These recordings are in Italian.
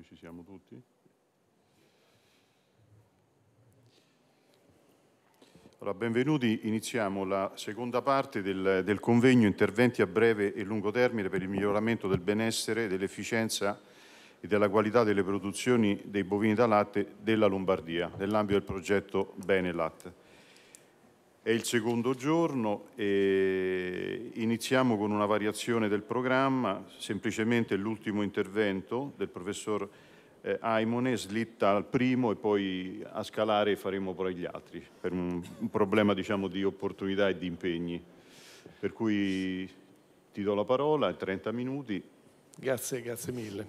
Noi ci siamo tutti? Allora, benvenuti, iniziamo la seconda parte del, del, convegno interventi a breve e lungo termine per il miglioramento del benessere, dell'efficienza e della qualità delle produzioni dei bovini da latte della Lombardia, nell'ambito del progetto Bene Latte. È il secondo giorno e iniziamo con una variazione del programma, semplicemente l'ultimo intervento del professor eh, Aimone slitta al primo e poi a scalare faremo poi gli altri, per un, un problema diciamo, di opportunità e di impegni. Per cui ti do la parola, 30 minuti. Grazie, grazie mille.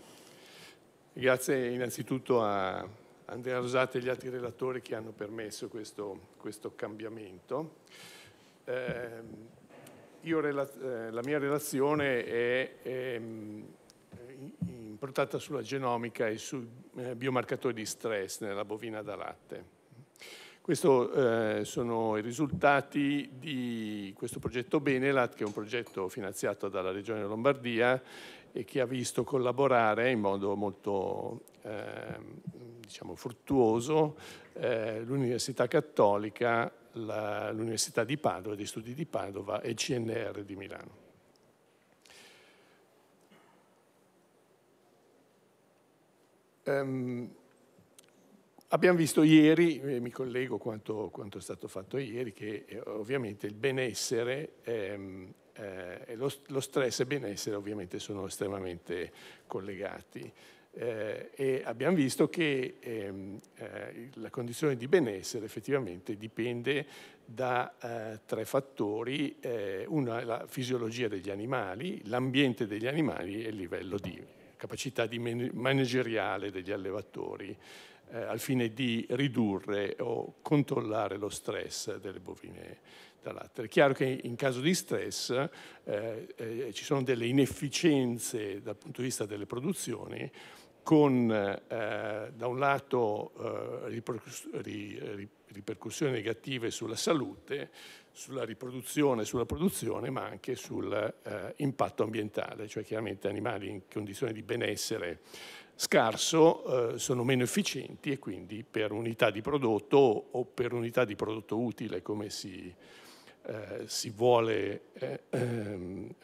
Grazie innanzitutto a Andrea Rosati e gli altri relatori che hanno permesso questo, questo cambiamento. Ehm, eh, io, la mia relazione è, è mm, eh, improntata sulla genomica e sui eh, biomarcatori di stress nella bovina da latte. Questi eh, sono i risultati di questo progetto Benelat, che è un progetto finanziato dalla Regione Lombardia e che ha visto collaborare in modo molto Ehm, diciamo, fruttuoso eh, l'Università Cattolica, l'Università di Padova, gli studi di Padova e il CNR di Milano. Um, abbiamo visto ieri, e eh, mi collego quanto, quanto è stato fatto ieri, che eh, ovviamente il benessere ehm, eh, e lo, lo, stress e il benessere ovviamente sono estremamente collegati eh, e abbiamo visto che ehm, eh, la condizione di benessere effettivamente dipende da eh, tre fattori, eh, una è la fisiologia degli animali, l'ambiente degli animali e il livello di capacità di manageriale degli allevatori eh, al fine di ridurre o controllare lo stress delle bovine da latte. È chiaro che in caso di stress eh, eh, ci sono delle inefficienze dal punto di vista delle produzioni con eh, da un lato eh, ripercussioni negative sulla salute, sulla riproduzione, sulla produzione, ma anche sull'impatto eh, ambientale, cioè chiaramente animali in condizioni di benessere scarso eh, sono meno efficienti e quindi per unità di prodotto o per unità di prodotto utile, come si, eh, si vuole eh, eh,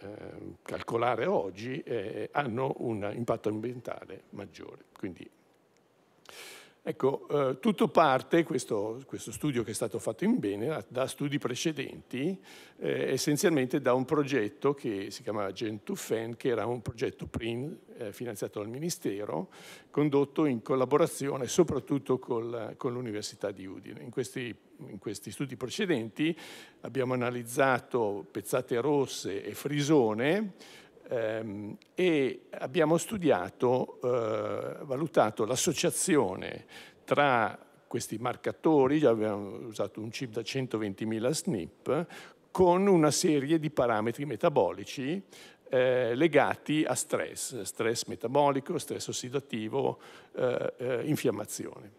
calcolare oggi eh, hanno un impatto ambientale maggiore. Quindi Ecco, eh, tutto parte, questo, questo, studio che è stato fatto in bene, da studi precedenti, eh, essenzialmente da un progetto che si chiamava Gen 2 Fan, che era un progetto PRIN eh, finanziato dal Ministero, condotto in collaborazione soprattutto col, con l'Università di Udine. In questi, in questi studi precedenti abbiamo analizzato pezzate rosse e frisone, Ehm, e abbiamo studiato, eh, valutato l'associazione tra questi marcatori, abbiamo usato un chip da 120.000 SNP, con una serie di parametri metabolici eh, legati a stress, stress metabolico, stress ossidativo, eh, eh, infiammazione.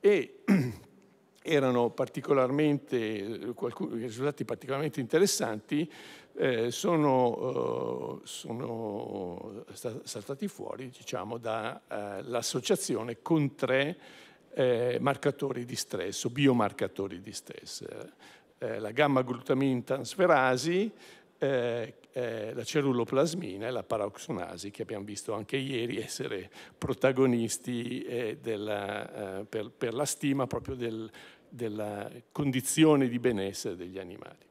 E erano particolarmente, alcuni risultati particolarmente interessanti eh, sono, eh, sono, saltati fuori diciamo, dall'associazione eh, con tre eh, marcatori di stress o biomarcatori di stress. Eh, eh, la gamma glutamin transferasi, la celluloplasmina e la paroxonasi che abbiamo visto anche ieri essere protagonisti della, per, per, la stima proprio del, della condizione di benessere degli animali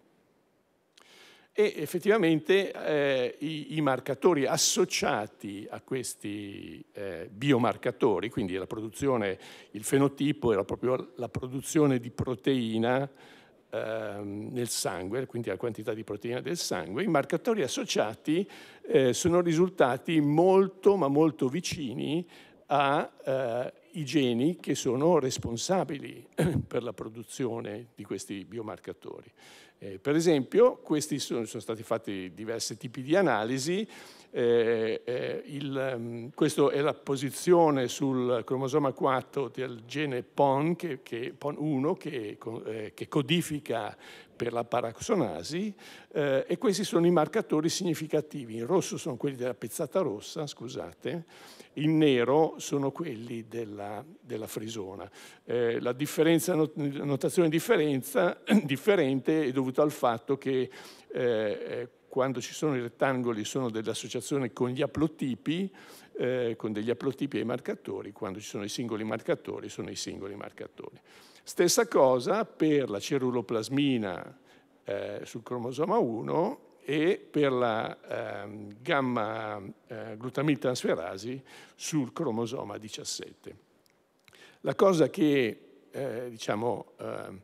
e effettivamente eh, i, i, marcatori associati a questi eh, biomarcatori, quindi la produzione, il fenotipo era proprio la produzione di proteina eh, nel sangue, quindi la quantità di proteina del sangue, i marcatori associati eh, sono risultati molto ma molto vicini ai eh, geni che sono responsabili per la produzione di questi biomarcatori. Eh, per esempio, questi sono, sono, stati fatti diversi tipi di analisi, eh, eh, il, ehm, questa è la posizione sul cromosoma 4 del gene PON, che, che, PON 1 che, eh, che, codifica per la paraxonasi eh, e questi sono i marcatori significativi. In rosso sono quelli della pezzata rossa, scusate, in nero sono quelli della, della Frisona. Eh, la notazione differenza, differente è dovuta al fatto che eh, eh, quando ci sono i rettangoli sono dell'associazione con gli aplotipi, eh, con degli aplotipi e i marcatori, quando ci sono i singoli marcatori sono i singoli marcatori. Stessa cosa per la ceruloplasmina eh, sul cromosoma 1 e per la eh, gamma eh, transferasi sul cromosoma 17. La cosa che eh, diciamo, ehm,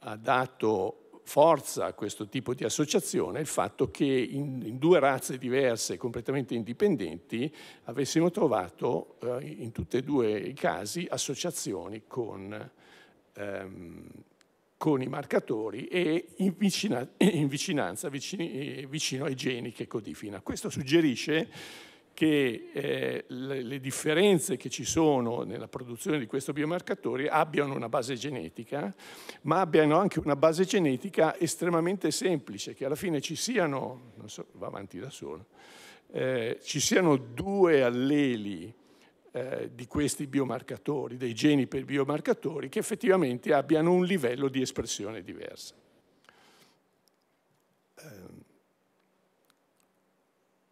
ha dato forza a questo tipo di associazione è il fatto che in, in due razze diverse, completamente indipendenti, avessimo trovato eh, in tutti e due i casi associazioni con ehm, con i marcatori e in, vicina, in vicinanza vicini, vicino ai geni che codifina. Questo suggerisce che eh, le, le, differenze che ci sono nella produzione di questo biomarcatore abbiano una base genetica, ma abbiano anche una base genetica estremamente semplice, che alla fine ci siano, non so, va avanti da solo, eh, ci siano due alleli eh, di questi biomarcatori, dei geni per biomarcatori, che effettivamente abbiano un livello di espressione diverso. Ehm,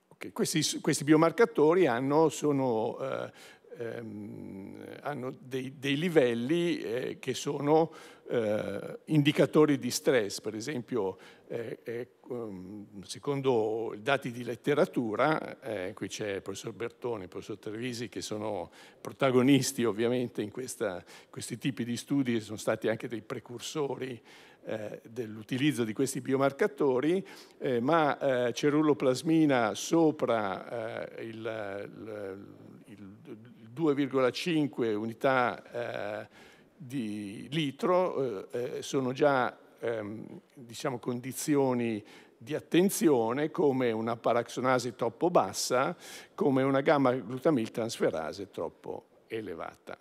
okay, questi, questi, biomarcatori hanno, sono, eh, ehm, hanno dei, dei, livelli eh, che sono eh, indicatori di stress, per esempio eh, eh, um, secondo dati di letteratura, eh, qui c'è il professor Bertoni, il professor Trevisi che sono protagonisti ovviamente in questa, questi tipi di studi, sono stati anche dei precursori eh, dell'utilizzo di questi biomarcatori, eh, ma ceruloplasmina sopra il, il, il 2,5 unità di litro eh, eh, sono già ehm, diciamo, condizioni di attenzione come una paraxonasi troppo bassa, come una gamma glutamil transferase troppo elevata.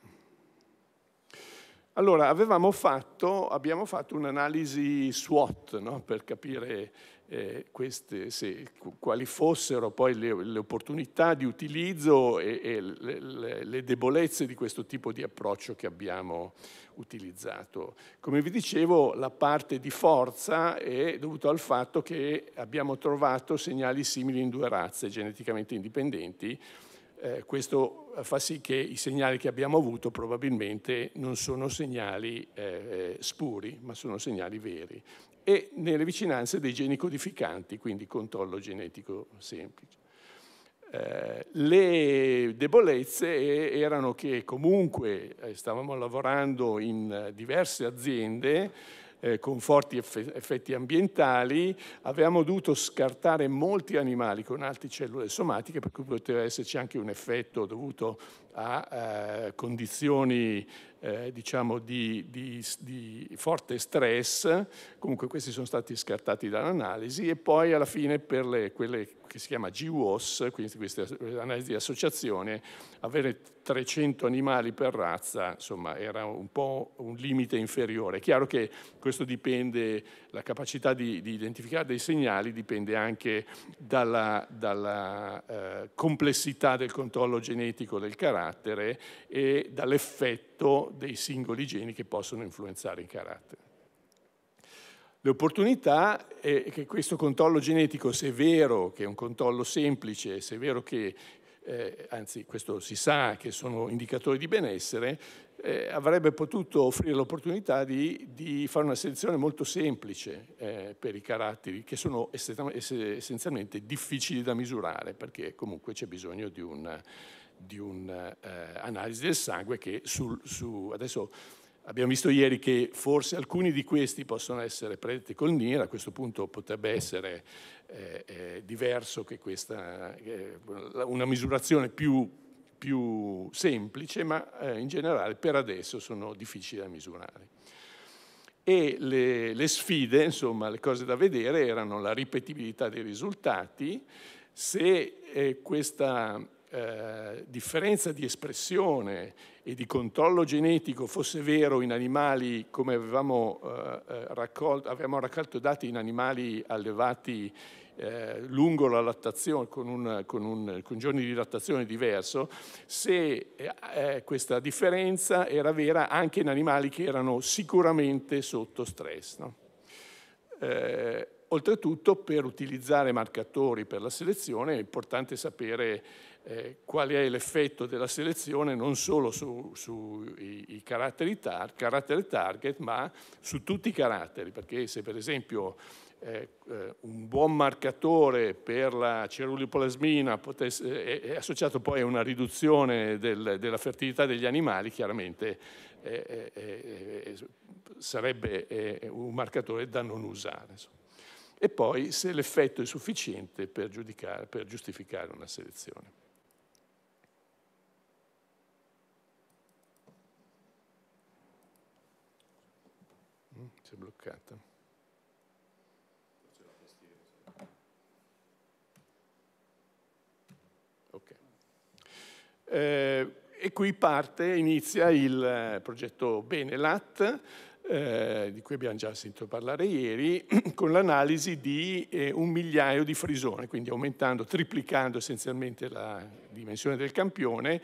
Allora, fatto, abbiamo fatto un'analisi SWOT no? per capire eh, queste, se, quali fossero poi le, le opportunità di utilizzo e, e le, le, debolezze di questo tipo di approccio che abbiamo utilizzato. Come vi dicevo, la parte di forza è dovuta al fatto che abbiamo trovato segnali simili in due razze geneticamente indipendenti. Eh, questo fa sì che i segnali che abbiamo avuto probabilmente non sono segnali eh, eh spuri, ma sono segnali veri e nelle vicinanze dei geni codificanti, quindi controllo genetico semplice. Eh, le debolezze erano che comunque eh, stavamo lavorando in eh, diverse aziende con forti effetti ambientali, avevamo dovuto scartare molti animali con alte cellule somatiche, per cui poteva esserci anche un effetto dovuto a eh, condizioni eh, diciamo di, di, di, forte stress, comunque questi sono stati scartati dall'analisi e poi alla fine per le, quelle che si chiama GWAS, quindi queste analisi di associazione, avere 300 animali per razza insomma era un po' un limite inferiore. È chiaro che questo dipende, la capacità di, di identificare dei segnali dipende anche dalla, dalla eh, complessità del controllo genetico del carattere carattere e dall'effetto dei singoli geni che possono influenzare il carattere. Le opportunità è che questo controllo genetico, se è vero che è un controllo semplice, se è vero che, eh, anzi questo si sa che sono indicatori di benessere, eh, avrebbe potuto offrire l'opportunità di, di, fare una selezione molto semplice eh, per i caratteri, che sono essenzialmente difficili da misurare, perché comunque c'è bisogno di un di un'analisi eh, del sangue che sul, su, adesso abbiamo visto ieri che forse alcuni di questi possono essere predetti col NIR, a questo punto potrebbe essere eh, eh, diverso che questa, eh, una misurazione più, più semplice, ma eh, in generale per adesso sono difficili da misurare e le, le, sfide, insomma, le cose da vedere erano la ripetibilità dei risultati, se eh, questa eh, differenza di espressione e di controllo genetico fosse vero in animali come avevamo, eh, eh, raccolto, avevamo raccolto dati in animali allevati eh, lungo la lattazione, con, un, con, un, con, giorni di lattazione diverso, se eh, eh, questa differenza era vera anche in animali che erano sicuramente sotto stress. No? Eh, oltretutto, per utilizzare marcatori per la selezione è importante sapere eh, qual è l'effetto della selezione non solo sui su caratteri, tar caratteri target, ma su tutti i caratteri, perché se per esempio eh, eh un buon marcatore per la ceruloplasmina potesse, è, associato poi a una riduzione del, della fertilità degli animali, chiaramente eh, eh, eh, eh sarebbe un marcatore da non usare. Insomma. E poi se l'effetto è sufficiente per, per giustificare una selezione. toccata. Okay. Eh, e qui parte, inizia il eh, progetto Benelat, eh, di cui abbiamo già sentito parlare ieri, con l'analisi di eh, un migliaio di frisone, quindi aumentando, triplicando essenzialmente la dimensione del campione.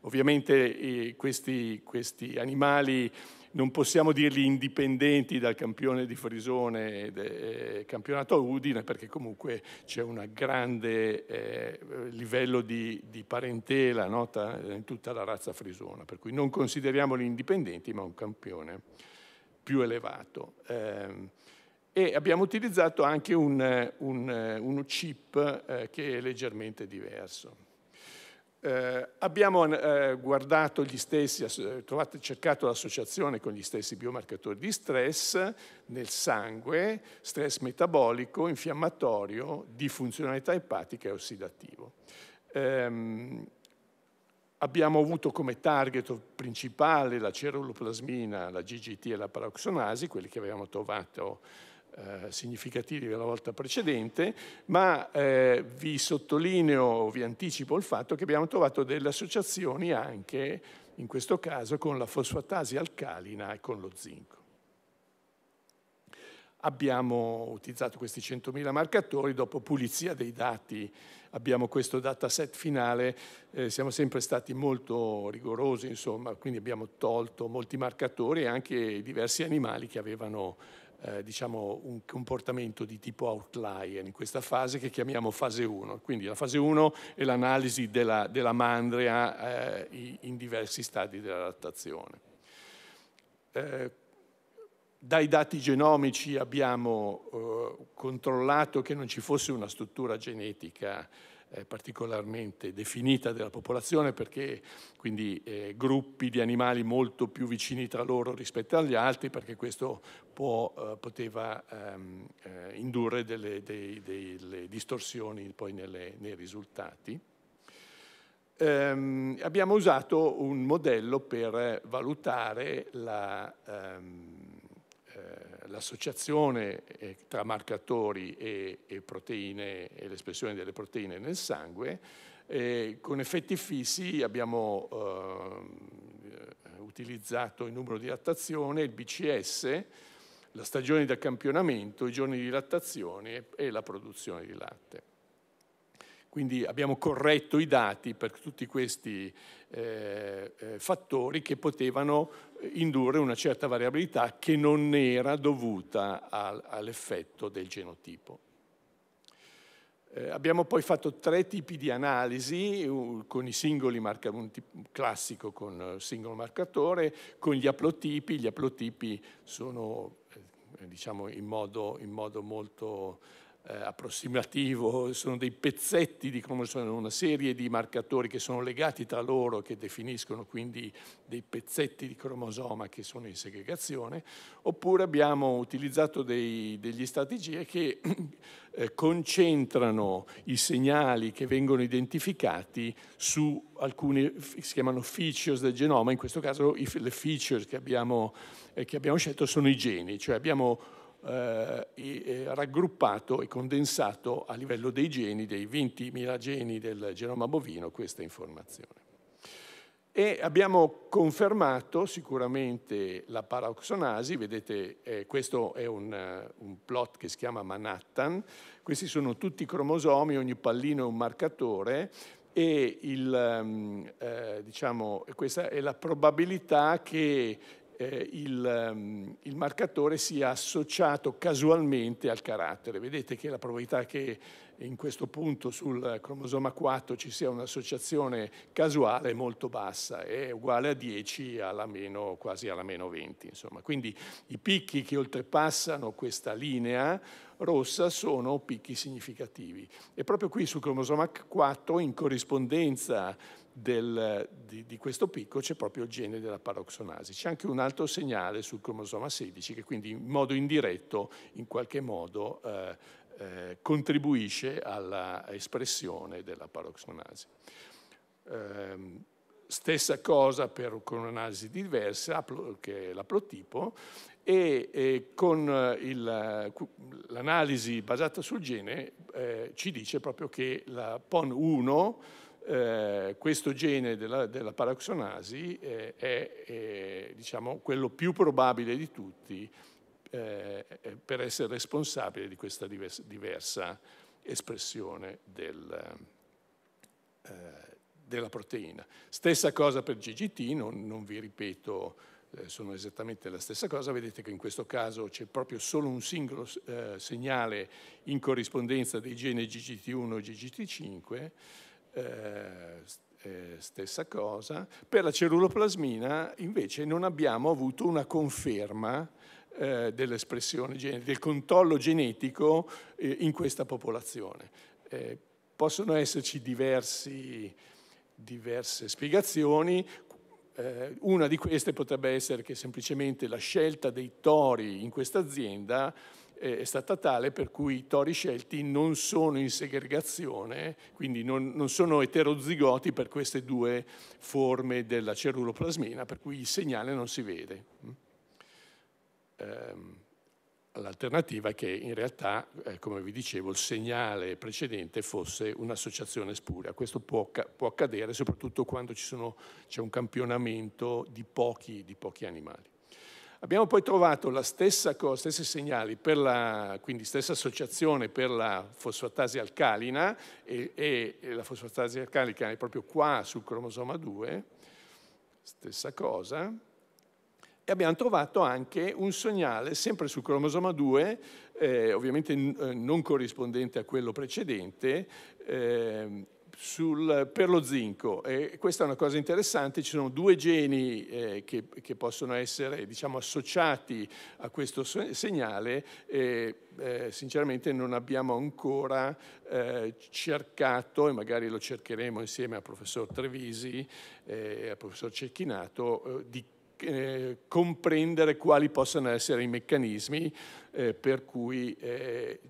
Ovviamente eh, questi, questi animali non possiamo dirli indipendenti dal campione di Frisone del campionato Udine perché comunque c'è un grande eh, livello di, di parentela nota in tutta la razza frisona, per cui non consideriamoli indipendenti ma un campione più elevato. Eh, e abbiamo utilizzato anche un, un, un chip eh, che è leggermente diverso. Eh, abbiamo eh, guardato gli stessi, eh, trovate, cercato l'associazione con gli stessi biomarcatori di stress nel sangue, stress metabolico, infiammatorio, di funzionalità epatica e ossidativo. Eh, abbiamo avuto come target principale la ceruloplasmina, la GGT e la paroxonasi, quelli che avevamo trovato eh, significativi della volta precedente, ma eh, vi sottolineo, vi anticipo il fatto che abbiamo trovato delle associazioni anche, in questo caso, con la fosfatasi alcalina e con lo zinco. Abbiamo utilizzato questi 100.000 marcatori, dopo pulizia dei dati abbiamo questo dataset finale, eh, siamo sempre stati molto rigorosi, insomma, quindi abbiamo tolto molti marcatori e anche diversi animali che avevano eh, diciamo un comportamento di tipo outlier in questa fase che chiamiamo fase 1. Quindi la fase 1 è l'analisi della, della mandria eh, in diversi stadi dell'adattazione. Eh, dai dati genomici abbiamo eh, controllato che non ci fosse una struttura genetica eh, particolarmente definita della popolazione perché quindi eh, gruppi di animali molto più vicini tra loro rispetto agli altri perché questo può, eh, poteva ehm, eh, indurre delle, dei, delle, distorsioni poi nelle, nei risultati. Ehm, abbiamo usato un modello per valutare la... Ehm, l'associazione eh, tra marcatori e, e, proteine, e l'espressione delle proteine nel sangue. E eh, con effetti fissi abbiamo eh, utilizzato il numero di lattazione, il BCS, la stagione di accampionamento, i giorni di lattazione e la produzione di latte. Quindi abbiamo corretto i dati per tutti questi eh, eh fattori che potevano eh, indurre una certa variabilità che non era dovuta al, all'effetto del genotipo. Eh, abbiamo poi fatto tre tipi di analisi, con i singoli marcatori, un classico con eh, singolo marcatore, con gli aplotipi. Gli aplotipi sono, eh, diciamo, in modo, in modo molto eh, approssimativo, sono dei pezzetti di cromosoma, una serie di marcatori che sono legati tra loro, che definiscono quindi dei pezzetti di cromosoma che sono in segregazione, oppure abbiamo utilizzato dei, degli strategie che eh, concentrano i segnali che vengono identificati su alcuni, si chiamano features del genoma, in questo caso i, le features che abbiamo, eh, che abbiamo scelto sono i geni, cioè abbiamo eh, eh, raggruppato e condensato a livello dei geni, dei 20.000 geni del genoma bovino, questa informazione. E abbiamo confermato sicuramente la paroxonasi, vedete eh, questo è un, eh, un plot che si chiama Manhattan, questi sono tutti i cromosomi, ogni pallino è un marcatore, e il, ehm, eh, diciamo, questa è la probabilità che eh, il, um, il, marcatore sia associato casualmente al carattere. Vedete che la probabilità che in questo punto sul cromosoma 4 ci sia un'associazione casuale è molto bassa, è uguale a 10 alla meno, quasi alla meno 20. Insomma. Quindi i picchi che oltrepassano questa linea rossa sono picchi significativi. E proprio qui sul cromosoma 4, in corrispondenza del, di, di, questo picco c'è proprio il gene della paroxonasi. C'è anche un altro segnale sul cromosoma 16 che quindi in modo indiretto in qualche modo eh, eh, contribuisce alla espressione della paroxonasi. Eh, stessa cosa per un'analisi diversa, che è l'aplotipo, e, e con eh, l'analisi basata sul gene eh, ci dice proprio che la PON1 eh, questo gene della, della paroxonasi eh, è, è eh, diciamo, quello più probabile di tutti eh, eh per essere responsabile di questa diversa, diversa espressione del, della proteina. Stessa cosa per GGT, non, non vi ripeto sono esattamente la stessa cosa, vedete che in questo caso c'è proprio solo un singolo eh, segnale in corrispondenza dei geni GGT1 e GGT5 eh, eh, stessa cosa. Per la ceruloplasmina invece non abbiamo avuto una conferma eh, dell'espressione genetica, del controllo genetico eh, in questa popolazione. Eh, possono esserci diversi, diverse spiegazioni, una di queste potrebbe essere che semplicemente la scelta dei tori in questa azienda eh, è stata tale per cui i tori scelti non sono in segregazione, quindi non, non sono eterozigoti per queste due forme della ceruloplasmina, per cui il segnale non si vede. Mm? Ehm, l'alternativa è che in realtà, eh, come vi dicevo, il segnale precedente fosse un'associazione spuria. Questo può, può accadere soprattutto quando c'è un campionamento di pochi, di pochi animali. Abbiamo poi trovato la stessa cosa, stessi segnali, per la, quindi stessa associazione per la fosfatasi alcalina e, e, e la fosfatasi alcalica è proprio qua sul cromosoma 2, stessa cosa, e abbiamo trovato anche un segnale sempre sul cromosoma 2, eh, ovviamente eh, non corrispondente a quello precedente, eh, sul, per lo zinco, e questa è una cosa interessante, ci sono due geni eh, che, che, possono essere diciamo, associati a questo segnale e eh, sinceramente non abbiamo ancora eh, cercato, e magari lo cercheremo insieme al professor Trevisi eh, e al professor Cecchinato, eh, di eh, comprendere quali possano essere i meccanismi eh, per, cui, eh,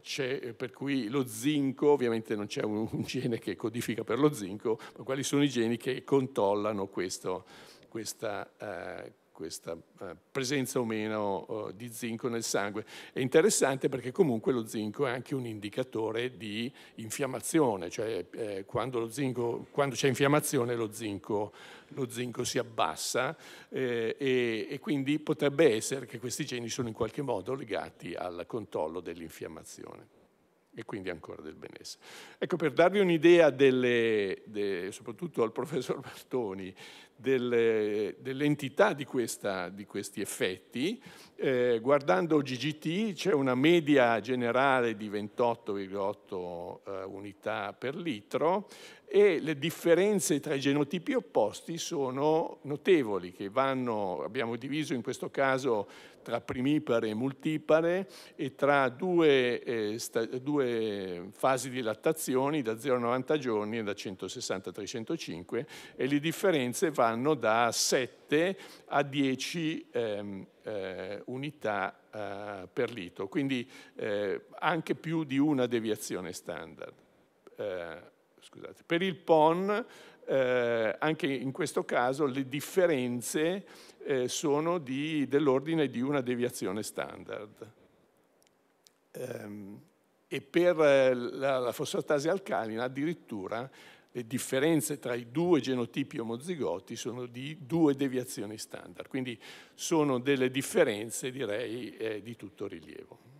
per, cui, lo zinco, ovviamente non c'è un, un, gene che codifica per lo zinco, ma quali sono i geni che controllano questo, questa, eh, questa eh, presenza o meno eh, di zinco nel sangue. È interessante perché comunque lo zinco è anche un indicatore di infiammazione, cioè eh, quando, c'è infiammazione lo zinco, lo zinco, si abbassa e, e quindi potrebbe essere che questi geni sono in qualche modo legati al controllo dell'infiammazione e quindi ancora del benessere. Ecco, per darvi un'idea, de, soprattutto al professor Bartoni, delle, dell'entità di, questa, di, questi effetti, eh, guardando GGT c'è una media generale di 28,8 eh, unità per litro e le differenze tra i genotipi opposti sono notevoli, che vanno, abbiamo diviso in questo caso tra primipare e multipare e tra due, eh, sta, due fasi di lattazioni da 0 a 90 giorni e da 160 a 305 e le differenze vanno da 7 a 10 ehm, eh, unità eh, per litro, quindi eh, anche più di una deviazione standard. Eh, scusate. Per il PON, eh, anche in questo caso, le differenze eh, sono dell'ordine di una deviazione standard. Ehm, e per eh, la, la fosfatasi alcalina addirittura le differenze tra i due genotipi omozigoti sono di due deviazioni standard, quindi sono delle differenze direi eh, di tutto rilievo.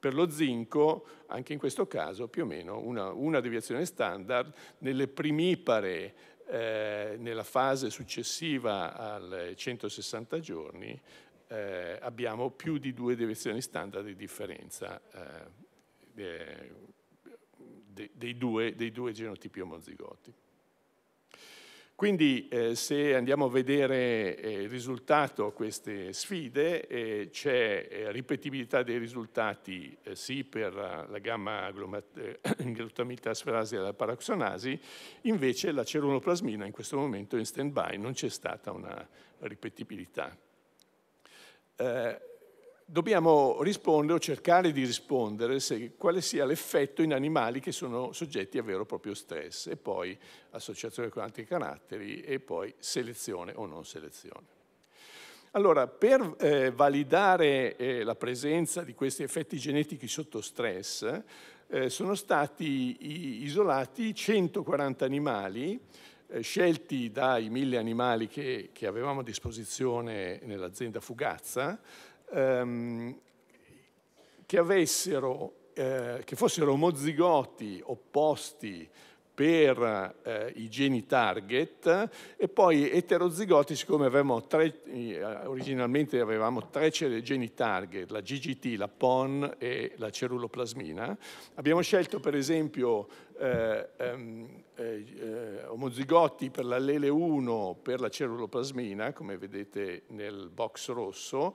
Per lo zinco, anche in questo caso, più o meno una, una deviazione standard nelle primipare eh, nella fase successiva ai 160 giorni eh, abbiamo più di due direzioni standard di differenza eh, de, eh, de, dei, due, dei due genotipi omozigoti. Quindi eh, se andiamo a vedere eh, il risultato a queste sfide, eh, c'è eh, ripetibilità dei risultati eh, sì per la gamma eh, glutamitasferasi e la paroxonasi, invece la ceruloplasmina in questo momento è in stand-by, non c'è stata una ripetibilità dobbiamo rispondere o cercare di rispondere se, quale sia l'effetto in animali che sono soggetti a vero e proprio stress e poi associazione con altri caratteri e poi selezione o non selezione. Allora, per eh, validare eh, la presenza di questi effetti genetici sotto stress, eh, sono stati isolati 140 animali eh, scelti dai mille animali che, che avevamo a disposizione nell'azienda Fugazza, ehm, che, avessero, eh, che fossero omozigoti opposti per eh, i geni target e poi eterozigoti, siccome avevamo tre, eh, originalmente avevamo tre geni target, la GGT, la PON e la ceruloplasmina, abbiamo scelto per esempio eh, ehm, eh, eh omozigoti per l'allele 1 per la ceruloplasmina, come vedete nel box rosso,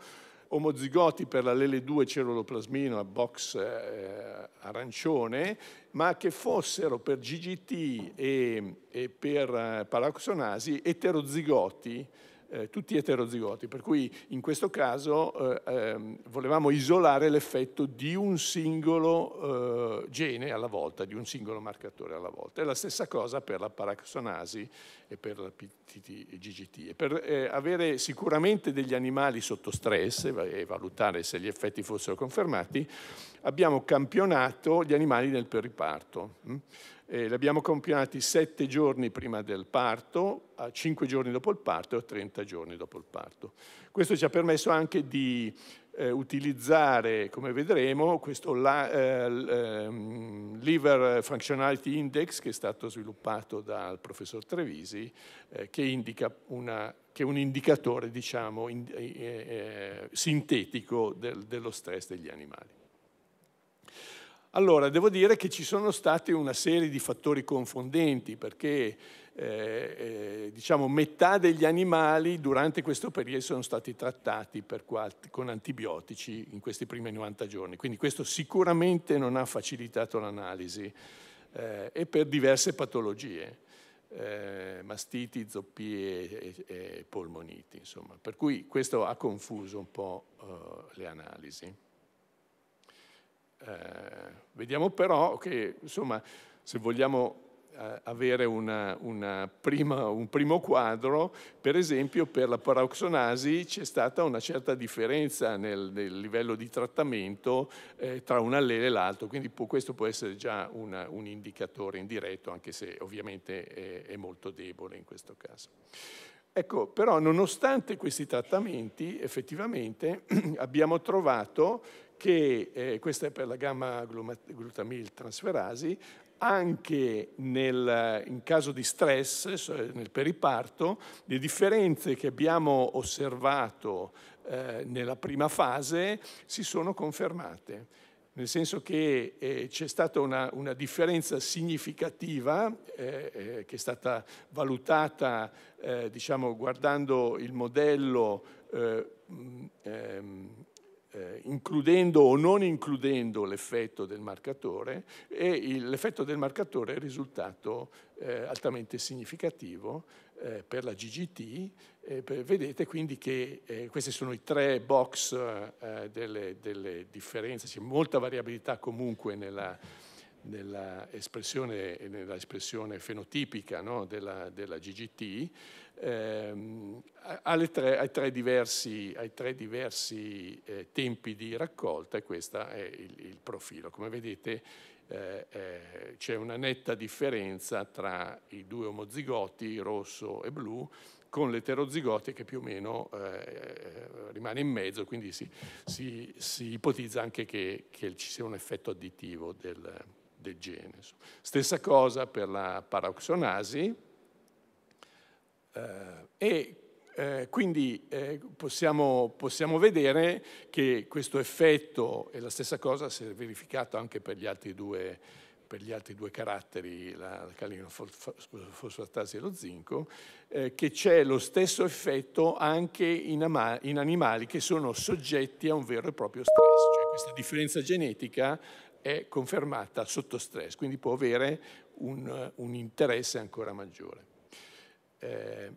omozigoti per l'allele 2 ceruloplasmino a box eh, arancione, ma che fossero per GGT e, e per eh, paraxonasi eterozigoti eh, tutti eterozigoti, per cui in questo caso eh, ehm, volevamo isolare l'effetto di un singolo eh, gene alla volta, di un singolo marcatore alla volta. È la stessa cosa per la paraxonasi e per la PTT-GGT. E per eh, avere sicuramente degli animali sotto stress e valutare se gli effetti fossero confermati, abbiamo campionato gli animali nel periparto. Mm? Eh, li abbiamo compilati sette giorni prima del parto, a cinque giorni dopo il parto e a 30 giorni dopo il parto. Questo ci ha permesso anche di eh, utilizzare, come vedremo, questo la, eh, ehm, Liver Functionality Index che è stato sviluppato dal professor Trevisi, eh, che indica una che è un indicatore diciamo, in, eh, eh, sintetico del, dello stress degli animali. Allora, devo dire che ci sono stati una serie di fattori confondenti perché eh, eh diciamo, metà degli animali durante questo periodo sono stati trattati qualche, con antibiotici in questi primi 90 giorni, quindi questo sicuramente non ha facilitato l'analisi eh, e per diverse patologie, eh, mastiti, zoppie e, e, polmoniti, insomma. Per cui questo ha confuso un po' eh, le analisi. Eh, vediamo però che, insomma, se vogliamo eh, avere una, una prima, un primo quadro, per esempio per la paroxonasi c'è stata una certa differenza nel, nel livello di trattamento eh, tra un allele e l'altro, quindi può, questo può essere già una, un indicatore indiretto, anche se ovviamente è, è molto debole in questo caso. Ecco, però nonostante questi trattamenti, effettivamente abbiamo trovato che eh, questa è per la gamma glutamil transferasi, anche nel, in caso di stress, nel periparto, le differenze che abbiamo osservato eh, nella prima fase si sono confermate nel senso che eh, c'è stata una, una differenza significativa eh, eh, che è stata valutata eh, diciamo, guardando il modello eh, ehm, eh, includendo o non includendo l'effetto del marcatore e l'effetto del marcatore è risultato eh, altamente significativo eh, per la GGT. Eh, per, vedete quindi che eh, questi sono i tre box eh, delle, delle, differenze, c'è molta variabilità comunque nella, nella espressione, nella espressione fenotipica no, della, della GGT ehm, tre, ai tre diversi, ai tre diversi eh, tempi di raccolta e questo è il, il, profilo. Come vedete eh, eh, c'è una netta differenza tra i due omozigoti, rosso e blu, con l'eterozigoti che più o meno eh, rimane in mezzo, quindi si, si, si ipotizza anche che, che, ci sia un effetto additivo del, del gene. Stessa cosa per la paroxonasi, eh, e eh, quindi eh, possiamo, possiamo, vedere che questo effetto è la stessa cosa si è verificato anche per gli altri due, gli altri due caratteri, la, la calinofosfatasi e lo zinco, eh, che c'è lo stesso effetto anche in, ama, in, animali che sono soggetti a un vero e proprio stress, cioè questa differenza genetica è confermata sotto stress, quindi può avere un, un interesse ancora maggiore. Eh,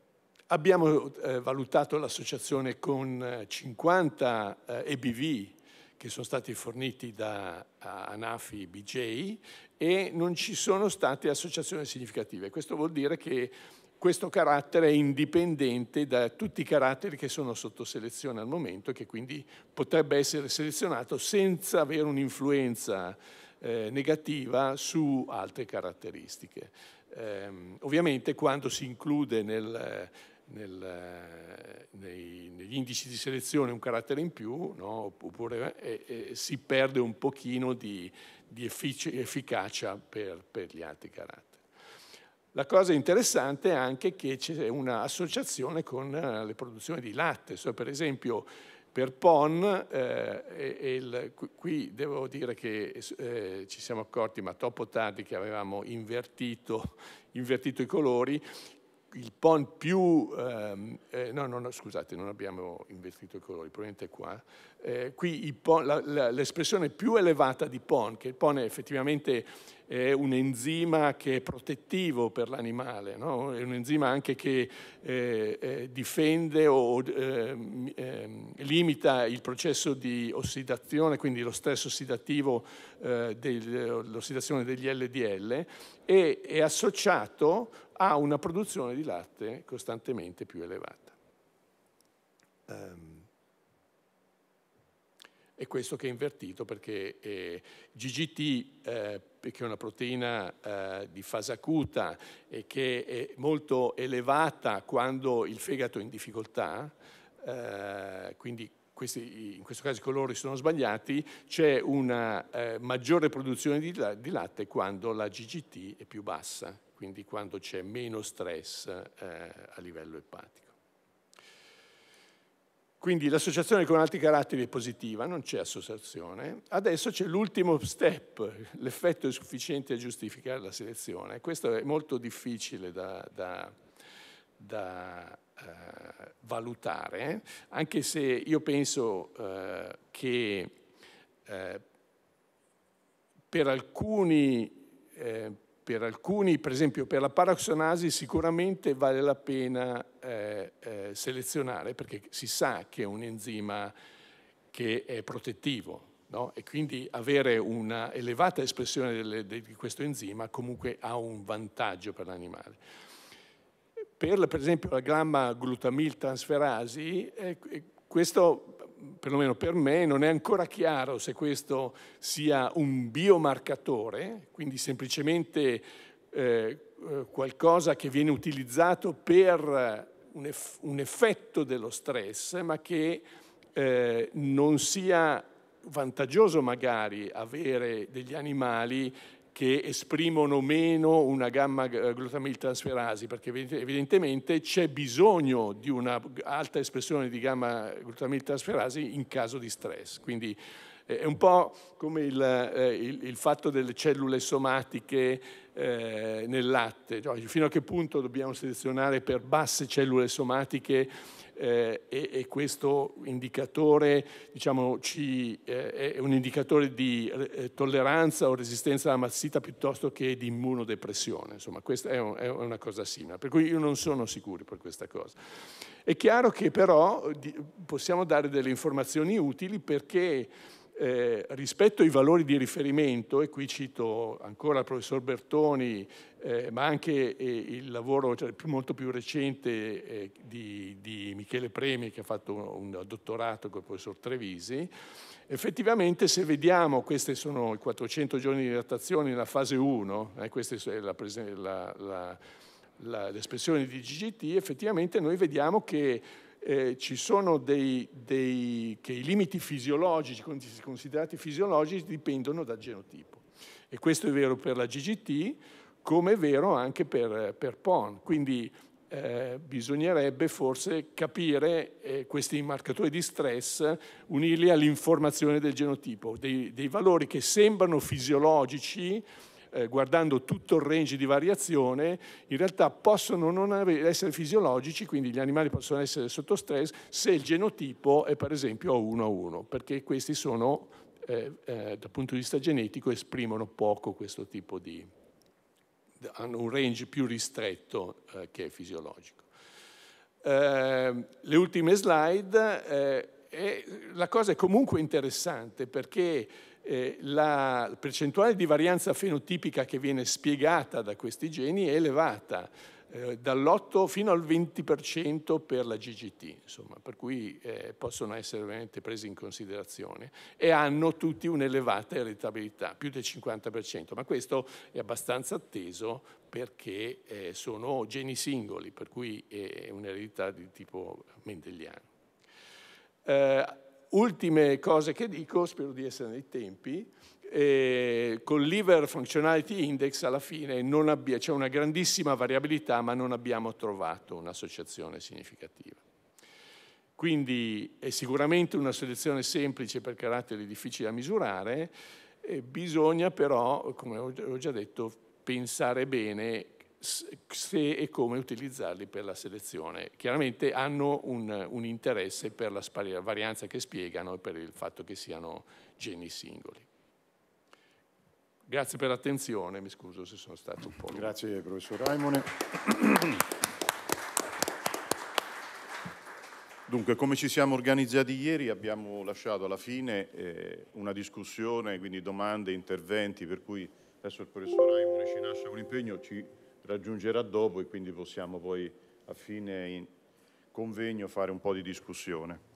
abbiamo eh, valutato l'associazione con 50 eh, EBV eh, che sono stati forniti da Anafi BJ e non ci sono state associazioni significative. Questo vuol dire che questo carattere è indipendente da tutti i caratteri che sono sotto selezione al momento e che quindi potrebbe essere selezionato senza avere un'influenza eh, negativa su altre caratteristiche. Ehm, ovviamente quando si include nel, nel, nei, negli indici di selezione un carattere in più, no? oppure eh, eh, si perde un pochino di, di effic- efficacia per, per gli altri caratteri. La cosa interessante è anche che c'è un'associazione con eh, le produzioni di latte, So, per esempio per PON, eh, e, e qui devo dire che eh, ci siamo accorti, ma troppo tardi, che avevamo invertito, invertito i colori, il PON più... Ehm, eh, no, no, no, scusate, non abbiamo invertito i colori, probabilmente qua. Eh, qui l'espressione più elevata di PON, che il PON è effettivamente è un enzima che è protettivo per l'animale, no? è un enzima anche che eh, eh difende o ehm, ehm, limita il processo di ossidazione, quindi lo stress ossidativo, eh, l'ossidazione degli LDL, e è associato ha una produzione di latte costantemente più elevata. Um, ehm, e questo che è invertito perché eh, GGT, eh, che è una proteina eh, di fase acuta e che è molto elevata quando il fegato è in difficoltà, eh, quindi questi, in questo caso i colori sono sbagliati, c'è una eh, maggiore produzione di, di, latte quando la GGT è più bassa, quindi quando c'è meno stress eh, a livello epatico. Quindi l'associazione con altri caratteri è positiva, non c'è associazione. Adesso c'è l'ultimo step, l'effetto è sufficiente a giustificare la selezione. Questo è molto difficile da, da, da eh, valutare, anche se io penso eh, che eh, per alcuni, eh, per alcuni, per esempio per la paroxonasi sicuramente vale la pena eh, eh, selezionare perché si sa che è un enzima che è protettivo, No? e quindi avere un'elevata espressione delle, di questo enzima comunque ha un vantaggio per l'animale. Per, esempio la gamma glutamil transferasi, eh, questo perlomeno per me non è ancora chiaro se questo sia un biomarcatore, quindi semplicemente eh, eh, qualcosa che viene utilizzato per un, effetto dello stress, ma che non sia vantaggioso magari avere degli animali che esprimono meno una gamma eh, glutamil transferasi, perché evidentemente c'è bisogno di un'alta espressione di gamma glutamil transferasi in caso di stress. Quindi eh, è un po' come il, eh, il, il fatto delle cellule somatiche eh, nel latte, cioè fino a che punto dobbiamo selezionare per basse cellule somatiche eh, e, e, questo indicatore diciamo, ci, eh, è un indicatore di eh, tolleranza o resistenza alla mazzita piuttosto che di immunodepressione. Insomma, questa è, un, è, una cosa simile, per cui io non sono sicuro per questa cosa. È chiaro che però di, possiamo dare delle informazioni utili perché eh, rispetto ai valori di riferimento, e qui cito ancora il professor Bertoni, eh, ma anche eh, il lavoro cioè, più, molto più recente eh, di, di, Michele Premi, che ha fatto un, un dottorato con il professor Trevisi, effettivamente se vediamo, questi sono i 400 giorni di datazione nella fase 1, eh, questa è la, la, la, l'espressione di GGT, effettivamente noi vediamo che eh, ci sono dei, dei, che i limiti fisiologici, considerati fisiologici, dipendono dal genotipo. E questo è vero per la GGT, come è vero anche per, per PON. Quindi eh, bisognerebbe forse capire eh, questi marcatori di stress, unirli all'informazione del genotipo, dei, dei valori che sembrano fisiologici, eh, guardando tutto il range di variazione, in realtà possono non avere, essere fisiologici, quindi gli animali possono essere sotto stress se il genotipo è per esempio a 1 a 1, perché questi sono, eh, eh, dal punto di vista genetico, esprimono poco questo tipo di... hanno un range più ristretto eh, che è fisiologico. Ehm, le ultime slide, eh, la cosa è comunque interessante perché eh, la percentuale di varianza fenotipica che viene spiegata da questi geni è elevata, eh, dall'8 fino al 20% per la GGT, insomma, per cui eh, possono essere ovviamente presi in considerazione e hanno tutti un'elevata ereditabilità, più del 50%, ma questo è abbastanza atteso perché eh, sono geni singoli, per cui è un'eredità di tipo mendeliano. Eh, ultime cose che dico, spero di essere nei tempi, eh, con l'Iver Functionality Index alla fine abbia, c'è una grandissima variabilità, ma non abbiamo trovato un'associazione significativa. Quindi è sicuramente una selezione semplice per caratteri difficili da misurare, eh, bisogna però, come ho già detto, pensare bene se e come utilizzarli per la selezione. Chiaramente hanno un, un interesse per la varianza che spiegano e per il fatto che siano geni singoli. Grazie per l'attenzione, mi scuso se sono stato un po'. Grazie professor Raimone. Dunque, come ci siamo organizzati ieri, abbiamo lasciato alla fine eh, una discussione, quindi domande, interventi, per cui adesso il professor Raimone ci lascia un impegno, ci raggiungerà dopo e quindi possiamo poi a fine convegno fare un po' di discussione.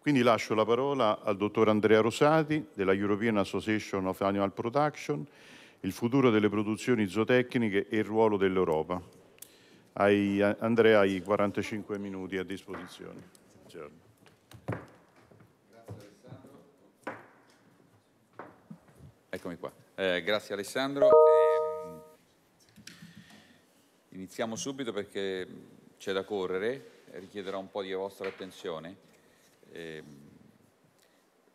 Quindi lascio la parola al dottor Andrea Rosati della European Association of Animal Production, il futuro delle produzioni zootecniche e il ruolo dell'Europa. Andrea hai 45 minuti a disposizione. Buongiorno. Certo. Eccomi qua. Eh, grazie Alessandro. Iniziamo subito perché c'è da correre, richiederà un po' di vostra attenzione. Eh,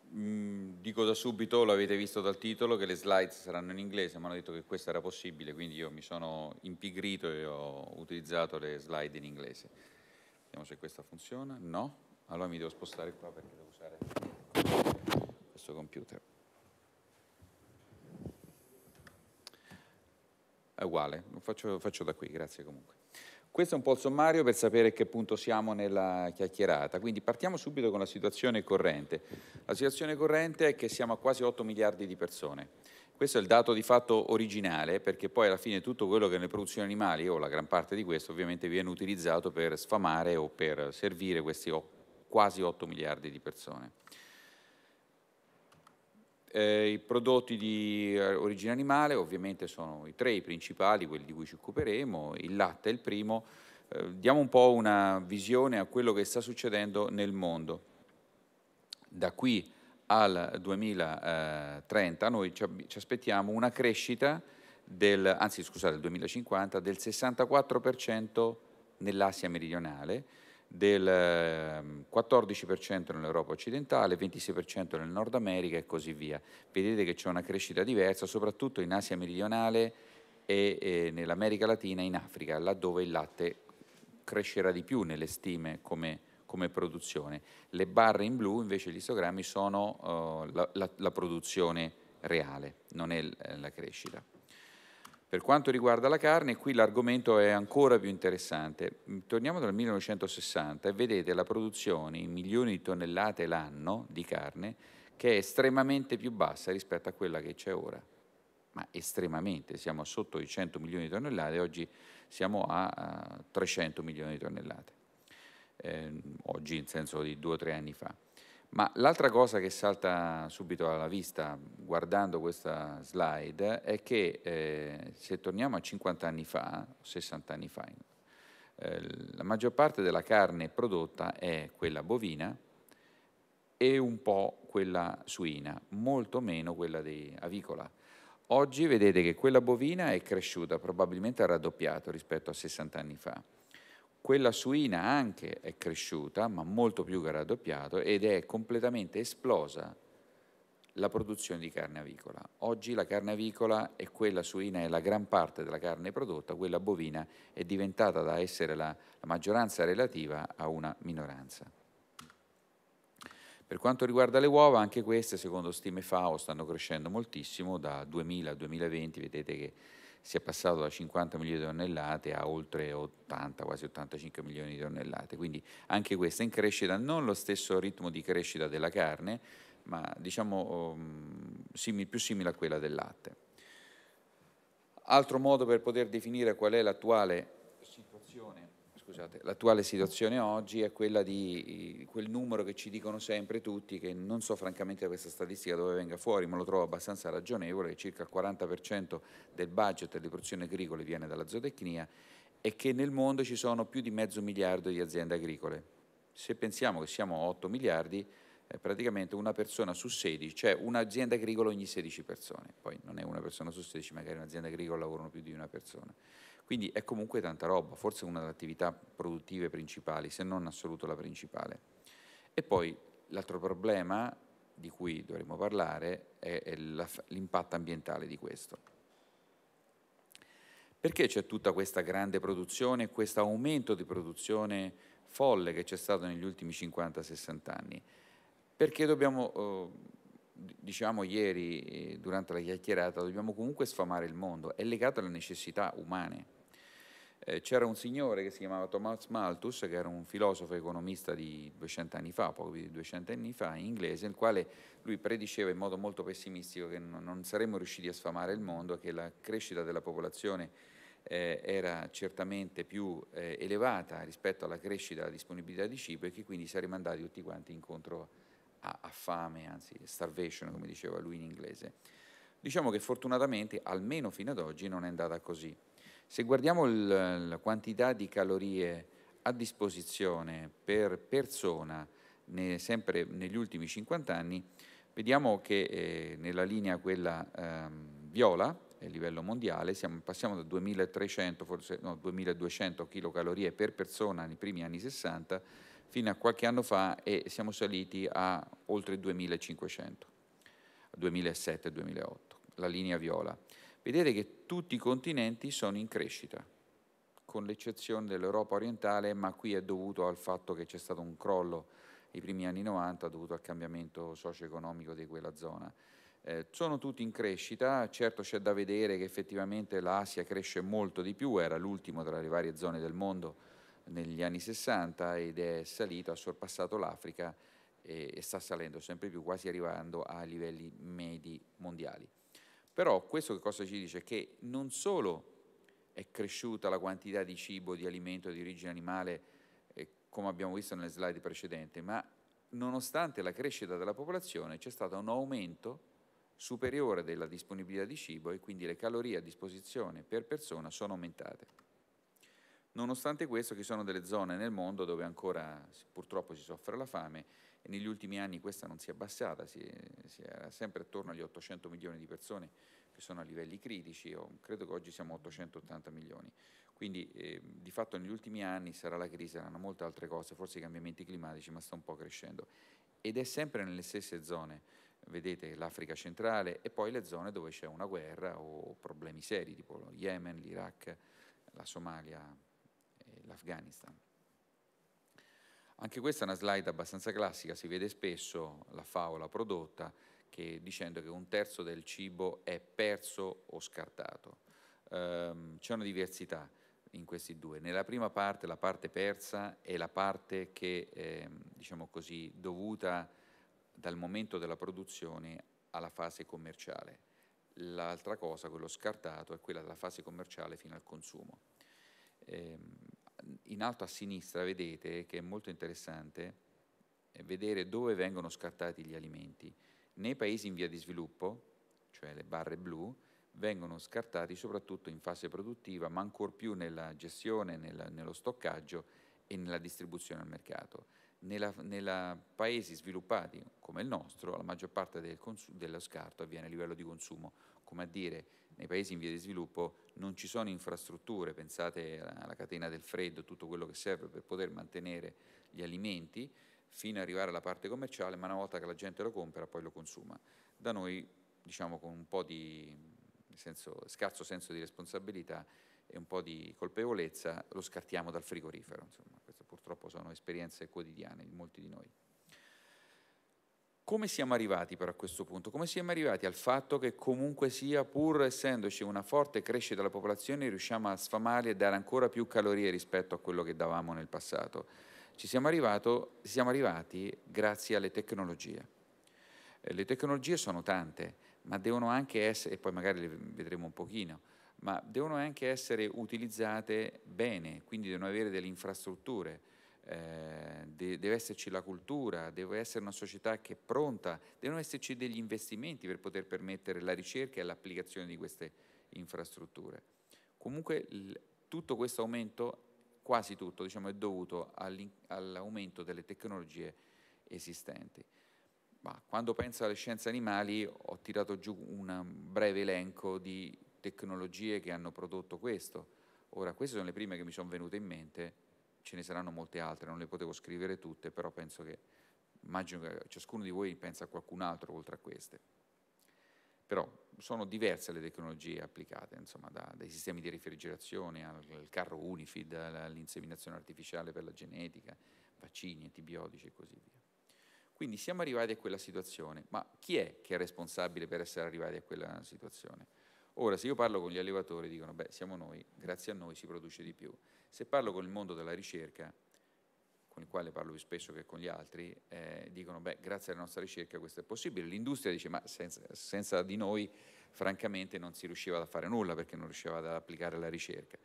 mh, mm, dico da subito, l'avete visto dal titolo, che le slide saranno in inglese, ma hanno detto che questo era possibile, quindi io mi sono impigrito e ho utilizzato le slide in inglese. Vediamo se questa funziona. No? Allora mi devo spostare qua perché devo usare questo computer. è uguale, lo faccio, faccio da qui, grazie comunque. Questo è un po' il sommario per sapere a che punto siamo nella chiacchierata, quindi partiamo subito con la situazione corrente. La situazione corrente è che siamo a quasi 8 miliardi di persone. Questo è il dato di fatto originale perché poi alla fine tutto quello che è nelle produzioni animali o la gran parte di questo ovviamente viene utilizzato per sfamare o per servire questi quasi 8 miliardi di persone. Eh, I prodotti di eh, origine animale ovviamente sono i tre i principali, quelli di cui ci occuperemo, il latte è il primo. Eh, diamo un po' una visione a quello che sta succedendo nel mondo. Da qui al 2030 noi ci, ci aspettiamo una crescita del, anzi scusate, del 2050 del 64% nell'Asia meridionale, del 14% ehm, nell'Europa occidentale, 26% nel Nord America e così via. Vedete che c'è una crescita diversa, soprattutto in Asia meridionale e, e nell'America Latina e in Africa, laddove il latte crescerà di più nelle stime come, come produzione. Le barre in blu, invece, gli istogrammi sono uh, la, la, la produzione reale, non è eh, la crescita. Per quanto riguarda la carne, qui l'argomento è ancora più interessante. Mm, torniamo dal 1960 e vedete la produzione in milioni di tonnellate l'anno di carne che è estremamente più bassa rispetto a quella che c'è ora. Ma estremamente, siamo sotto i 100 milioni di tonnellate, oggi siamo a 300 milioni di tonnellate. Eh, oggi in senso di due o tre anni fa. Ma l'altra cosa che salta subito alla vista guardando questa slide è che eh, se torniamo a 50 anni fa, 60 anni fa, eh, la maggior parte della carne prodotta è quella bovina e un po' quella suina, molto meno quella di avicola. Oggi vedete che quella bovina è cresciuta, probabilmente ha raddoppiato rispetto a 60 anni fa quella suina anche è cresciuta, ma molto più che ha raddoppiato, ed è completamente esplosa la produzione di carne avicola. Oggi la carne avicola e quella suina è la gran parte della carne prodotta, quella bovina è diventata da essere la, la maggioranza relativa a una minoranza. Per quanto riguarda le uova, anche queste, secondo stime FAO, stanno crescendo moltissimo, da 2000 a 2020, vedete che si è passato da 50 milioni di tonnellate a oltre 80, quasi 85 milioni di tonnellate, quindi anche questa in crescita, non lo stesso ritmo di crescita della carne, ma diciamo um, simil, più simile a quella del latte. Altro modo per poter definire qual è l'attuale scusate, l'attuale situazione oggi è quella di eh, quel numero che ci dicono sempre tutti, che non so francamente da questa statistica dove venga fuori, ma lo trovo abbastanza ragionevole, che circa il 40% del budget delle produzioni agricole viene dalla zootecnia e che nel mondo ci sono più di mezzo miliardo di aziende agricole. Se pensiamo che siamo 8 miliardi, è eh, praticamente una persona su 16, cioè un'azienda agricola ogni 16 persone, poi non è una persona su 16, magari un'azienda agricola lavorano più di una persona. Quindi è comunque tanta roba, forse una delle attività produttive principali, se non assoluto la principale. E poi l'altro problema di cui dovremmo parlare è, è l'impatto ambientale di questo. Perché c'è tutta questa grande produzione, questo aumento di produzione folle che c'è stato negli ultimi 50-60 anni? Perché dobbiamo... Oh, diciamo ieri eh, durante la chiacchierata, dobbiamo comunque sfamare il mondo, è legato alle necessità umane. Eh, c'era un signore che si chiamava Thomas Malthus, che era un filosofo economista di 200 anni fa, poco più di 200 anni fa, in inglese, il quale lui prediceva in modo molto pessimistico che non saremmo riusciti a sfamare il mondo, che la crescita della popolazione eh, era certamente più eh, elevata rispetto alla crescita della disponibilità di cibo e che quindi saremmo andati tutti quanti incontro a, a fame, anzi starvation come diceva lui in inglese. Diciamo che fortunatamente, almeno fino ad oggi, non è andata così. Se guardiamo il, la quantità di calorie a disposizione per persona, ne, sempre negli ultimi 50 anni, vediamo che eh, nella linea quella ehm, viola, a livello mondiale, siamo, passiamo da 2300, forse no, 2200 kcal per persona nei primi anni 60 fino a qualche anno fa e siamo saliti a oltre 2500, 2007-2008, la linea viola vedete che tutti i continenti sono in crescita, con l'eccezione dell'Europa orientale, ma qui è dovuto al fatto che c'è stato un crollo nei primi anni 90 dovuto al cambiamento socio-economico di quella zona. Eh, sono tutti in crescita, certo c'è da vedere che effettivamente l'Asia cresce molto di più, era l'ultimo tra le varie zone del mondo negli anni 60 ed è salito, ha sorpassato l'Africa e, e sta salendo sempre più, quasi arrivando a livelli medi mondiali. Però questo che cosa ci dice? Che non solo è cresciuta la quantità di cibo, di alimento di origine animale, eh, come abbiamo visto nelle slide precedenti, ma nonostante la crescita della popolazione c'è stato un aumento superiore della disponibilità di cibo e quindi le calorie a disposizione per persona sono aumentate. Nonostante questo ci sono delle zone nel mondo dove ancora purtroppo si soffre la fame negli ultimi anni questa non si è abbassata, si, si era sempre attorno agli 800 milioni di persone che sono a livelli critici, credo che oggi siamo a 880 milioni. Quindi eh, di fatto negli ultimi anni sarà la crisi, saranno molte altre cose, forse i cambiamenti climatici, ma sta un po' crescendo. Ed è sempre nelle stesse zone, vedete l'Africa centrale e poi le zone dove c'è una guerra o problemi seri, tipo lo Yemen, l'Iraq, la Somalia e l'Afghanistan. Anche questa è una slide abbastanza classica, si vede spesso la favola prodotta che, dicendo che un terzo del cibo è perso o scartato. Ehm, c'è una diversità in questi due. Nella prima parte, la parte persa è la parte che, è ehm, diciamo così, dovuta dal momento della produzione alla fase commerciale. L'altra cosa, quello scartato, è quella della fase commerciale fino al consumo. Ehm, in alto a sinistra vedete che è molto interessante vedere dove vengono scartati gli alimenti. Nei paesi in via di sviluppo, cioè le barre blu, vengono scartati soprattutto in fase produttiva, ma ancor più nella gestione, nella, nello stoccaggio e nella distribuzione al mercato. Nei paesi sviluppati come il nostro, la maggior parte del consu- dello scarto avviene a livello di consumo, come a dire nei paesi in via di sviluppo non ci sono infrastrutture, pensate alla catena del freddo, tutto quello che serve per poter mantenere gli alimenti fino ad arrivare alla parte commerciale, ma una volta che la gente lo compra poi lo consuma. Da noi, diciamo con un po' di senso, scarso senso di responsabilità e un po' di colpevolezza, lo scartiamo dal frigorifero. Insomma, queste purtroppo sono esperienze quotidiane di molti di noi. Come siamo arrivati però a questo punto? Come siamo arrivati al fatto che comunque sia, pur essendoci una forte crescita della popolazione, riusciamo a sfamare e dare ancora più calorie rispetto a quello che davamo nel passato? Ci siamo, arrivato, siamo arrivati grazie alle tecnologie. Eh, le tecnologie sono tante, ma devono anche essere, e poi magari le vedremo un pochino, ma devono anche essere utilizzate bene, quindi devono avere delle infrastrutture eh, de- deve esserci la cultura, deve essere una società che è pronta, devono esserci degli investimenti per poter permettere la ricerca e l'applicazione di queste infrastrutture. Comunque il, tutto questo aumento, quasi tutto, diciamo, è dovuto all'aumento delle tecnologie esistenti. Ma quando penso alle scienze animali ho tirato giù un breve elenco di tecnologie che hanno prodotto questo. Ora, queste sono le prime che mi sono venute in mente, ce ne saranno molte altre, non le potevo scrivere tutte, però penso che, immagino che ciascuno di voi pensa a qualcun altro oltre a queste. Però sono diverse le tecnologie applicate, insomma, da, dai sistemi di refrigerazione al carro Unifid, all'inseminazione artificiale per la genetica, vaccini, antibiotici e così via. Quindi siamo arrivati a quella situazione, ma chi è che è responsabile per essere arrivati a quella situazione? Ora, se io parlo con gli allevatori, dicono, beh, siamo noi, grazie a noi si produce di più. Se parlo con il mondo della ricerca, con il quale parlo più spesso che con gli altri, eh, dicono, beh, grazie alla nostra ricerca questo è possibile. L'industria dice, ma senza, senza di noi, francamente, non si riusciva a fare nulla perché non riusciva ad applicare la ricerca.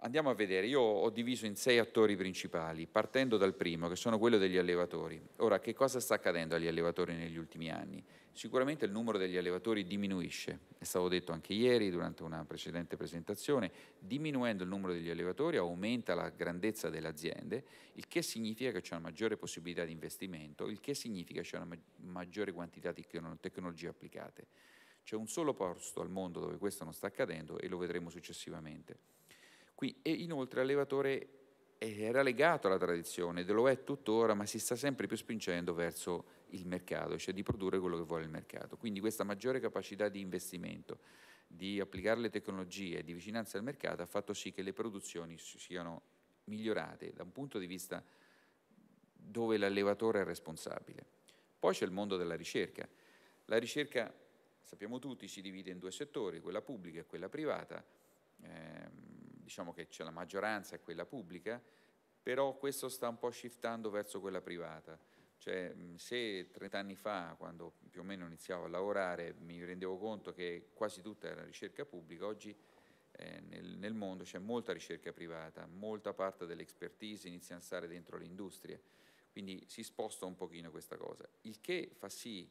Andiamo a vedere, io ho diviso in sei attori principali, partendo dal primo, che sono quello degli allevatori. Ora, che cosa sta accadendo agli allevatori negli ultimi anni? Sicuramente il numero degli allevatori diminuisce, è stato detto anche ieri durante una precedente presentazione, diminuendo il numero degli allevatori aumenta la grandezza delle aziende, il che significa che c'è una maggiore possibilità di investimento, il che significa che c'è una maggiore quantità di tecnologie applicate. C'è un solo posto al mondo dove questo non sta accadendo e lo vedremo successivamente. Qui, e inoltre l'allevatore eh, era legato alla tradizione, lo è tuttora, ma si sta sempre più spingendo verso il mercato, cioè di produrre quello che vuole il mercato. Quindi questa maggiore capacità di investimento, di applicare le tecnologie, di vicinanza al mercato ha fatto sì che le produzioni siano migliorate da un punto di vista dove l'allevatore è responsabile. Poi c'è il mondo della ricerca. La ricerca, sappiamo tutti, si divide in due settori, quella pubblica e quella privata. Eh, diciamo che c'è la maggioranza è quella pubblica, però questo sta un po' shiftando verso quella privata. Cioè, se 30 anni fa, quando più o meno iniziavo a lavorare, mi rendevo conto che quasi tutta era ricerca pubblica, oggi eh, nel, nel, mondo c'è molta ricerca privata, molta parte dell'expertise inizia a stare dentro l'industria, quindi si sposta un pochino questa cosa, il che fa sì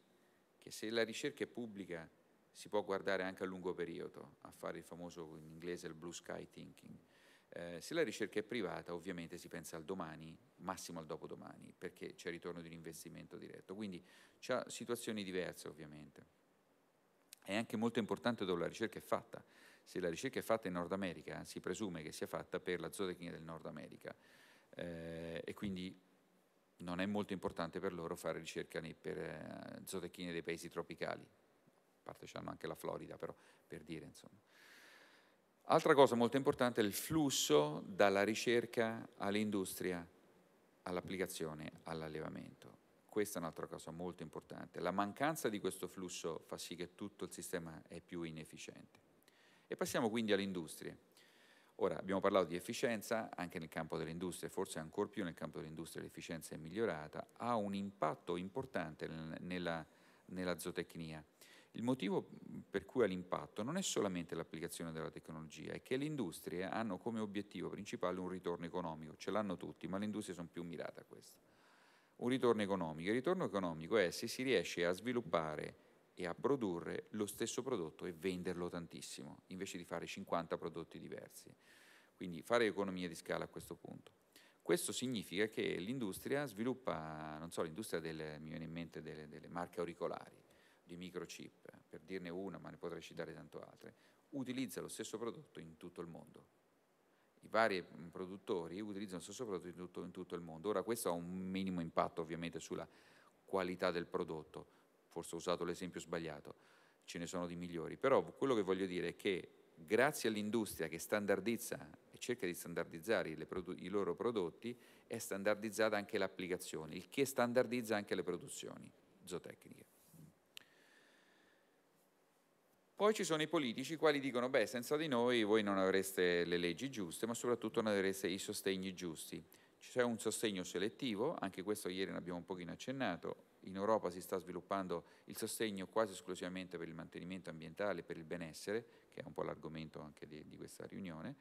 che se la ricerca è pubblica si può guardare anche a lungo periodo, a fare il famoso in inglese il blue sky thinking. Eh, se la ricerca è privata ovviamente si pensa al domani, massimo al dopodomani, perché c'è il ritorno di un investimento diretto, quindi c'è situazioni diverse ovviamente. È anche molto importante dove la ricerca è fatta. Se la ricerca è fatta in Nord America, si presume che sia fatta per la zootecnia del Nord America eh, e quindi non è molto importante per loro fare ricerca per eh, zootecchine dei paesi tropicali, parte c'hanno anche la Florida, però per dire insomma. Altra cosa molto importante è il flusso dalla ricerca all'industria, all'applicazione, all'allevamento. Questa è un'altra cosa molto importante. La mancanza di questo flusso fa sì che tutto il sistema è più inefficiente. E passiamo quindi all'industria. Ora, abbiamo parlato di efficienza anche nel campo dell'industria, forse ancora più nel campo dell'industria l'efficienza è migliorata, ha un impatto importante nella, nella zootecnia il motivo per cui ha l'impatto non è solamente l'applicazione della tecnologia, è che le industrie hanno come obiettivo principale un ritorno economico, ce l'hanno tutti, ma le industrie sono più mirate a questo. Un ritorno economico. Il ritorno economico è se si riesce a sviluppare e a produrre lo stesso prodotto e venderlo tantissimo, invece di fare 50 prodotti diversi. Quindi fare economia di scala a questo punto. Questo significa che l'industria sviluppa, non so, l'industria del, mi viene in mente delle, delle marche auricolari, di microchip, per dirne una, ma ne potrei citare tanto altre, utilizza lo stesso prodotto in tutto il mondo. I vari mm, produttori utilizzano lo stesso prodotto in tutto, in tutto il mondo. Ora questo ha un minimo impatto ovviamente sulla qualità del prodotto, forse ho usato l'esempio sbagliato, ce ne sono di migliori, però quello che voglio dire è che grazie all'industria che standardizza e cerca di standardizzare i loro prodotti, è standardizzata anche l'applicazione, il che standardizza anche le produzioni zootecniche. Poi ci sono i politici i quali dicono, beh, senza di noi voi non avreste le leggi giuste, ma soprattutto non avreste i sostegni giusti. C'è un sostegno selettivo, anche questo ieri ne abbiamo un pochino accennato, in Europa si sta sviluppando il sostegno quasi esclusivamente per il mantenimento ambientale, per il benessere, che è un po' l'argomento anche di, di questa riunione,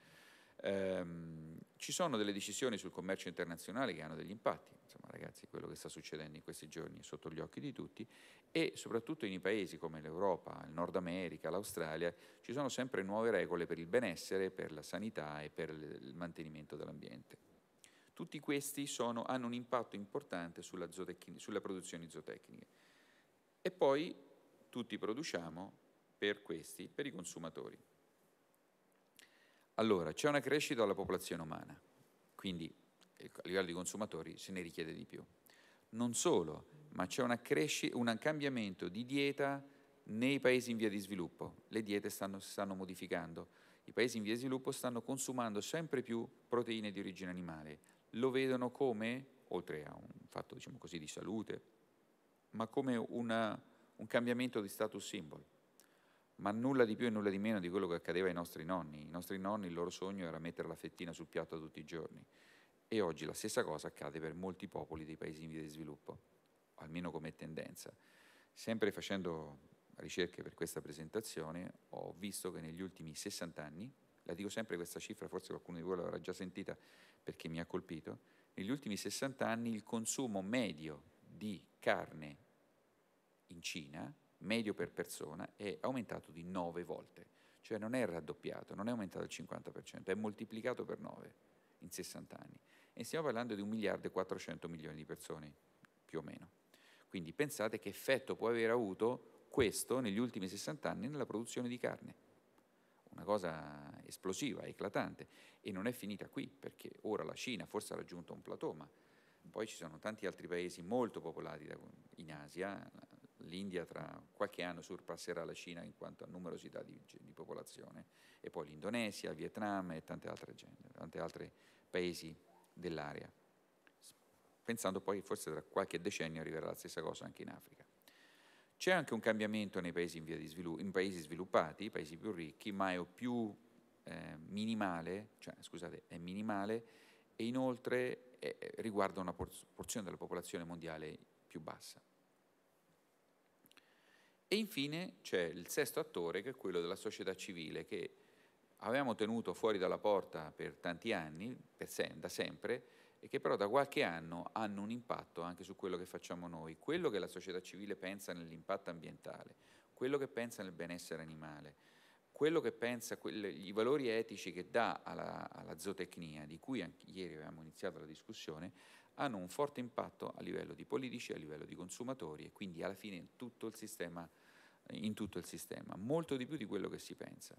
Ehm, ci sono delle decisioni sul commercio internazionale che hanno degli impatti, insomma ragazzi quello che sta succedendo in questi giorni è sotto gli occhi di tutti e soprattutto in paesi come l'Europa, il Nord America, l'Australia ci sono sempre nuove regole per il benessere, per la sanità e per il mantenimento dell'ambiente. Tutti questi sono, hanno un impatto importante sulla, sulla produzione zootecnica e poi tutti produciamo per questi, per i consumatori. Allora, c'è una crescita della popolazione umana, quindi a livello di consumatori se ne richiede di più. Non solo, ma c'è cresci- un cambiamento di dieta nei paesi in via di sviluppo. Le diete stanno, si stanno modificando. I paesi in via di sviluppo stanno consumando sempre più proteine di origine animale. Lo vedono come, oltre a un fatto diciamo così, di salute, ma come una, un cambiamento di status symbol ma nulla di più e nulla di meno di quello che accadeva ai nostri nonni. I nostri nonni, il loro sogno era mettere la fettina sul piatto tutti i giorni. E oggi la stessa cosa accade per molti popoli dei paesi in via di sviluppo, almeno come tendenza. Sempre facendo ricerche per questa presentazione, ho visto che negli ultimi 60 anni, la dico sempre questa cifra, forse qualcuno di voi l'avrà già sentita perché mi ha colpito, negli ultimi 60 anni il consumo medio di carne in Cina medio per persona è aumentato di 9 volte, cioè non è raddoppiato, non è aumentato del 50%, è moltiplicato per 9 in 60 anni. E stiamo parlando di 1 miliardo e 400 milioni di persone, più o meno. Quindi pensate che effetto può aver avuto questo negli ultimi 60 anni nella produzione di carne. Una cosa esplosiva, eclatante. E non è finita qui, perché ora la Cina forse ha raggiunto un plateau, ma poi ci sono tanti altri paesi molto popolati in Asia, l'India tra qualche anno sorpasserà la Cina in quanto a numerosità di, di popolazione, e poi l'Indonesia, il Vietnam e tanti altri paesi dell'area. Pensando poi che forse tra qualche decennio arriverà la stessa cosa anche in Africa. C'è anche un cambiamento nei paesi, in sviluppo, in paesi sviluppati, paesi più ricchi, ma è più eh, minimale, cioè, scusate, è minimale e inoltre eh, riguarda una porzione della popolazione mondiale più bassa. E infine c'è il sesto attore che è quello della società civile che avevamo tenuto fuori dalla porta per tanti anni, per sem da sempre, e che però da qualche anno hanno un impatto anche su quello che facciamo noi, quello che la società civile pensa nell'impatto ambientale, quello che pensa nel benessere animale, quello che pensa, i valori etici che dà alla, alla zootecnia, di cui anche ieri avevamo iniziato la discussione, hanno un forte impatto a livello di politici, a livello di consumatori e quindi alla fine in tutto il sistema, tutto il sistema molto di più di quello che si pensa.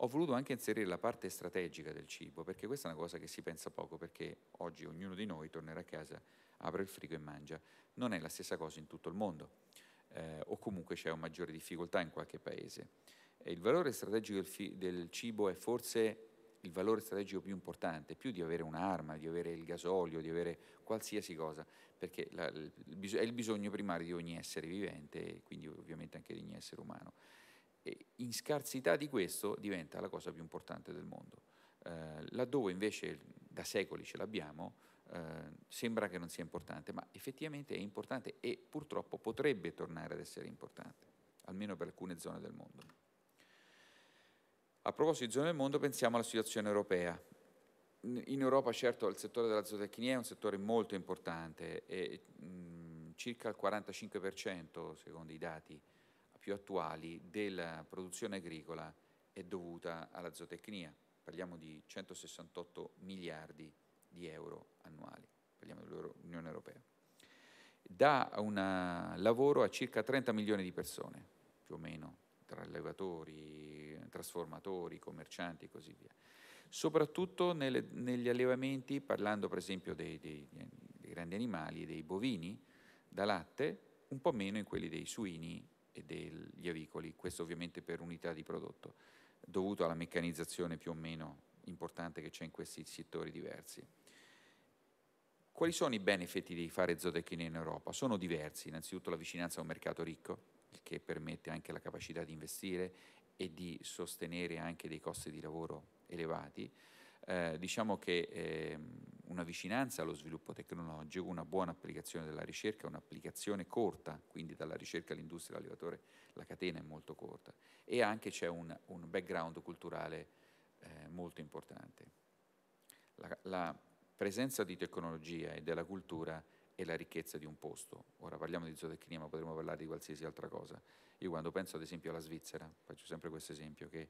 Ho voluto anche inserire la parte strategica del cibo, perché questa è una cosa che si pensa poco, perché oggi ognuno di noi tornerà a casa, apre il frigo e mangia. Non è la stessa cosa in tutto il mondo, eh, o comunque c'è una maggiore difficoltà in qualche paese. il valore strategico del, del cibo è forse il valore strategico più importante, più di avere un'arma, di avere il gasolio, di avere qualsiasi cosa, perché la, il, è il bisogno primario di ogni essere vivente e quindi ovviamente anche di ogni essere umano. E in scarsità di questo diventa la cosa più importante del mondo. Eh, laddove invece da secoli ce l'abbiamo, eh, sembra che non sia importante, ma effettivamente è importante e purtroppo potrebbe tornare ad essere importante, almeno per alcune zone del mondo. A proposito di zone del mondo pensiamo alla situazione europea. In Europa certo il settore della zootecnia è un settore molto importante, e, mh, mm, circa il 45% secondo i dati più attuali della produzione agricola è dovuta alla zootecnia, parliamo di 168 miliardi di euro annuali, parliamo dell'Unione Europea. Dà un lavoro a circa 30 milioni di persone, più o meno, tra allevatori, trasformatori, commercianti e così via. Soprattutto nelle, negli allevamenti, parlando per esempio dei, dei, dei grandi animali, dei bovini da latte, un po' meno in quelli dei suini e degli avicoli, questo ovviamente per unità di prodotto, dovuto alla meccanizzazione più o meno importante che c'è in questi settori diversi. Quali sono i benefici di fare zootecnia in Europa? Sono diversi, innanzitutto la vicinanza a un mercato ricco, che permette anche la capacità di investire e di sostenere anche dei costi di lavoro elevati, eh, diciamo che eh, una vicinanza allo sviluppo tecnologico, una buona applicazione della ricerca, un'applicazione corta, quindi dalla ricerca all'industria, all'allevatore, la catena è molto corta e anche c'è un, un background culturale eh, molto importante. La, la presenza di tecnologia e della cultura è la ricchezza di un posto. Ora parliamo di zootecnia, ma potremmo parlare di qualsiasi altra cosa. Io quando penso ad esempio alla Svizzera, faccio sempre questo esempio, che,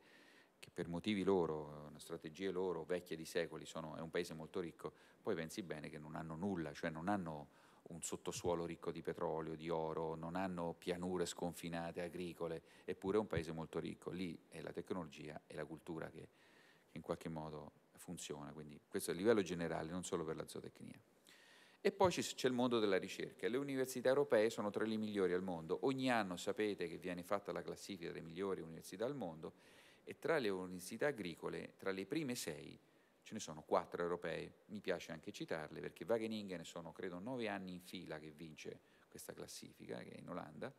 che per motivi loro, strategie loro, vecchie di secoli, sono, è un paese molto ricco, poi pensi bene che non hanno nulla, cioè non hanno un sottosuolo ricco di petrolio, di oro, non hanno pianure sconfinate agricole, eppure è un paese molto ricco. Lì è la tecnologia e la cultura che, che in qualche modo funziona, quindi questo è a livello generale, non solo per la zootecnia. E poi c'è il mondo della ricerca. Le università europee sono tra le migliori al mondo. Ogni anno sapete che viene fatta la classifica delle migliori università al mondo e tra le università agricole, tra le prime sei, ce ne sono quattro europee. Mi piace anche citarle perché Wageningen sono, credo, nove anni in fila che vince questa classifica, che è in Olanda.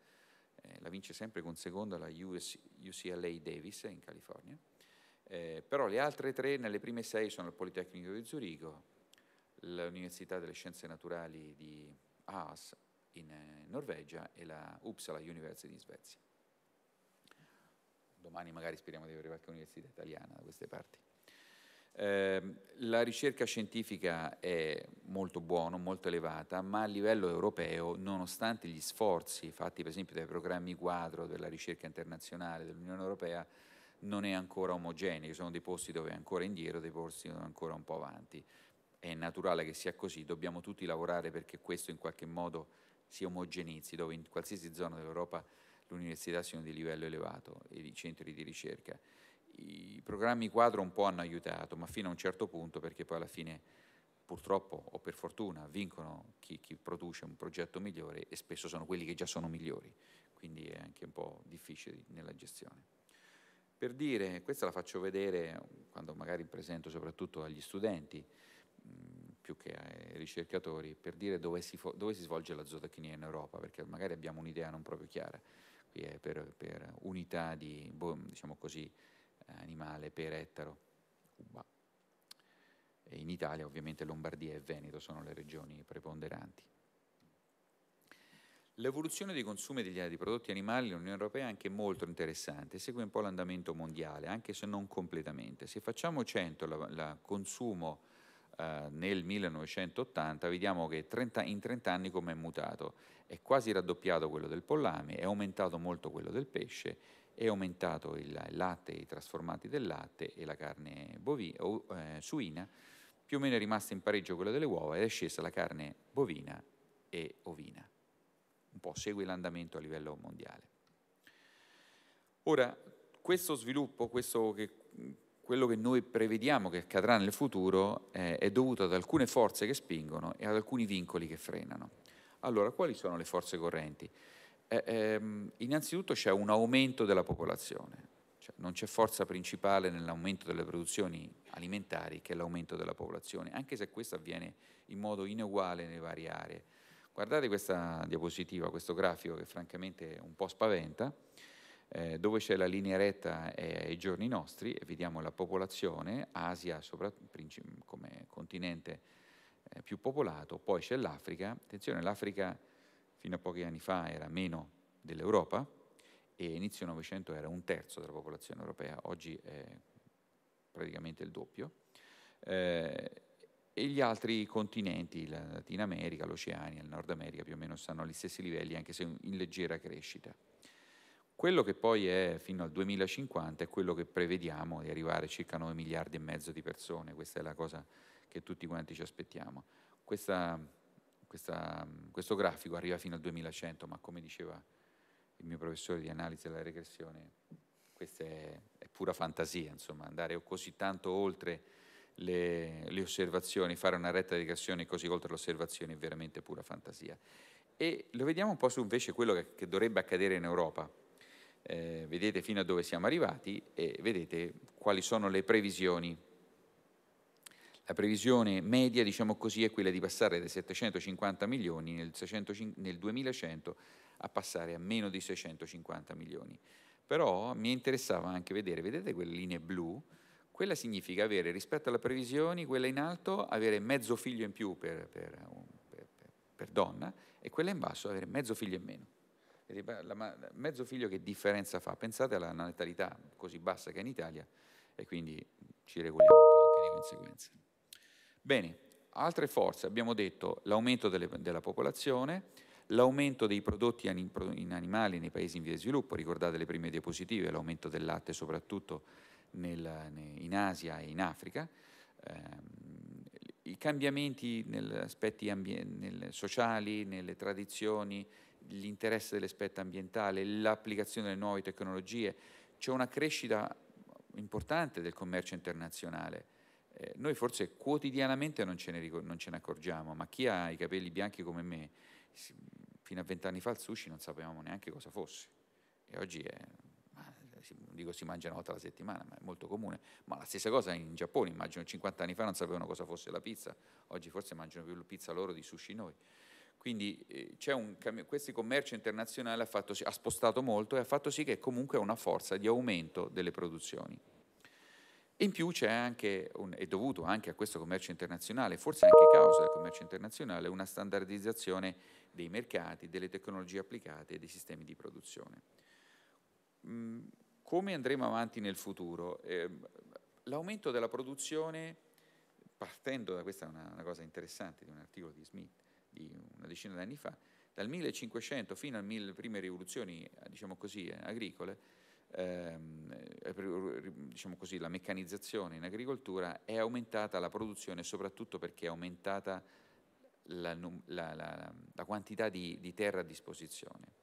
Eh, la vince sempre con seconda la US, UCLA Davis in California. Eh, però le altre tre nelle prime sei sono il Politecnico di Zurigo, l'Università delle Scienze Naturali di Aas eh, in Norvegia e la Uppsala University in Svezia. Domani magari speriamo di avere qualche università italiana da queste parti. Ehm, la ricerca scientifica è molto buona, molto elevata, ma a livello europeo, nonostante gli sforzi fatti per esempio dai programmi quadro della ricerca internazionale dell'Unione Europea, non è ancora omogenea, ci sono dei posti dove è ancora indietro, dei posti dove è ancora un po' avanti è naturale che sia così, dobbiamo tutti lavorare perché questo in qualche modo si omogenizzi, dove in qualsiasi zona dell'Europa l'università sia di livello elevato e i centri di ricerca. I programmi quadro un po' hanno aiutato, ma fino a un certo punto, perché poi alla fine purtroppo o per fortuna vincono chi, chi produce un progetto migliore e spesso sono quelli che già sono migliori, quindi è anche un po' difficile nella gestione. Per dire, questa la faccio vedere quando magari presento soprattutto agli studenti, più che ai ricercatori, per dire dove si, dove si svolge la zootecnia in Europa, perché magari abbiamo un'idea non proprio chiara. Qui è per, per unità di, boh, diciamo così, animale per ettaro. E in Italia ovviamente Lombardia e Veneto sono le regioni preponderanti. L'evoluzione dei consumi dei prodotti animali nell'Unione Europea è anche molto interessante, segue un po' l'andamento mondiale, anche se non completamente. Se facciamo 100 il consumo eh, nel 1980, vediamo che 30, in 30 anni come è mutato. È quasi raddoppiato quello del pollame, è aumentato molto quello del pesce, è aumentato il latte, i trasformati del latte e la carne bovina, o, eh, suina, più o meno è rimasta in pareggio quella delle uova ed è scesa la carne bovina e ovina. Un po' segue l'andamento a livello mondiale. Ora, questo sviluppo, questo che quello che noi prevediamo che accadrà nel futuro eh, è dovuto ad alcune forze che spingono e ad alcuni vincoli che frenano. Allora, quali sono le forze correnti? Eh, ehm, innanzitutto c'è un aumento della popolazione, cioè non c'è forza principale nell'aumento delle produzioni alimentari che è l'aumento della popolazione, anche se questo avviene in modo ineguale nelle varie aree. Guardate questa diapositiva, questo grafico che francamente un po' spaventa eh, dove c'è la linea retta è ai giorni nostri e vediamo la popolazione, Asia come continente eh, più popolato, poi c'è l'Africa, attenzione l'Africa fino a pochi anni fa era meno dell'Europa e inizio Novecento era un terzo della popolazione europea, oggi è praticamente il doppio. Eh, e gli altri continenti, la Latina America, l'Oceania, il Nord America più o meno stanno agli stessi livelli anche se in leggera crescita. Quello che poi è fino al 2050 è quello che prevediamo di arrivare circa 9 miliardi e mezzo di persone, questa è la cosa che tutti quanti ci aspettiamo. Questa, questa, questo grafico arriva fino al 2100, ma come diceva il mio professore di analisi della regressione, questa è, è pura fantasia, insomma, andare così tanto oltre le, le osservazioni, fare una retta di regressione così oltre le osservazioni è veramente pura fantasia. E lo vediamo un po' su invece quello che, che dovrebbe accadere in Europa eh, vedete fino a dove siamo arrivati e vedete quali sono le previsioni. La previsione media, diciamo così, è quella di passare dai 750 milioni nel, 600, nel 2100 a passare a meno di 650 milioni. Però mi interessava anche vedere, vedete quelle linee blu? Quella significa avere rispetto alle previsioni, quella in alto, avere mezzo figlio in più per, per, per, per donna e quella in basso avere mezzo figlio in meno mezzo figlio che differenza fa? Pensate alla natalità così bassa che è in Italia e quindi ci regoliamo anche di conseguenza. Bene, altre forze, abbiamo detto l'aumento delle, della popolazione, l'aumento dei prodotti in, animali nei paesi in via di sviluppo, ricordate le prime diapositive, l'aumento del latte soprattutto nel, in Asia e in Africa, ehm, i cambiamenti negli aspetti ambien- nel, sociali, nelle tradizioni, l'interesse dell'aspetto ambientale, l'applicazione delle nuove tecnologie, c'è una crescita importante del commercio internazionale. Eh, noi forse quotidianamente non ce, ne, non ce, ne, accorgiamo, ma chi ha i capelli bianchi come me, fino a vent'anni fa il sushi non sapevamo neanche cosa fosse. E oggi è, dico si mangia una volta alla settimana, ma è molto comune. Ma la stessa cosa in Giappone, immagino 50 anni fa non sapevano cosa fosse la pizza, oggi forse mangiano più pizza loro di sushi noi. Quindi eh, un, questi commerci internazionali ha, fatto, ha spostato molto e ha fatto sì che comunque è una forza di aumento delle produzioni. In più un, è dovuto anche a questo commercio internazionale, forse anche causa del commercio internazionale, una standardizzazione dei mercati, delle tecnologie applicate e dei sistemi di produzione. Mm, come andremo avanti nel futuro? Ehm, l'aumento della produzione, partendo da questa è una, una cosa interessante di un articolo di Smith, una decina di anni fa, dal 1500 fino alle prime rivoluzioni, diciamo così, agricole, ehm, eh, diciamo così, la meccanizzazione in agricoltura è aumentata la produzione soprattutto perché è aumentata la, la, la, la quantità di, di, terra a disposizione.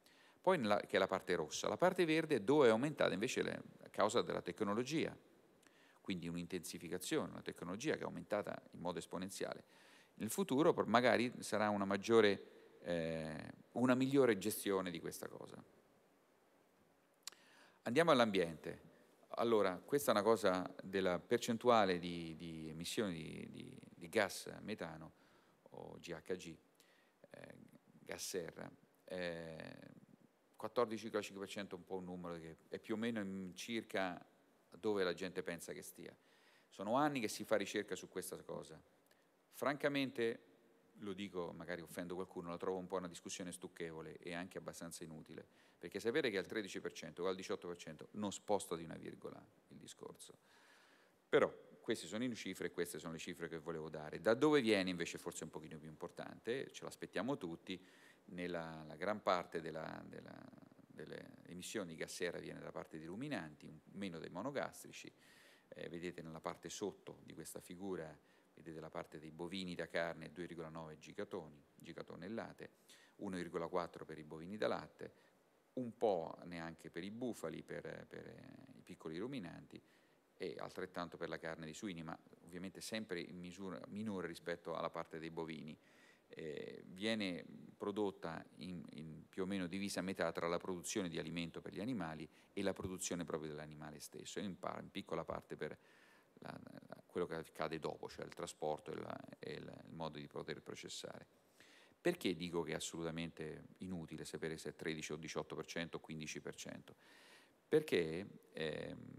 Poi nella, che è la parte rossa, la parte verde dove è aumentata invece le, a causa della tecnologia, quindi un'intensificazione, una tecnologia che è aumentata in modo esponenziale. Nel futuro magari sarà una, maggiore, eh, una migliore gestione di questa cosa. Andiamo all'ambiente. Allora, questa è una cosa della percentuale di, di emissioni di, di, di, gas metano o GHG, eh, gas serra, eh, 14,5% è un po' un numero che è più o meno circa dove la gente pensa che stia. Sono anni che si fa ricerca su questa cosa. Francamente, lo dico, magari offendo qualcuno, la trovo un po' una discussione stucchevole e anche abbastanza inutile, perché sapere che al 13% o al 18% non sposta di una virgola il discorso. Però queste sono le cifre e queste sono le cifre che volevo dare. Da dove viene invece forse un pochino più importante, ce l'aspettiamo tutti, nella gran parte della, della, delle emissioni di gas sera viene da parte dei ruminanti, meno dei monogastrici, eh, vedete nella parte sotto di questa figura vedete la parte dei bovini da carne 2,9 gigatoni, gigatonnellate, 1,4 per i bovini da latte, un po' neanche per i bufali, per, per eh, i piccoli ruminanti e altrettanto per la carne di suini, ma ovviamente sempre in misura minore rispetto alla parte dei bovini. Eh, viene prodotta in, in più o meno divisa a metà tra la produzione di alimento per gli animali e la produzione proprio dell'animale stesso, in, par- in piccola parte per, la, la, quello che accade dopo, cioè il trasporto e, la, e il modo di poter processare. Perché dico che è assolutamente inutile sapere se è 13 o 18% o 15%? Perché ehm,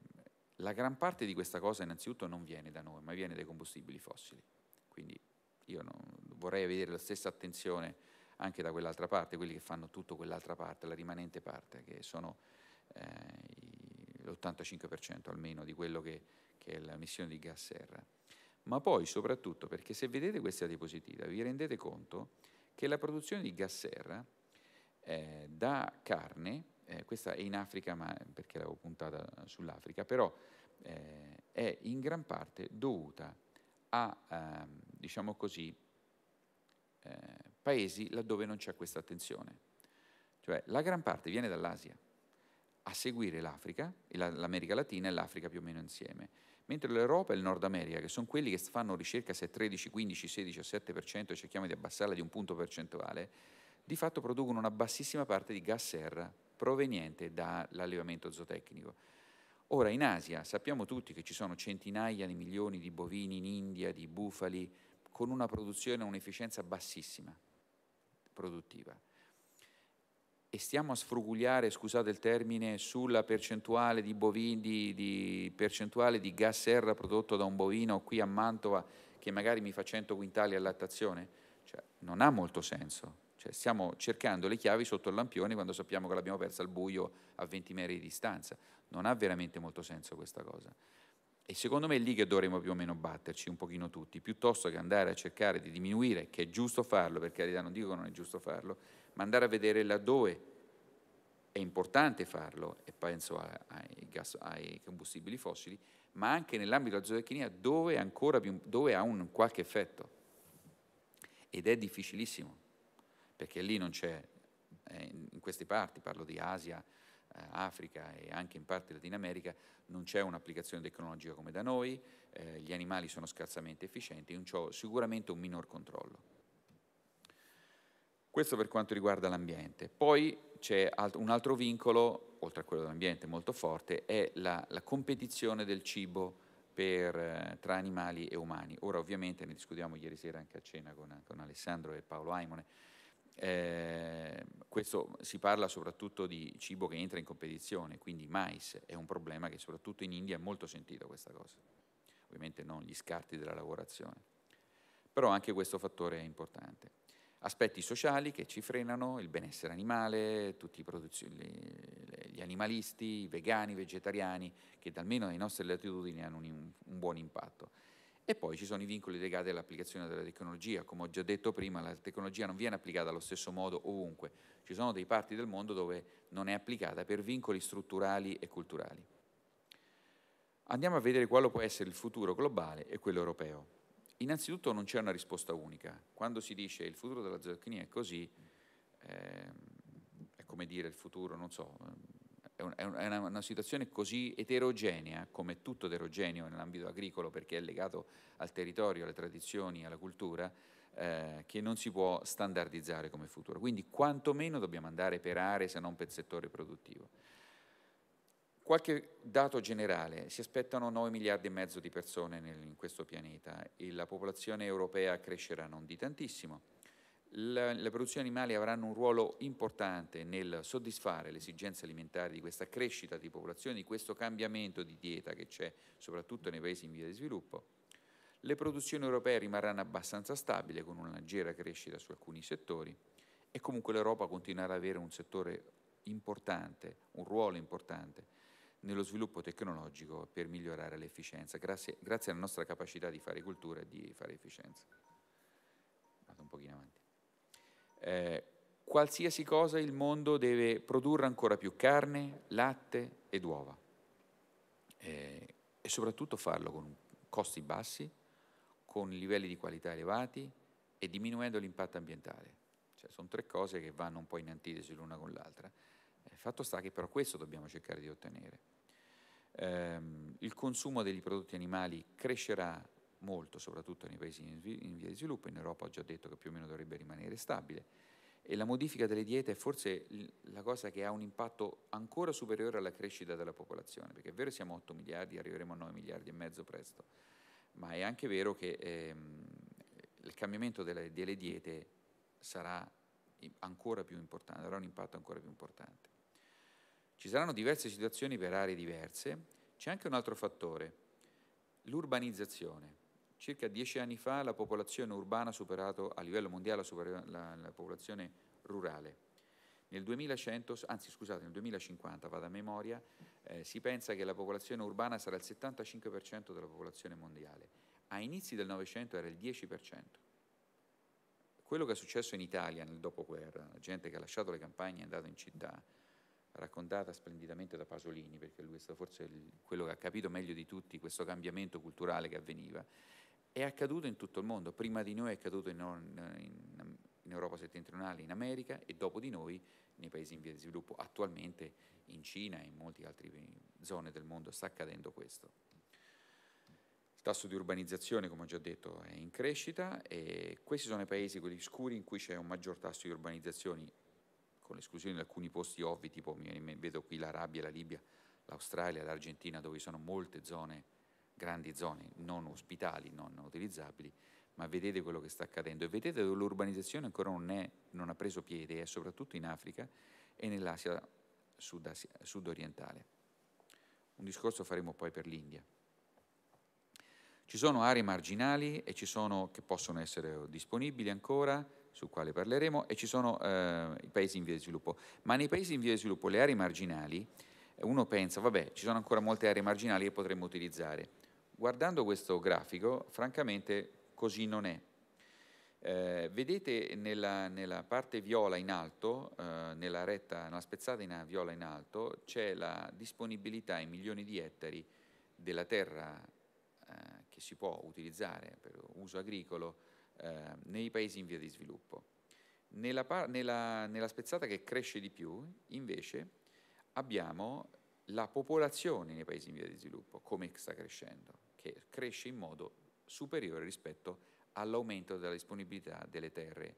la gran parte di questa cosa innanzitutto non viene da noi, ma viene dai combustibili fossili. Quindi io non, vorrei vedere la stessa attenzione anche da quell'altra parte, quelli che fanno tutto quell'altra parte, la rimanente parte, che sono eh, l'85% almeno di quello che che è la missione di gas serra, ma poi soprattutto perché se vedete questa diapositiva vi rendete conto che la produzione di gas serra eh, da carne, eh, questa è in Africa ma perché l'avevo puntata sull'Africa, però eh, è in gran parte dovuta a, ehm, diciamo così, eh, paesi laddove non c'è questa attenzione. Cioè la gran parte viene dall'Asia, a seguire l'Africa, l'America Latina e l'Africa più o meno insieme mentre l'Europa e il Nord America, che sono quelli che fanno ricerca se 13, 15, 16 o 7% e cerchiamo di abbassarla di un punto percentuale, di fatto producono una bassissima parte di gas serra proveniente dall'allevamento zootecnico. Ora, in Asia sappiamo tutti che ci sono centinaia di milioni di bovini in India, di bufali, con una produzione e un'efficienza bassissima produttiva e stiamo a sfrugugliare, scusate il termine, sulla percentuale di, bovini, di, di, percentuale di gas serra prodotto da un bovino qui a Mantova che magari mi fa 100 quintali a lattazione, cioè, non ha molto senso. Cioè, stiamo cercando le chiavi sotto il lampione quando sappiamo che l'abbiamo persa al buio a 20 metri di distanza. Non ha veramente molto senso questa cosa. E secondo me è lì che dovremmo più o meno batterci un pochino tutti, piuttosto che andare a cercare di diminuire, che è giusto farlo, per carità non dico che non è giusto farlo, ma andare a vedere laddove è importante farlo, e penso ai, gas, ai combustibili fossili, ma anche nell'ambito della zootecnia dove, ancora più, dove ha un qualche effetto. Ed è difficilissimo, perché lì non c'è, eh, in queste parti, parlo di Asia, eh, Africa e anche in parte Latina America, non c'è un'applicazione tecnologica come da noi, eh, gli animali sono scarsamente efficienti, un sicuramente un minor controllo. Questo per quanto riguarda l'ambiente. Poi c'è un altro vincolo, oltre a quello dell'ambiente molto forte, è la, la competizione del cibo per, eh, tra animali e umani. Ora ovviamente ne discutiamo ieri sera anche a cena con, con Alessandro e Paolo Aimone. Eh, questo si parla soprattutto di cibo che entra in competizione, quindi mais è un problema che soprattutto in India è molto sentito questa cosa. Ovviamente non gli scarti della lavorazione. Però anche questo fattore è importante aspetti sociali che ci frenano, il benessere animale, tutti gli animalisti, i vegani, i vegetariani, che almeno nei nostre latitudini hanno un, un buon impatto. E poi ci sono i vincoli legati all'applicazione della tecnologia. Come ho già detto prima, la tecnologia non viene applicata allo stesso modo ovunque. Ci sono dei parti del mondo dove non è applicata per vincoli strutturali e culturali. Andiamo a vedere quale può essere il futuro globale e quello europeo. Innanzitutto non c'è una risposta unica. Quando si dice il futuro della zootecnia è così, eh, è come dire il futuro, non so, è, un, è, una, una situazione così eterogenea, come tutto eterogeneo nell'ambito agricolo, perché è legato al territorio, alle tradizioni, alla cultura, eh, che non si può standardizzare come futuro. Quindi quantomeno dobbiamo andare per aree, se non per settore produttivo. Qualche dato generale, si aspettano 9 miliardi e mezzo di persone nel, in questo pianeta e la popolazione europea crescerà non di tantissimo. La, le produzioni animali avranno un ruolo importante nel soddisfare le esigenze alimentari di questa crescita di popolazione, di questo cambiamento di dieta che c'è soprattutto nei paesi in via di sviluppo. Le produzioni europee rimarranno abbastanza stabili con una leggera crescita su alcuni settori e comunque l'Europa continuerà ad avere un settore importante, un ruolo importante nello sviluppo tecnologico per migliorare l'efficienza, grazie, grazie, alla nostra capacità di fare cultura e di fare efficienza. Vado un pochino avanti. Eh, qualsiasi cosa il mondo deve produrre ancora più carne, latte ed uova. Eh, e soprattutto farlo con costi bassi, con livelli di qualità elevati e diminuendo l'impatto ambientale. Cioè, sono tre cose che vanno un po' in antitesi l'una con l'altra. Il Fatto sta che però questo dobbiamo cercare di ottenere. Ehm, il consumo degli prodotti animali crescerà molto, soprattutto nei paesi in, in via di sviluppo, in Europa ho già detto che più o meno dovrebbe rimanere stabile, e la modifica delle diete è forse la cosa che ha un impatto ancora superiore alla crescita della popolazione, perché è vero siamo a 8 miliardi, arriveremo a 9 miliardi e mezzo presto, ma è anche vero che ehm, il cambiamento delle, delle diete sarà ancora più importante, avrà un impatto ancora più importante. Ci saranno diverse situazioni per aree diverse. C'è anche un altro fattore, l'urbanizzazione. Circa dieci anni fa la popolazione urbana ha superato, a livello mondiale la, la popolazione rurale. Nel 2100, anzi scusate, nel 2050, vado a memoria, eh, si pensa che la popolazione urbana sarà il 75% della popolazione mondiale. A inizi del Novecento era il 10%. Quello che è successo in Italia nel dopoguerra, la gente che ha lasciato le campagne e è andata in città, raccontata splendidamente da Pasolini, perché lui è stato forse quello che ha capito meglio di tutti questo cambiamento culturale che avveniva, è accaduto in tutto il mondo, prima di noi è accaduto in, in, in Europa settentrionale, in America e dopo di noi nei paesi in via di sviluppo, attualmente in Cina e in molte altre zone del mondo sta accadendo questo. Il tasso di urbanizzazione, come ho già detto, è in crescita e questi sono i paesi, quelli scuri, in cui c'è un maggior tasso di urbanizzazione con l'esclusione di alcuni posti ovvi, tipo vedo qui l'Arabia, la Libia, l'Australia, l'Argentina, dove sono molte zone, grandi zone, non ospitali, non utilizzabili, ma vedete quello che sta accadendo e vedete dove l'urbanizzazione ancora non, è, non ha preso piede, è soprattutto in Africa e nell'Asia sudorientale. Un discorso faremo poi per l'India. Ci sono aree marginali e ci sono che possono essere disponibili ancora, sul quale parleremo, e ci sono eh, i paesi in via di sviluppo. Ma nei paesi in via di sviluppo, le aree marginali, eh, uno pensa, vabbè, ci sono ancora molte aree marginali che potremmo utilizzare. Guardando questo grafico, francamente così non è. Eh, vedete nella, nella, parte viola in alto, eh, nella retta, nella spezzata in viola in alto, c'è la disponibilità in milioni di ettari della terra eh, che si può utilizzare per uso agricolo eh, nei paesi in via di sviluppo. Nella, par- nella, nella spezzata che cresce di più, invece, abbiamo la popolazione nei paesi in via di sviluppo, come sta crescendo, che cresce in modo superiore rispetto all'aumento della disponibilità delle terre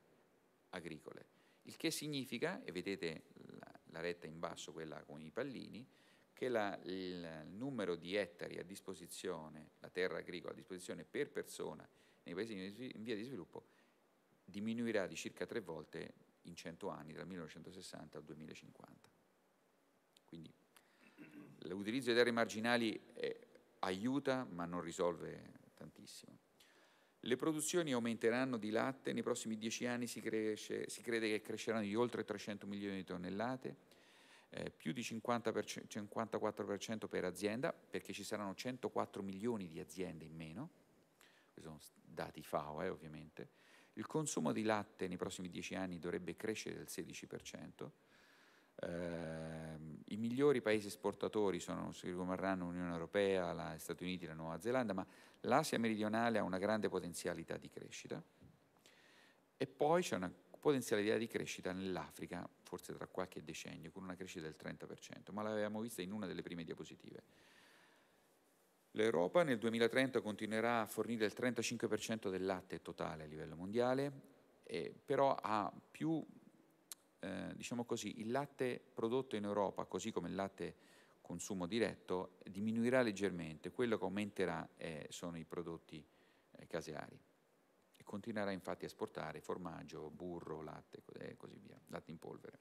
agricole. Il che significa, e vedete la, la retta in basso, quella con i pallini, che la, il numero di ettari a disposizione, la terra agricola a disposizione per persona nei paesi in via di sviluppo diminuirà di circa tre volte in 100 anni, dal 1960 al 2050. Quindi l'utilizzo di aree marginali è, eh, aiuta ma non risolve tantissimo. Le produzioni aumenteranno di latte, nei prossimi dieci anni si, cresce, si crede che cresceranno di oltre 300 milioni di tonnellate, eh, più di 50 54% per azienda, perché ci saranno 104 milioni di aziende in meno, sono dati FAO eh, ovviamente, il consumo di latte nei prossimi dieci anni dovrebbe crescere del 16%, eh, i migliori paesi esportatori sono, si rimarranno l'Unione Europea, gli Stati Uniti, e la Nuova Zelanda, ma l'Asia meridionale ha una grande potenzialità di crescita e poi c'è una potenzialità di crescita nell'Africa, forse tra qualche decennio, con una crescita del 30%, ma l'avevamo vista in una delle prime diapositive. L'Europa nel 2030 continuerà a fornire il 35% del latte totale a livello mondiale, eh, però ha più, eh, diciamo così, il latte prodotto in Europa, così come il latte consumo diretto, diminuirà leggermente, quello che aumenterà eh, sono i prodotti eh, caseari e continuerà infatti a esportare formaggio, burro, latte e eh, così via, latte in polvere.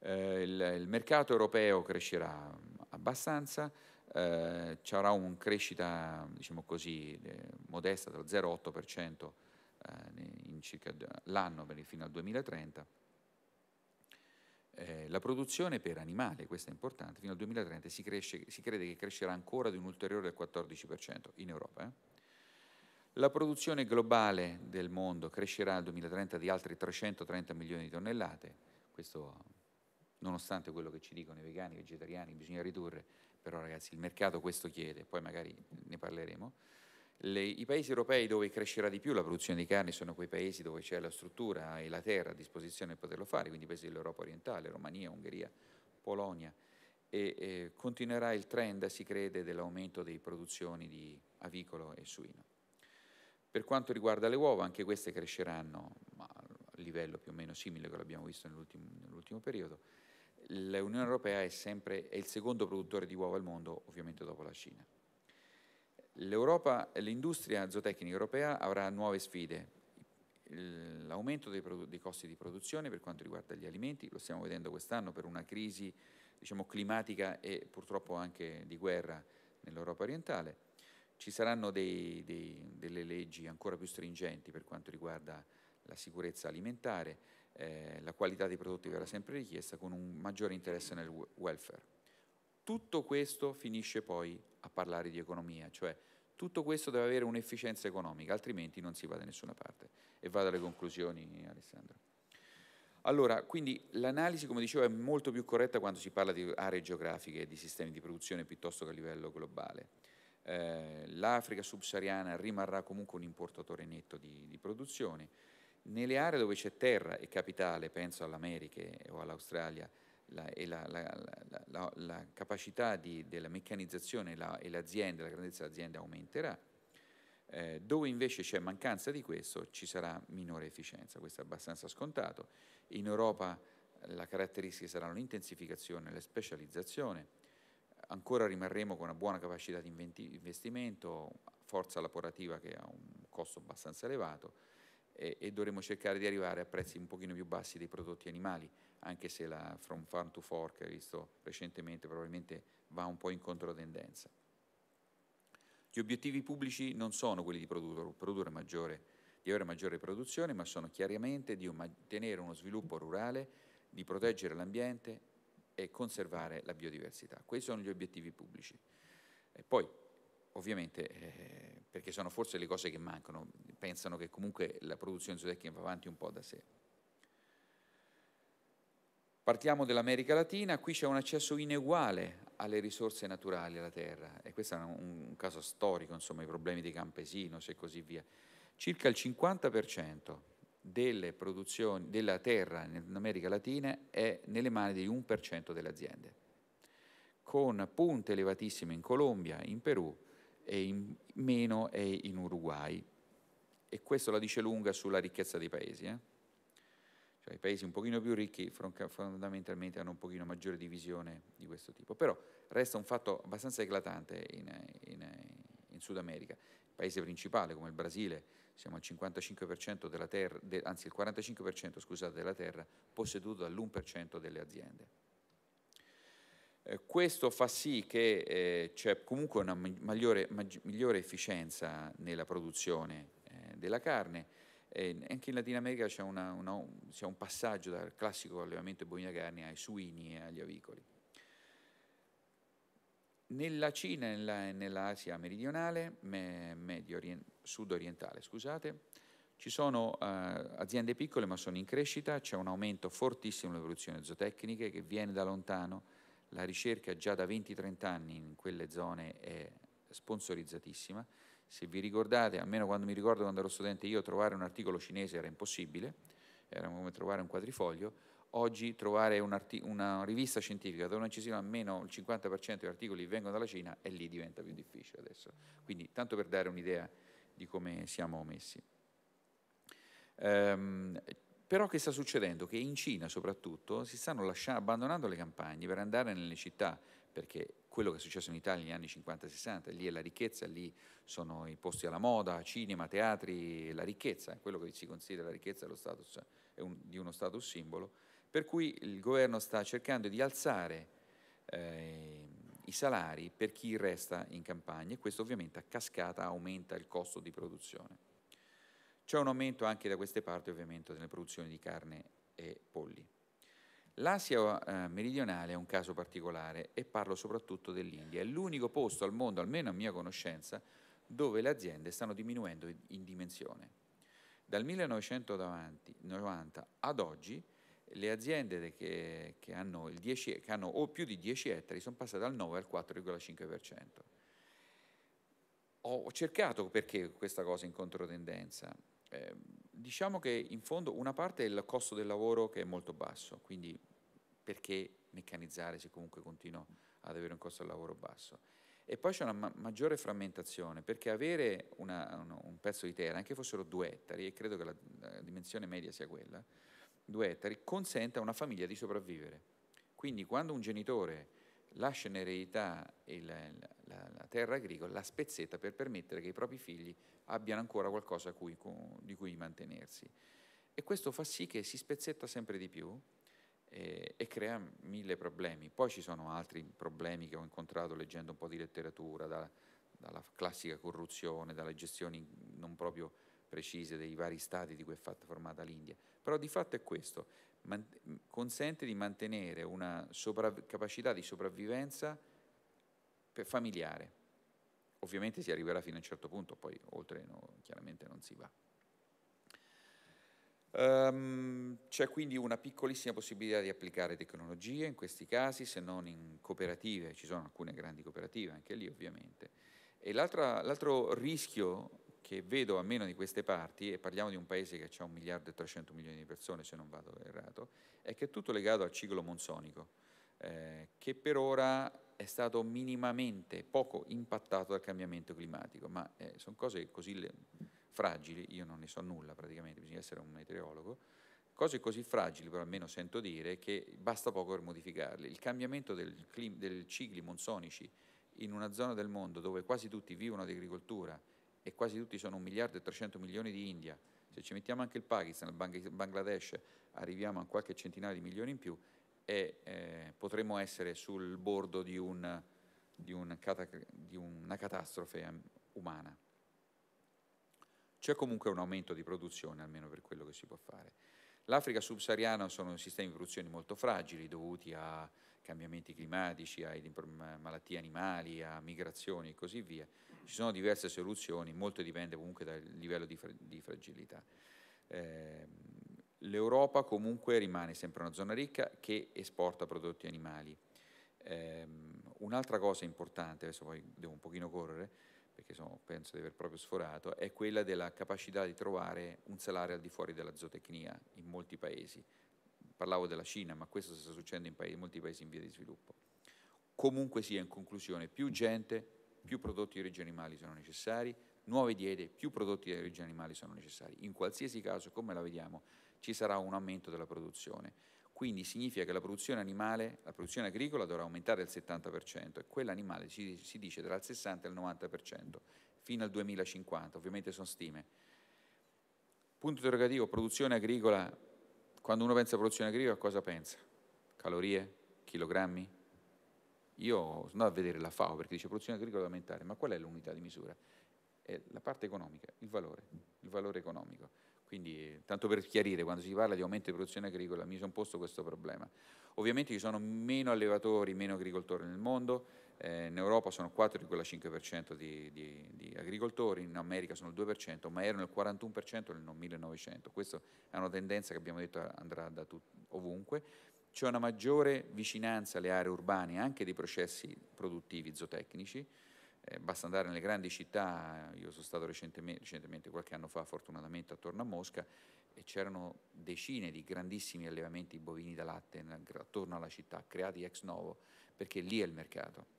Eh, il, il mercato europeo crescerà mm, abbastanza, eh, ci avrà una crescita, diciamo così, eh, modesta dello 0,8% eh, circa l'anno fino al 2030. Eh, la produzione per animale, questo è importante, fino al 2030 si, cresce, si crede che crescerà ancora di un ulteriore 14% in Europa. La produzione globale del mondo crescerà al 2030 di altri 330 milioni di tonnellate, questo nonostante quello che ci dicono i vegani, i vegetariani, bisogna ridurre però ragazzi il mercato questo chiede, poi magari ne parleremo, le, i paesi europei dove crescerà di più la produzione di carni sono quei paesi dove c'è la struttura e la terra a disposizione per poterlo fare, quindi i paesi dell'Europa orientale, Romania, Ungheria, Polonia, e eh, continuerà il trend, si crede, dell'aumento delle produzioni di avicolo e suino. Per quanto riguarda le uova, anche queste cresceranno a livello più o meno simile a quello che abbiamo visto nell'ultimo, nell'ultimo periodo, l'Unione Europea è, sempre, è il secondo produttore di uova al mondo, ovviamente dopo la Cina. l'industria zootecnica europea avrà nuove sfide. L'aumento dei, dei, costi di produzione per quanto riguarda gli alimenti, lo stiamo vedendo quest'anno per una crisi diciamo, climatica e purtroppo anche di guerra nell'Europa orientale. Ci saranno dei, dei, delle leggi ancora più stringenti per quanto riguarda la sicurezza alimentare, eh, la qualità dei prodotti verrà sempre richiesta con un maggiore interesse nel welfare. Tutto questo finisce poi a parlare di economia, cioè tutto questo deve avere un'efficienza economica, altrimenti non si va da nessuna parte. E vado alle conclusioni, Alessandro. Allora, quindi l'analisi, come dicevo, è molto più corretta quando si parla di aree geografiche e di sistemi di produzione piuttosto che a livello globale. Eh, L'Africa subsahariana rimarrà comunque un importatore netto di, di produzione nelle aree dove c'è terra e capitale, penso all'America o all'Australia, la, e la, la, la capacità di, della meccanizzazione e l'azienda, la grandezza dell'azienda aumenterà, eh, dove invece c'è mancanza di questo ci sarà minore efficienza, questo è abbastanza scontato. In Europa eh, la caratteristica sarà l'intensificazione, e la specializzazione, ancora rimarremo con una buona capacità di investimento, forza lavorativa che ha un costo abbastanza elevato, e, e, dovremo cercare di arrivare a prezzi un pochino più bassi dei prodotti animali, anche se la From Farm to Fork, che visto recentemente, probabilmente va un po' in controtendenza. Gli obiettivi pubblici non sono quelli di produrre, produrre maggiore, di avere maggiore produzione, ma sono chiaramente di mantenere uno sviluppo rurale, di proteggere l'ambiente e conservare la biodiversità. Questi sono gli obiettivi pubblici. E poi ovviamente eh, perché sono forse le cose che mancano, pensano che comunque la produzione zootecnica va avanti un po' da sé. Partiamo dall'America Latina, qui c'è un accesso ineguale alle risorse naturali, alla terra, e questo è un, un caso storico, insomma, i problemi di Campesinos e così via. Circa il 50% delle produzioni della terra in America Latina è nelle mani dell'1% delle aziende, con punte elevatissime in Colombia, in Perù e in meno è in Uruguay. E questo la dice lunga sulla ricchezza dei paesi. Eh? Cioè, I paesi un pochino più ricchi fondamentalmente hanno un pochino maggiore divisione di questo tipo. Però resta un fatto abbastanza eclatante in, in, in Sud America. Il paese principale come il Brasile, siamo al 55% della terra, de, anzi il 45% scusate, della terra posseduto dall'1% delle aziende. Eh, questo fa sì che eh, c'è comunque una migliore, migliore, efficienza nella produzione eh, della carne. Eh, anche in Latina America c'è, una, una, c'è, un passaggio dal classico allevamento bovina carne ai suini e agli avicoli. Nella Cina e nella, nell'Asia meridionale, me, orient, sud-orientale, scusate, ci sono eh, aziende piccole ma sono in crescita, c'è un aumento fortissimo delle produzioni zootecniche che viene da lontano, la ricerca già da 20-30 anni in quelle zone è sponsorizzatissima. Se vi ricordate, almeno quando mi ricordo quando ero studente io, trovare un articolo cinese era impossibile, era come trovare un quadrifoglio. Oggi trovare un una rivista scientifica dove non ci siano almeno il 50% degli articoli che vengono dalla Cina e lì diventa più difficile adesso. Quindi tanto per dare un'idea di come siamo messi. Um, però che sta succedendo? Che in Cina soprattutto si stanno lasciando, abbandonando le campagne per andare nelle città, perché quello che è successo in Italia negli anni 50-60, lì è la ricchezza, lì sono i posti alla moda, cinema, teatri, la ricchezza, quello che si considera la ricchezza status, cioè, è un, di uno status simbolo, per cui il governo sta cercando di alzare eh, i salari per chi resta in campagna e questo ovviamente a cascata aumenta il costo di produzione. C'è un aumento anche da queste parti ovviamente delle produzioni di carne e polli. L'Asia eh, meridionale è un caso particolare e parlo soprattutto dell'India. È l'unico posto al mondo, almeno a mia conoscenza, dove le aziende stanno diminuendo in dimensione. Dal 1990 ad oggi le aziende che, che, hanno, 10, che hanno, più di 10 ettari sono passate dal 9 al 4,5%. Ho cercato perché questa cosa in controtendenza Ehm, diciamo che in fondo una parte è il costo del lavoro che è molto basso, quindi perché meccanizzare se comunque continuo ad avere un costo del lavoro basso? E poi c'è una ma- maggiore frammentazione, perché avere una, un, un, pezzo di terra, anche fossero due ettari, e credo che la, la dimensione media sia quella, due ettari, consente a una famiglia di sopravvivere. Quindi quando un genitore lascia in eredità il, la, la, terra agricola, la spezzetta per permettere che i propri figli abbiano ancora qualcosa cui, di cui mantenersi. E questo fa sì che si spezzetta sempre di più eh, e crea mille problemi. Poi ci sono altri problemi che ho incontrato leggendo un po' di letteratura, da, dalla classica corruzione, dalle gestioni non proprio precise dei vari stati di cui è fatta formata l'India. Però di fatto è questo consente di mantenere una soprav- capacità di sopravvivenza familiare. Ovviamente si arriverà fino a un certo punto, poi oltre no, chiaramente non si va. Um, c'è quindi una piccolissima possibilità di applicare tecnologie in questi casi, se non in cooperative, ci sono alcune grandi cooperative anche lì ovviamente. E l'altro rischio che vedo a meno di queste parti, e parliamo di un paese che ha 1 miliardo e 300 milioni di persone se non vado errato, è che è tutto legato al ciclo monsonico, eh, che per ora è stato minimamente poco impattato dal cambiamento climatico, ma eh, sono cose così fragili, io non ne so nulla praticamente, bisogna essere un meteorologo, cose così fragili, però almeno sento dire, che basta poco per modificarle. Il cambiamento del, clim, del cicli monsonici in una zona del mondo dove quasi tutti vivono di agricoltura, e quasi tutti sono 1 miliardo e 300 milioni di India, se ci mettiamo anche il Pakistan, il Bangladesh, arriviamo a qualche centinaio di milioni in più e eh, potremmo essere sul bordo di, un, di, un catac- di una catastrofe ehm, umana. C'è comunque un aumento di produzione, almeno per quello che si può fare. L'Africa subsahariana sono sistemi di produzione molto fragili dovuti a cambiamenti climatici, ai malattie animali, a migrazioni e così via. Ci sono diverse soluzioni, molto dipende comunque dal livello di, fra di fragilità. Eh, L'Europa comunque rimane sempre una zona ricca che esporta prodotti animali. Eh, un'altra cosa importante, adesso poi devo un pochino correre, perché sono, penso di aver proprio sforato, è quella della capacità di trovare un salario al di fuori della zootecnia in molti paesi parlavo della Cina, ma questo sta succedendo in, paesi, in molti paesi in via di sviluppo. Comunque sia, in conclusione, più gente, più prodotti di origine animale sono necessari, nuove diete, più prodotti di origine animale sono necessari. In qualsiasi caso, come la vediamo, ci sarà un aumento della produzione. Quindi significa che la produzione animale, la produzione agricola dovrà aumentare del 70% e quella animale si, si dice tra il 60 e il 90% fino al 2050, ovviamente sono stime. Punto interrogativo, produzione agricola quando uno pensa a produzione agricola, cosa pensa? Calorie, chilogrammi? Io sono andato a vedere la FAO perché dice produzione agricola aumentare, ma qual è l'unità di misura? È la parte economica, il valore, il valore economico. Quindi, tanto per chiarire, quando si parla di aumento di produzione agricola, mi sono posto questo problema. Ovviamente ci sono meno allevatori, meno agricoltori nel mondo, eh, in Europa sono 4,5% di, di, di, agricoltori, in America sono il 2%, ma erano il 41% nel 1900. Questa è una tendenza che abbiamo detto andrà da tut- ovunque. C'è una maggiore vicinanza alle aree urbane anche dei processi produttivi zootecnici. Eh, basta andare nelle grandi città, io sono stato recentemente, recentemente, qualche anno fa fortunatamente attorno a Mosca e c'erano decine di grandissimi allevamenti di bovini da latte attorno alla città, creati ex novo, perché lì è il mercato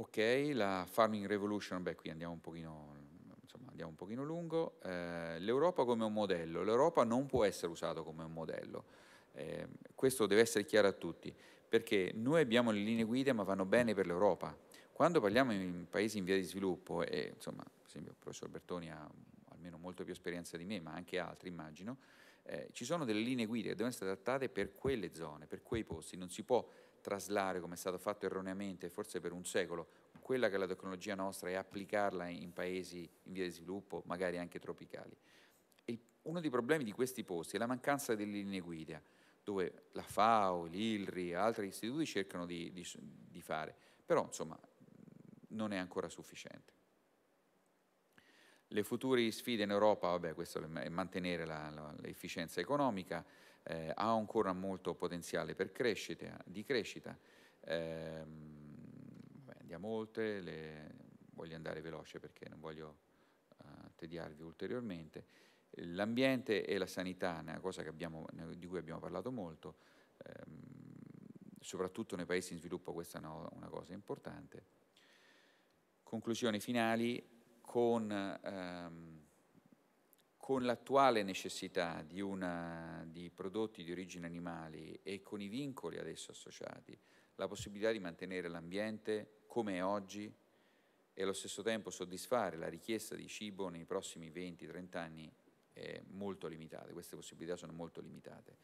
Ok, la Farming Revolution, beh qui andiamo un pochino, insomma, andiamo un pochino lungo. Eh, L'Europa come un modello. L'Europa non può essere usata come un modello. Eh, questo deve essere chiaro a tutti, perché noi abbiamo le linee guida ma vanno bene per l'Europa. Quando parliamo in paesi in via di sviluppo, e insomma, per esempio il professor Bertoni ha almeno molto più esperienza di me, ma anche altri immagino, eh, ci sono delle linee guida che devono essere adattate per quelle zone, per quei posti. Non si può traslare, come è stato fatto erroneamente, forse per un secolo, quella che è la tecnologia nostra e applicarla in paesi in via di sviluppo, magari anche tropicali. E uno dei problemi di questi posti è la mancanza delle linee guida, dove la FAO, l'ILRI e altri istituti cercano di, di, di fare, però insomma non è ancora sufficiente. Le future sfide in Europa, vabbè, questo è mantenere l'efficienza economica, eh, ha ancora molto potenziale crescita, di crescita. Eh, andiamo oltre, le, voglio andare veloce perché non voglio eh, tediarvi ulteriormente. L'ambiente e la sanità è una cosa abbiamo, di cui abbiamo parlato molto, ehm, soprattutto nei paesi in sviluppo questa è una, una cosa importante. Conclusioni finali con... Ehm, con l'attuale necessità di, una, di prodotti di origine animale e con i vincoli ad esso associati, la possibilità di mantenere l'ambiente come è oggi e allo stesso tempo soddisfare la richiesta di cibo nei prossimi 20-30 anni è molto limitata, queste possibilità sono molto limitate.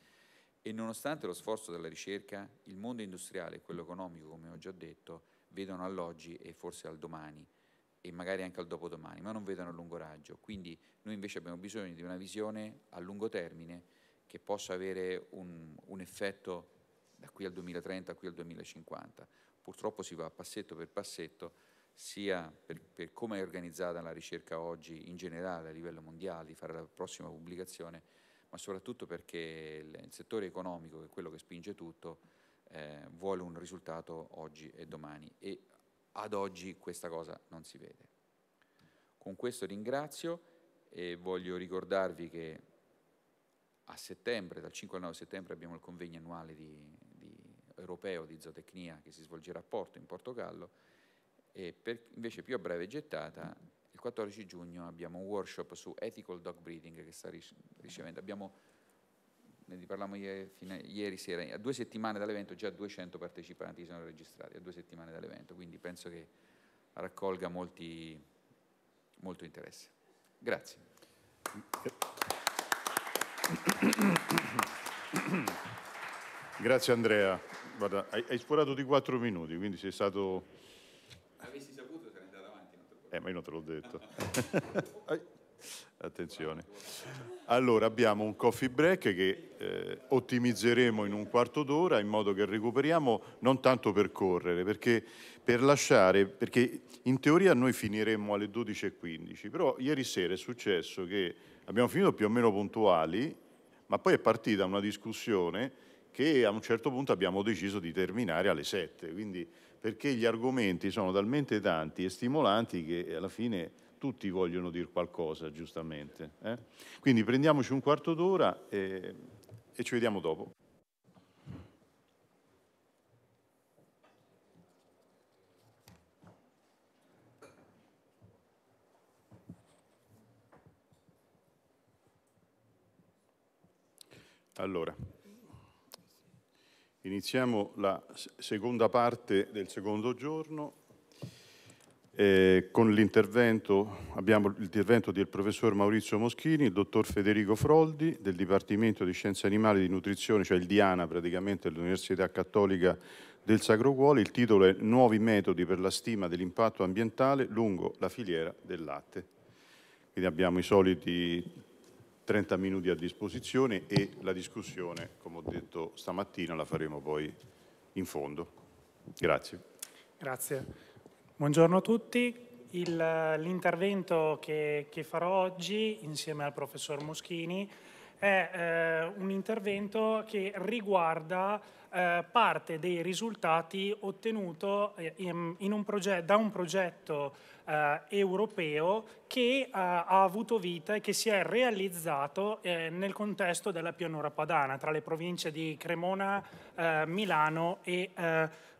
E nonostante lo sforzo della ricerca, il mondo industriale e quello economico, come ho già detto, vedono all'oggi e forse al domani e magari anche al dopodomani, ma non vedono a lungo raggio. Quindi noi invece abbiamo bisogno di una visione a lungo termine che possa avere un, un effetto da qui al 2030, a qui al 2050. Purtroppo si va passetto per passetto, sia per, per, come è organizzata la ricerca oggi in generale a livello mondiale, di fare la prossima pubblicazione, ma soprattutto perché il, il settore economico, che è quello che spinge tutto, eh, vuole un risultato oggi e domani. E ad oggi questa cosa non si vede. Con questo ringrazio e voglio ricordarvi che a settembre, dal 5 al 9 settembre, abbiamo il convegno annuale di, di, europeo di zootecnia che si svolgerà a Porto, in Portogallo, e per, invece più a breve gettata, il 14 giugno abbiamo un workshop su ethical dog breeding che sta ricevendo. Abbiamo ne parlavamo ieri, fine, ieri, sera, a due settimane dall'evento già 200 partecipanti si sono registrati, a due settimane dall'evento, quindi penso che raccolga molti, molto interesse. Grazie. Grazie Andrea, Guarda, hai, hai sforato di 4 minuti, quindi sei stato... Avessi saputo sarei andato avanti. Eh, ma io non te l'ho detto. Attenzione. Allora abbiamo un coffee break che eh, ottimizzeremo in un quarto d'ora in modo che recuperiamo non tanto per correre, perché per lasciare, perché in teoria noi finiremmo alle 12.15, però ieri sera è successo che abbiamo finito più o meno puntuali, ma poi è partita una discussione che a un certo punto abbiamo deciso di terminare alle 7, quindi perché gli argomenti sono talmente tanti e stimolanti che alla fine tutti vogliono dire qualcosa, giustamente. Eh? Quindi prendiamoci un quarto d'ora e, e ci vediamo dopo. Allora, iniziamo la seconda parte del secondo giorno. Eh, con l'intervento, abbiamo l'intervento del professor Maurizio Moschini, il dottor Federico Froldi del Dipartimento di Scienze Animali e di Nutrizione, cioè il Diana praticamente dell'Università Cattolica del Sacro Cuore, il titolo è Nuovi metodi per la stima dell'impatto ambientale lungo la filiera del latte. Quindi abbiamo i soliti 30 minuti a disposizione e la discussione, come ho detto stamattina, la faremo poi in fondo. Grazie. Grazie. Buongiorno a tutti. l'intervento che, che, farò oggi insieme al professor Moschini è eh, un intervento che riguarda eh, parte dei risultati ottenuti eh, in, in un da un progetto eh, europeo che eh, ha avuto vita e che si è realizzato eh, nel contesto della pianura padana tra le province di Cremona, Milano e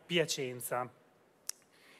Piacenza.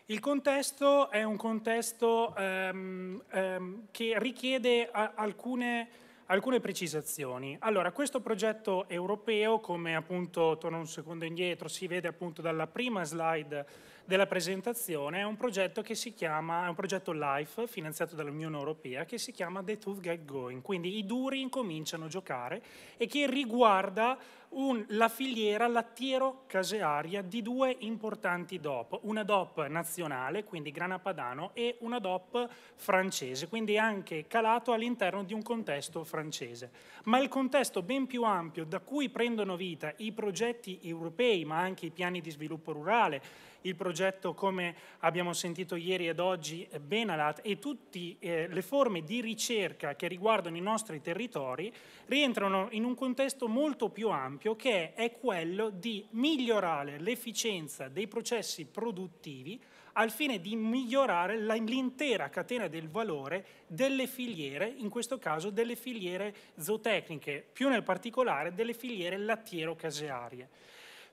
Il contesto è un contesto ehm, ehm, che richiede alcune, alcune, precisazioni. Allora, questo progetto europeo, come appunto, torno un secondo indietro, si vede appunto dalla prima slide della presentazione, è un progetto che si chiama, è un progetto LIFE finanziato dall'Unione Europea che si chiama The Tooth Get Going, quindi i duri incominciano a giocare e che riguarda un, la filiera lattiero-casearia di due importanti DOP, una DOP nazionale, quindi grana padano, e una DOP francese, quindi anche calato all'interno di un contesto francese. Ma il contesto ben più ampio da cui prendono vita i progetti europei, ma anche i piani di sviluppo rurale, il progetto, come abbiamo sentito ieri ed oggi, eh, Benalat e tutte eh, le forme di ricerca che riguardano i nostri territori rientrano in un contesto molto più ampio che è quello di migliorare l'efficienza dei processi produttivi al fine di migliorare l'intera catena del valore delle filiere, in questo caso delle filiere zootecniche, più nel particolare delle filiere lattiero-casearie.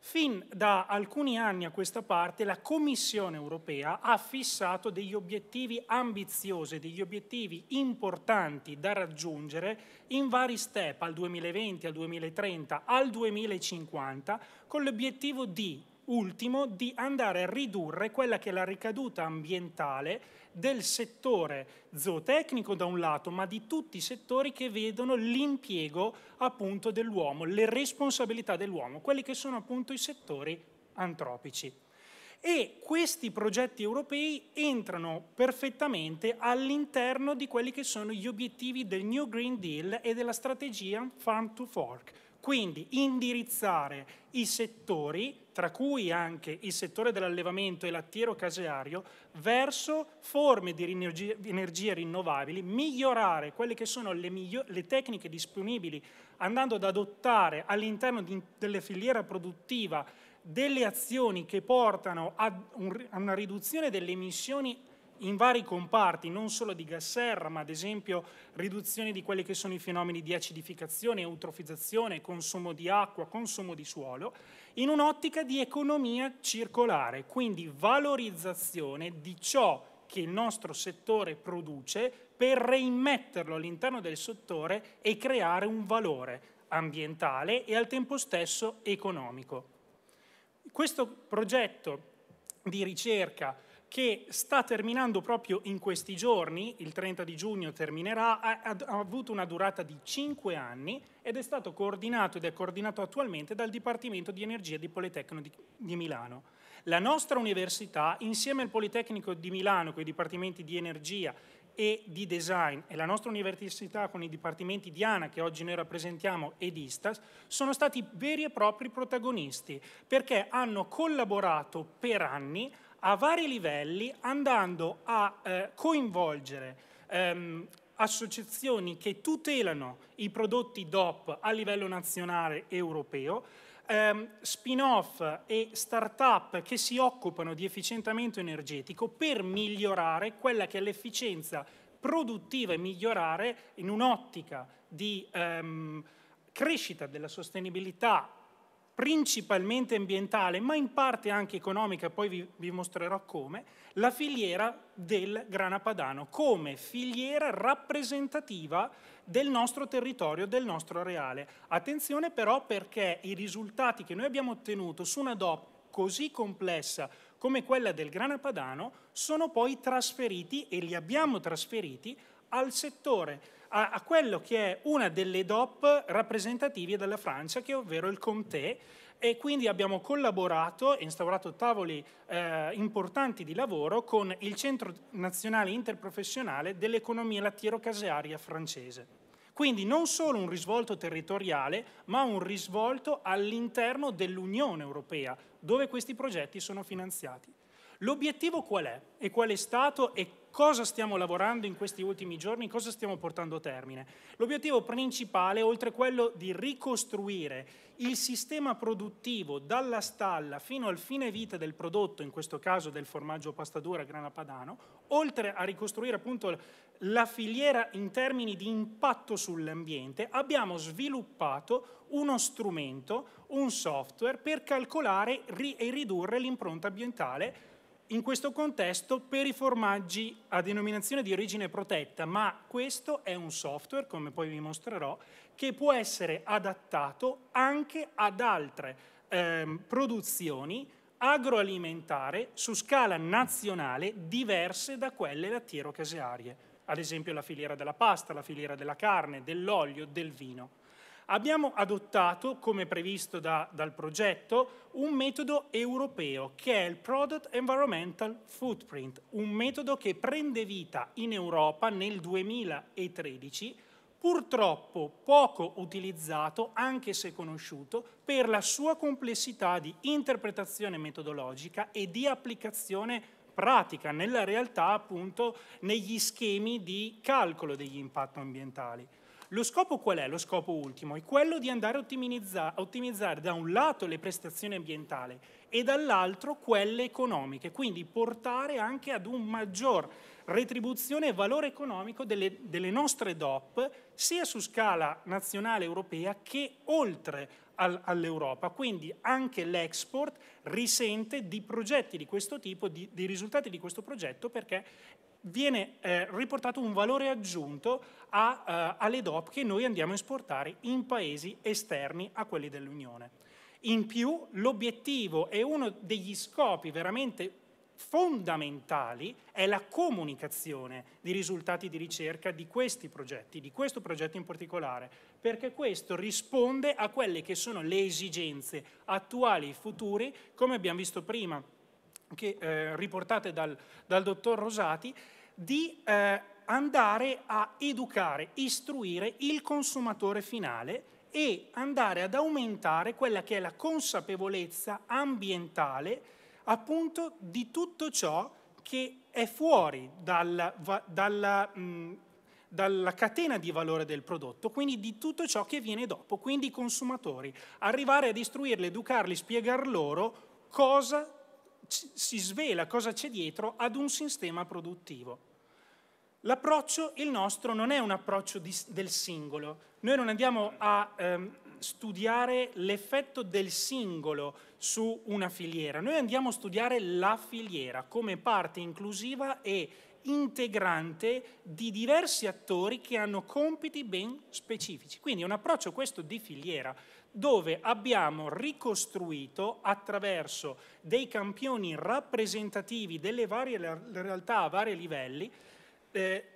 Fin da alcuni anni a questa parte la Commissione europea ha fissato degli obiettivi ambiziosi, degli obiettivi importanti da raggiungere in vari step al 2020, al 2030, al 2050, con l'obiettivo di ultimo di andare a ridurre quella che è la ricaduta ambientale del settore zootecnico da un lato, ma di tutti i settori che vedono l'impiego appunto dell'uomo, le responsabilità dell'uomo, quelli che sono appunto i settori antropici. E questi progetti europei entrano perfettamente all'interno di quelli che sono gli obiettivi del New Green Deal e della strategia Farm to Fork. Quindi indirizzare i settori tra cui anche il settore dell'allevamento e lattiero caseario, verso forme di energie, rinnovabili, migliorare quelle che sono le, miglior, le tecniche disponibili, andando ad adottare all'interno della filiera produttiva delle azioni che portano a, un, a una riduzione delle emissioni in vari comparti, non solo di gas serra, ma ad esempio riduzione di quelli che sono i fenomeni di acidificazione, eutrofizzazione, consumo di acqua, consumo di suolo in un'ottica di economia circolare, quindi valorizzazione di ciò che il nostro settore produce per reimmetterlo all'interno del settore e creare un valore ambientale e al tempo stesso economico. Questo progetto di ricerca che sta terminando proprio in questi giorni, il 30 di giugno terminerà, ha, ha, avuto una durata di 5 anni ed è stato coordinato ed è coordinato attualmente dal Dipartimento di Energia di Politecnico di, di Milano. La nostra università, insieme al Politecnico di Milano, con i dipartimenti di energia e di design e la nostra università con i dipartimenti di ANA che oggi noi rappresentiamo e di ISTAS sono stati veri e propri protagonisti perché hanno collaborato per anni a vari livelli andando a eh, coinvolgere ehm, associazioni che tutelano i prodotti DOP a livello nazionale e europeo, ehm, spin-off e start-up che si occupano di efficientamento energetico per migliorare quella che è l'efficienza produttiva e migliorare in un'ottica di ehm, crescita della sostenibilità principalmente ambientale, ma in parte anche economica, poi vi, vi mostrerò come, la filiera del grana padano, come filiera rappresentativa del nostro territorio, del nostro areale. Attenzione però perché i risultati che noi abbiamo ottenuto su una DOP così complessa come quella del grana padano sono poi trasferiti e li abbiamo trasferiti al settore a, a quello che è una delle DOP rappresentative della Francia, che ovvero il Comté, e quindi abbiamo collaborato e instaurato tavoli eh, importanti di lavoro con il Centro Nazionale Interprofessionale dell'Economia Lattiero-Casearia francese. Quindi non solo un risvolto territoriale, ma un risvolto all'interno dell'Unione Europea, dove questi progetti sono finanziati. L'obiettivo qual è? E qual è stato e cosa stiamo lavorando in questi ultimi giorni, cosa stiamo portando a termine. L'obiettivo principale, oltre a quello di ricostruire il sistema produttivo dalla stalla fino al fine vita del prodotto, in questo caso del formaggio pasta dura grana padano, oltre a ricostruire appunto la filiera in termini di impatto sull'ambiente, abbiamo sviluppato uno strumento, un software per calcolare e ridurre l'impronta ambientale in questo contesto per i formaggi a denominazione di origine protetta, ma questo è un software, come poi vi mostrerò, che può essere adattato anche ad altre eh, produzioni agroalimentare su scala nazionale diverse da quelle lattiero-casearie, ad esempio la filiera della pasta, la filiera della carne, dell'olio, del vino abbiamo adottato, come previsto da, dal progetto, un metodo europeo che è il Product Environmental Footprint, un metodo che prende vita in Europa nel 2013, purtroppo poco utilizzato, anche se conosciuto, per la sua complessità di interpretazione metodologica e di applicazione pratica nella realtà appunto negli schemi di calcolo degli impatti ambientali. Lo scopo qual è? Lo scopo ultimo è quello di andare a ottimizza, ottimizzare da un lato le prestazioni ambientali e dall'altro quelle economiche, quindi portare anche ad un maggior retribuzione e valore economico delle, delle nostre DOP sia su scala nazionale europea che oltre al, all'Europa. Quindi anche l'export risente di progetti di questo tipo, di, di risultati di questo progetto perché viene eh, riportato un valore aggiunto a, uh, alle DOP che noi andiamo a esportare in paesi esterni a quelli dell'Unione. In più l'obiettivo e uno degli scopi veramente fondamentali è la comunicazione di risultati di ricerca di questi progetti, di questo progetto in particolare, perché questo risponde a quelle che sono le esigenze attuali e future, come abbiamo visto prima, che, eh, riportate dal, dal, dottor Rosati, di eh, andare a educare, istruire il consumatore finale e andare ad aumentare quella che è la consapevolezza ambientale appunto di tutto ciò che è fuori dalla, dalla, mh, mm, dalla, catena di valore del prodotto, quindi di tutto ciò che viene dopo, quindi i consumatori. Arrivare a istruirli, educarli, spiegar loro cosa si svela, cosa c'è dietro ad un sistema produttivo. L'approccio, il nostro, non è un approccio di, del singolo. Noi non andiamo a ehm, studiare l'effetto del singolo su una filiera, noi andiamo a studiare la filiera come parte inclusiva e integrante di diversi attori che hanno compiti ben specifici. Quindi è un approccio questo di filiera dove abbiamo ricostruito attraverso dei campioni rappresentativi delle varie realtà a vari livelli eh,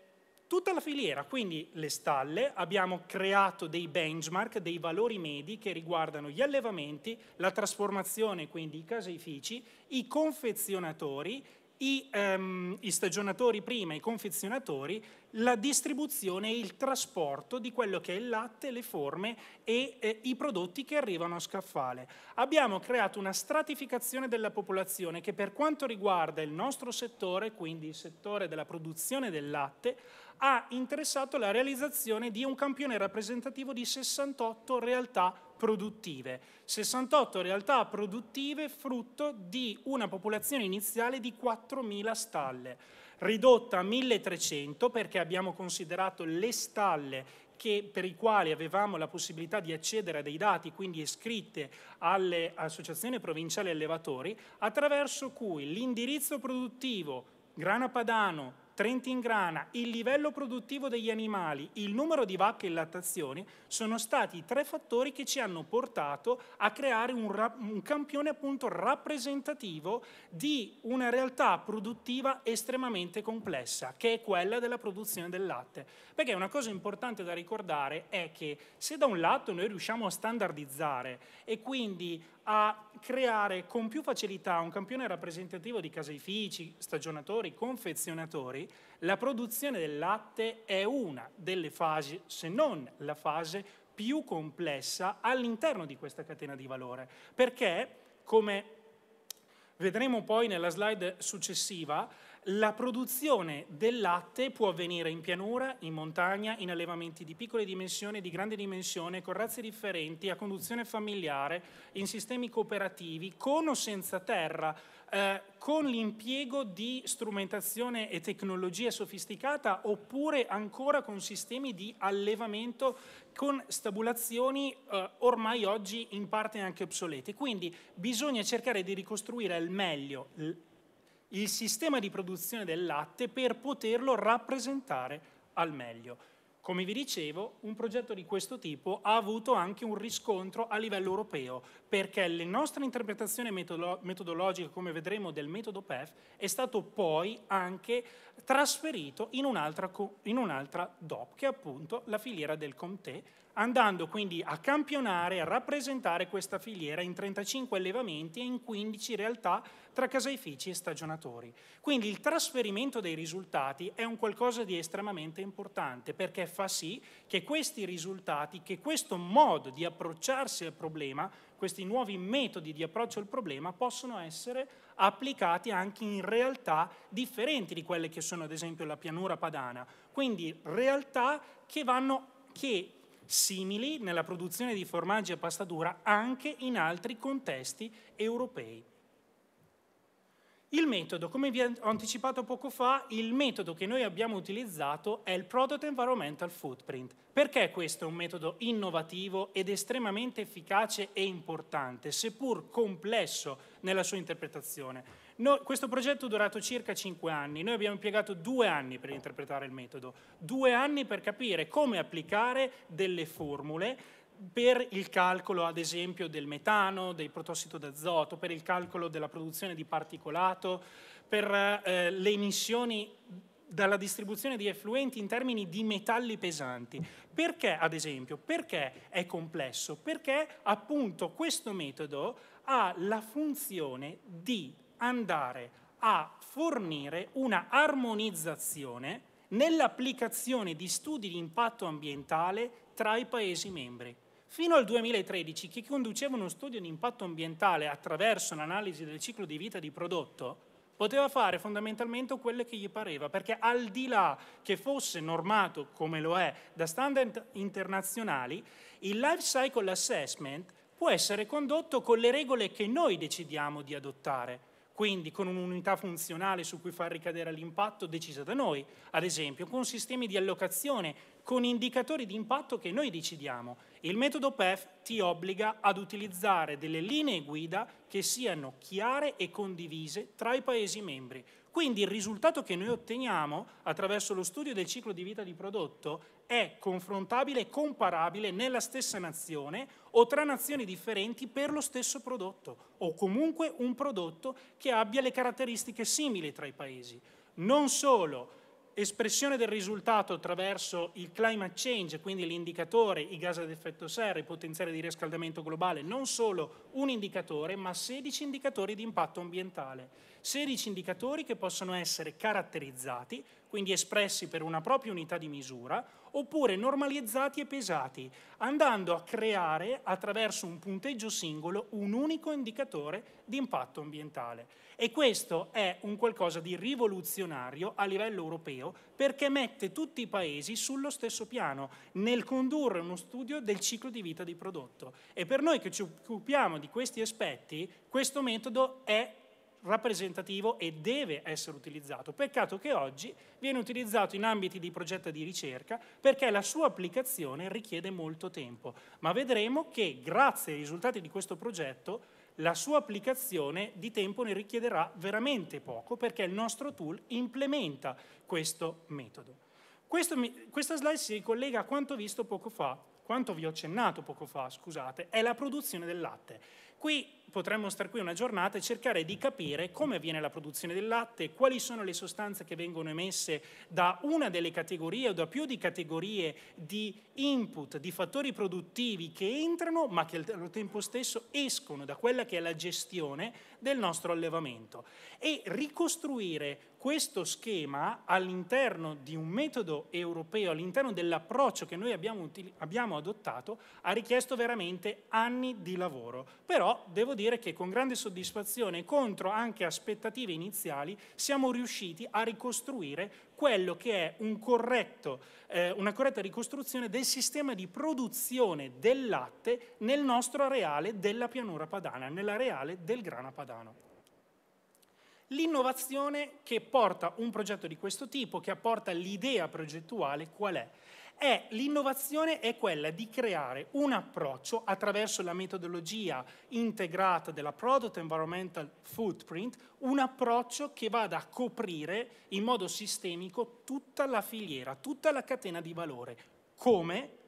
Tutta la filiera, quindi le stalle, abbiamo creato dei benchmark, dei valori medi che riguardano gli allevamenti, la trasformazione, quindi i caseifici, i confezionatori, i, um, i stagionatori prima, i confezionatori, la distribuzione e il trasporto di quello che è il latte, le forme e eh, i prodotti che arrivano a scaffale. Abbiamo creato una stratificazione della popolazione che per quanto riguarda il nostro settore, quindi il settore della produzione del latte, ha interessato la realizzazione di un campione rappresentativo di 68 realtà produttive. 68 realtà produttive frutto di una popolazione iniziale di 4.000 stalle, ridotta a 1.300 perché abbiamo considerato le stalle che, per i quali avevamo la possibilità di accedere a dei dati, quindi iscritte alle associazioni provinciali allevatori, attraverso cui l'indirizzo produttivo grana padano, in grana, il livello produttivo degli animali, il numero di vacche in lattazione sono stati i tre fattori che ci hanno portato a creare un, un campione appunto rappresentativo di una realtà produttiva estremamente complessa, che è quella della produzione del latte. Perché una cosa importante da ricordare è che se da un lato noi riusciamo a standardizzare e quindi a creare con più facilità un campione rappresentativo di caseifici, stagionatori, confezionatori, la produzione del latte è una delle fasi, se non la fase più complessa all'interno di questa catena di valore. Perché, come vedremo poi nella slide successiva, la produzione del latte può avvenire in pianura, in montagna, in allevamenti di piccole dimensioni di grande dimensione, con razze differenti, a conduzione familiare, in sistemi cooperativi, con o senza terra, eh, con l'impiego di strumentazione e tecnologia sofisticata oppure ancora con sistemi di allevamento con stabulazioni eh, ormai oggi in parte anche obsolete. Quindi bisogna cercare di ricostruire al meglio il sistema di produzione del latte per poterlo rappresentare al meglio. Come vi dicevo, un progetto di questo tipo ha avuto anche un riscontro a livello europeo, perché la nostra interpretazione metodologica, come vedremo, del metodo PEF è stato poi anche trasferito in un'altra, in un'altra DOP, che è appunto la filiera del Comté, andando quindi a campionare, a rappresentare questa filiera in 35 allevamenti e in 15 realtà tra caseifici e stagionatori. Quindi il trasferimento dei risultati è un qualcosa di estremamente importante perché fa sì che questi risultati, che questo modo di approcciarsi al problema, questi nuovi metodi di approccio al problema possono essere applicati anche in realtà differenti di quelle che sono ad esempio la pianura padana, quindi realtà che vanno che simili nella produzione di formaggi a pasta dura anche in altri contesti europei. Il metodo, come vi ho anticipato poco fa, il metodo che noi abbiamo utilizzato è il Product Environmental Footprint. Perché questo è un metodo innovativo ed estremamente efficace e importante, seppur complesso nella sua interpretazione? No, questo progetto è durato circa 5 anni, noi abbiamo impiegato 2 anni per interpretare il metodo, 2 anni per capire come applicare delle formule per il calcolo ad esempio del metano, del protossido d'azoto, per il calcolo della produzione di particolato, per eh, le emissioni dalla distribuzione di effluenti in termini di metalli pesanti. Perché, ad esempio, perché è complesso? Perché appunto questo metodo ha la funzione di andare a fornire una armonizzazione nell'applicazione di studi di impatto ambientale tra i Paesi membri. Fino al 2013 chi conduceva uno studio di impatto ambientale attraverso l'analisi del ciclo di vita di prodotto poteva fare fondamentalmente quello che gli pareva, perché al di là che fosse normato, come lo è, da standard internazionali, il life cycle assessment può essere condotto con le regole che noi decidiamo di adottare quindi con un'unità funzionale su cui far ricadere l'impatto decisa da noi, ad esempio con sistemi di allocazione, con indicatori di impatto che noi decidiamo. Il metodo PEF ti obbliga ad utilizzare delle linee guida che siano chiare e condivise tra i Paesi membri. Quindi il risultato che noi otteniamo attraverso lo studio del ciclo di vita di prodotto è confrontabile e comparabile nella stessa nazione o tra nazioni differenti per lo stesso prodotto o comunque un prodotto che abbia le caratteristiche simili tra i paesi. Non solo espressione del risultato attraverso il climate change, quindi l'indicatore, i gas ad effetto serra, il potenziale di riscaldamento globale, non solo un indicatore ma 16 indicatori di impatto ambientale 16 indicatori che possono essere caratterizzati, quindi espressi per una propria unità di misura, oppure normalizzati e pesati, andando a creare attraverso un punteggio singolo un unico indicatore di impatto ambientale. E questo è un qualcosa di rivoluzionario a livello europeo perché mette tutti i paesi sullo stesso piano nel condurre uno studio del ciclo di vita di prodotto. E per noi che ci occupiamo di questi aspetti, questo metodo è rappresentativo e deve essere utilizzato. Peccato che oggi viene utilizzato in ambiti di progetto di ricerca perché la sua applicazione richiede molto tempo, ma vedremo che grazie ai risultati di questo progetto la sua applicazione di tempo ne richiederà veramente poco perché il nostro tool implementa questo metodo. Questo, questa slide si ricollega a quanto visto poco fa, quanto vi ho accennato poco fa, scusate, è la produzione del latte. Qui potremmo stare qui una giornata e cercare di capire come avviene la produzione del latte, quali sono le sostanze che vengono emesse da una delle categorie o da più di categorie di input, di fattori produttivi che entrano ma che allo tempo stesso escono da quella che è la gestione del nostro allevamento e ricostruire questo schema all'interno di un metodo europeo, all'interno dell'approccio che noi abbiamo, abbiamo adottato, ha richiesto veramente anni di lavoro. Però devo dire che con grande soddisfazione, contro anche aspettative iniziali, siamo riusciti a ricostruire quello che è un corretto, eh, una corretta ricostruzione del sistema di produzione del latte nel nostro areale della pianura padana, nell'areale del grana padano. L'innovazione che porta un progetto di questo tipo, che apporta l'idea progettuale, qual è? è l'innovazione è quella di creare un approccio attraverso la metodologia integrata della Product Environmental Footprint, un approccio che vada a coprire in modo sistemico tutta la filiera, tutta la catena di valore. Come?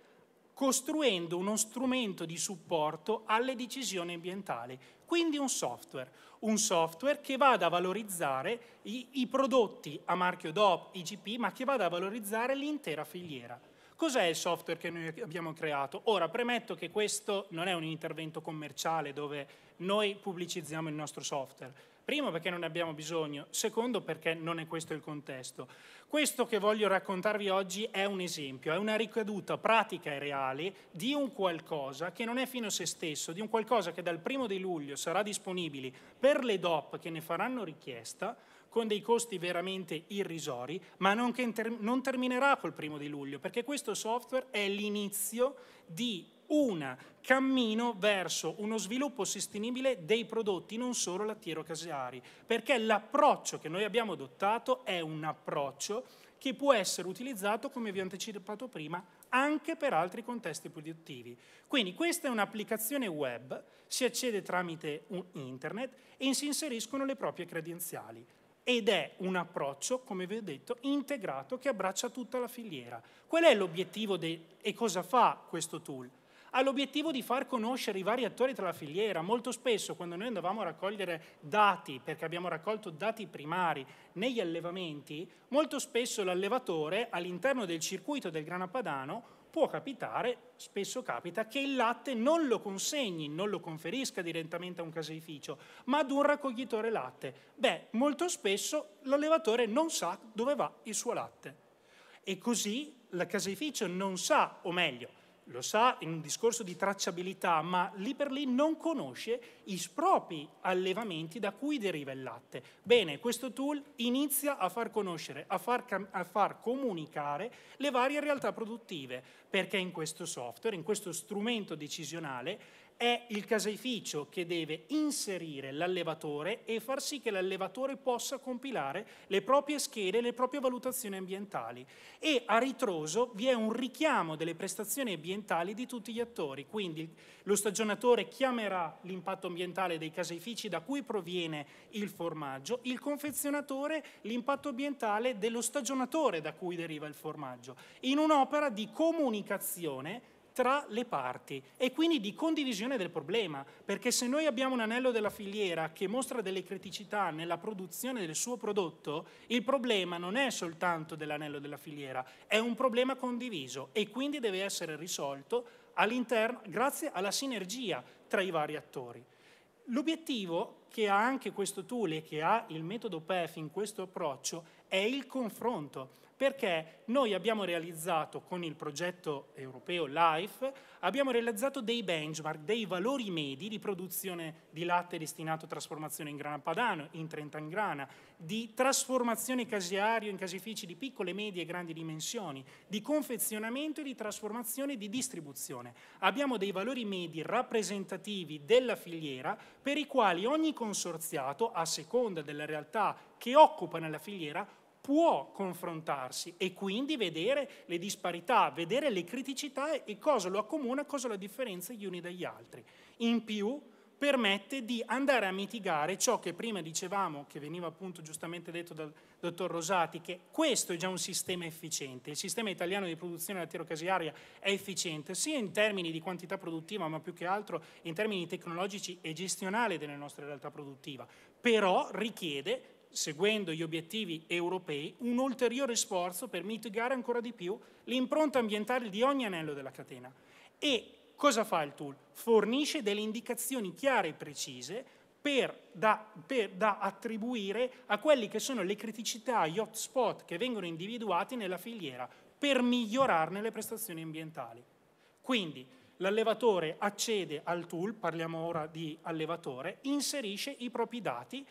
costruendo uno strumento di supporto alle decisioni ambientali, quindi un software, un software che vada a valorizzare i, i prodotti a marchio DOP, IGP, ma che vada a valorizzare l'intera filiera. Cos'è il software che noi abbiamo creato? Ora, premetto che questo non è un intervento commerciale dove noi pubblicizziamo il nostro software. Primo perché non ne abbiamo bisogno, secondo perché non è questo il contesto. Questo che voglio raccontarvi oggi è un esempio, è una ricaduta pratica e reale di un qualcosa che non è fino a se stesso, di un qualcosa che dal primo di luglio sarà disponibile per le DOP che ne faranno richiesta con dei costi veramente irrisori, ma non, ter non terminerà col primo di luglio, perché questo software è l'inizio di un cammino verso uno sviluppo sostenibile dei prodotti non solo lattiero-caseari, perché l'approccio che noi abbiamo adottato è un approccio che può essere utilizzato, come vi ho anticipato prima, anche per altri contesti produttivi. Quindi questa è un'applicazione web, si accede tramite un internet e si inseriscono le proprie credenziali ed è un approccio, come vi ho detto, integrato che abbraccia tutta la filiera. Qual è l'obiettivo e cosa fa questo tool? Ha l'obiettivo di far conoscere i vari attori tra la filiera. Molto spesso quando noi andavamo a raccogliere dati, perché abbiamo raccolto dati primari negli allevamenti, molto spesso l'allevatore all'interno del circuito del grana padano può capitare, spesso capita, che il latte non lo consegni, non lo conferisca direttamente a un caseificio, ma ad un raccoglitore latte. Beh, molto spesso l'allevatore non sa dove va il suo latte. E così il caseificio non sa, o meglio, lo sa in un discorso di tracciabilità, ma lì per lì non conosce i propri allevamenti da cui deriva il latte. Bene, questo tool inizia a far conoscere, a far, cam- a far comunicare le varie realtà produttive, perché in questo software, in questo strumento decisionale, è il caseificio che deve inserire l'allevatore e far sì che l'allevatore possa compilare le proprie schede e le proprie valutazioni ambientali. E a ritroso vi è un richiamo delle prestazioni ambientali di tutti gli attori, quindi lo stagionatore chiamerà l'impatto ambientale dei caseifici da cui proviene il formaggio, il confezionatore l'impatto ambientale dello stagionatore da cui deriva il formaggio, in un'opera di comunicazione tra le parti e quindi di condivisione del problema, perché se noi abbiamo un anello della filiera che mostra delle criticità nella produzione del suo prodotto, il problema non è soltanto dell'anello della filiera, è un problema condiviso e quindi deve essere risolto all'interno grazie alla sinergia tra i vari attori. L'obiettivo che ha anche questo tool e che ha il metodo PEF in questo approccio è il confronto perché noi abbiamo realizzato con il progetto europeo LIFE, abbiamo realizzato dei benchmark, dei valori medi di produzione di latte destinato a trasformazione in grana padano, in 30 in grana, di trasformazione caseario in caseifici di piccole, medie e grandi dimensioni, di confezionamento e di trasformazione e di distribuzione. Abbiamo dei valori medi rappresentativi della filiera per i quali ogni consorziato, a seconda della realtà che occupa nella filiera, può confrontarsi e quindi vedere le disparità, vedere le criticità e cosa lo accomuna, cosa la differenza gli uni dagli altri. In più permette di andare a mitigare ciò che prima dicevamo, che veniva appunto giustamente detto dal dottor Rosati, che questo è già un sistema efficiente. Il sistema italiano di produzione lattiero-casearia è efficiente sia in termini di quantità produttiva, ma più che altro in termini tecnologici e gestionali delle nostre realtà produttive, però richiede seguendo gli obiettivi europei, un ulteriore sforzo per mitigare ancora di più l'impronta ambientale di ogni anello della catena. E cosa fa il tool? Fornisce delle indicazioni chiare e precise per da, per, da attribuire a quelli che sono le criticità, gli hotspot che vengono individuati nella filiera per migliorarne le prestazioni ambientali. Quindi l'allevatore accede al tool, parliamo ora di allevatore, inserisce i propri dati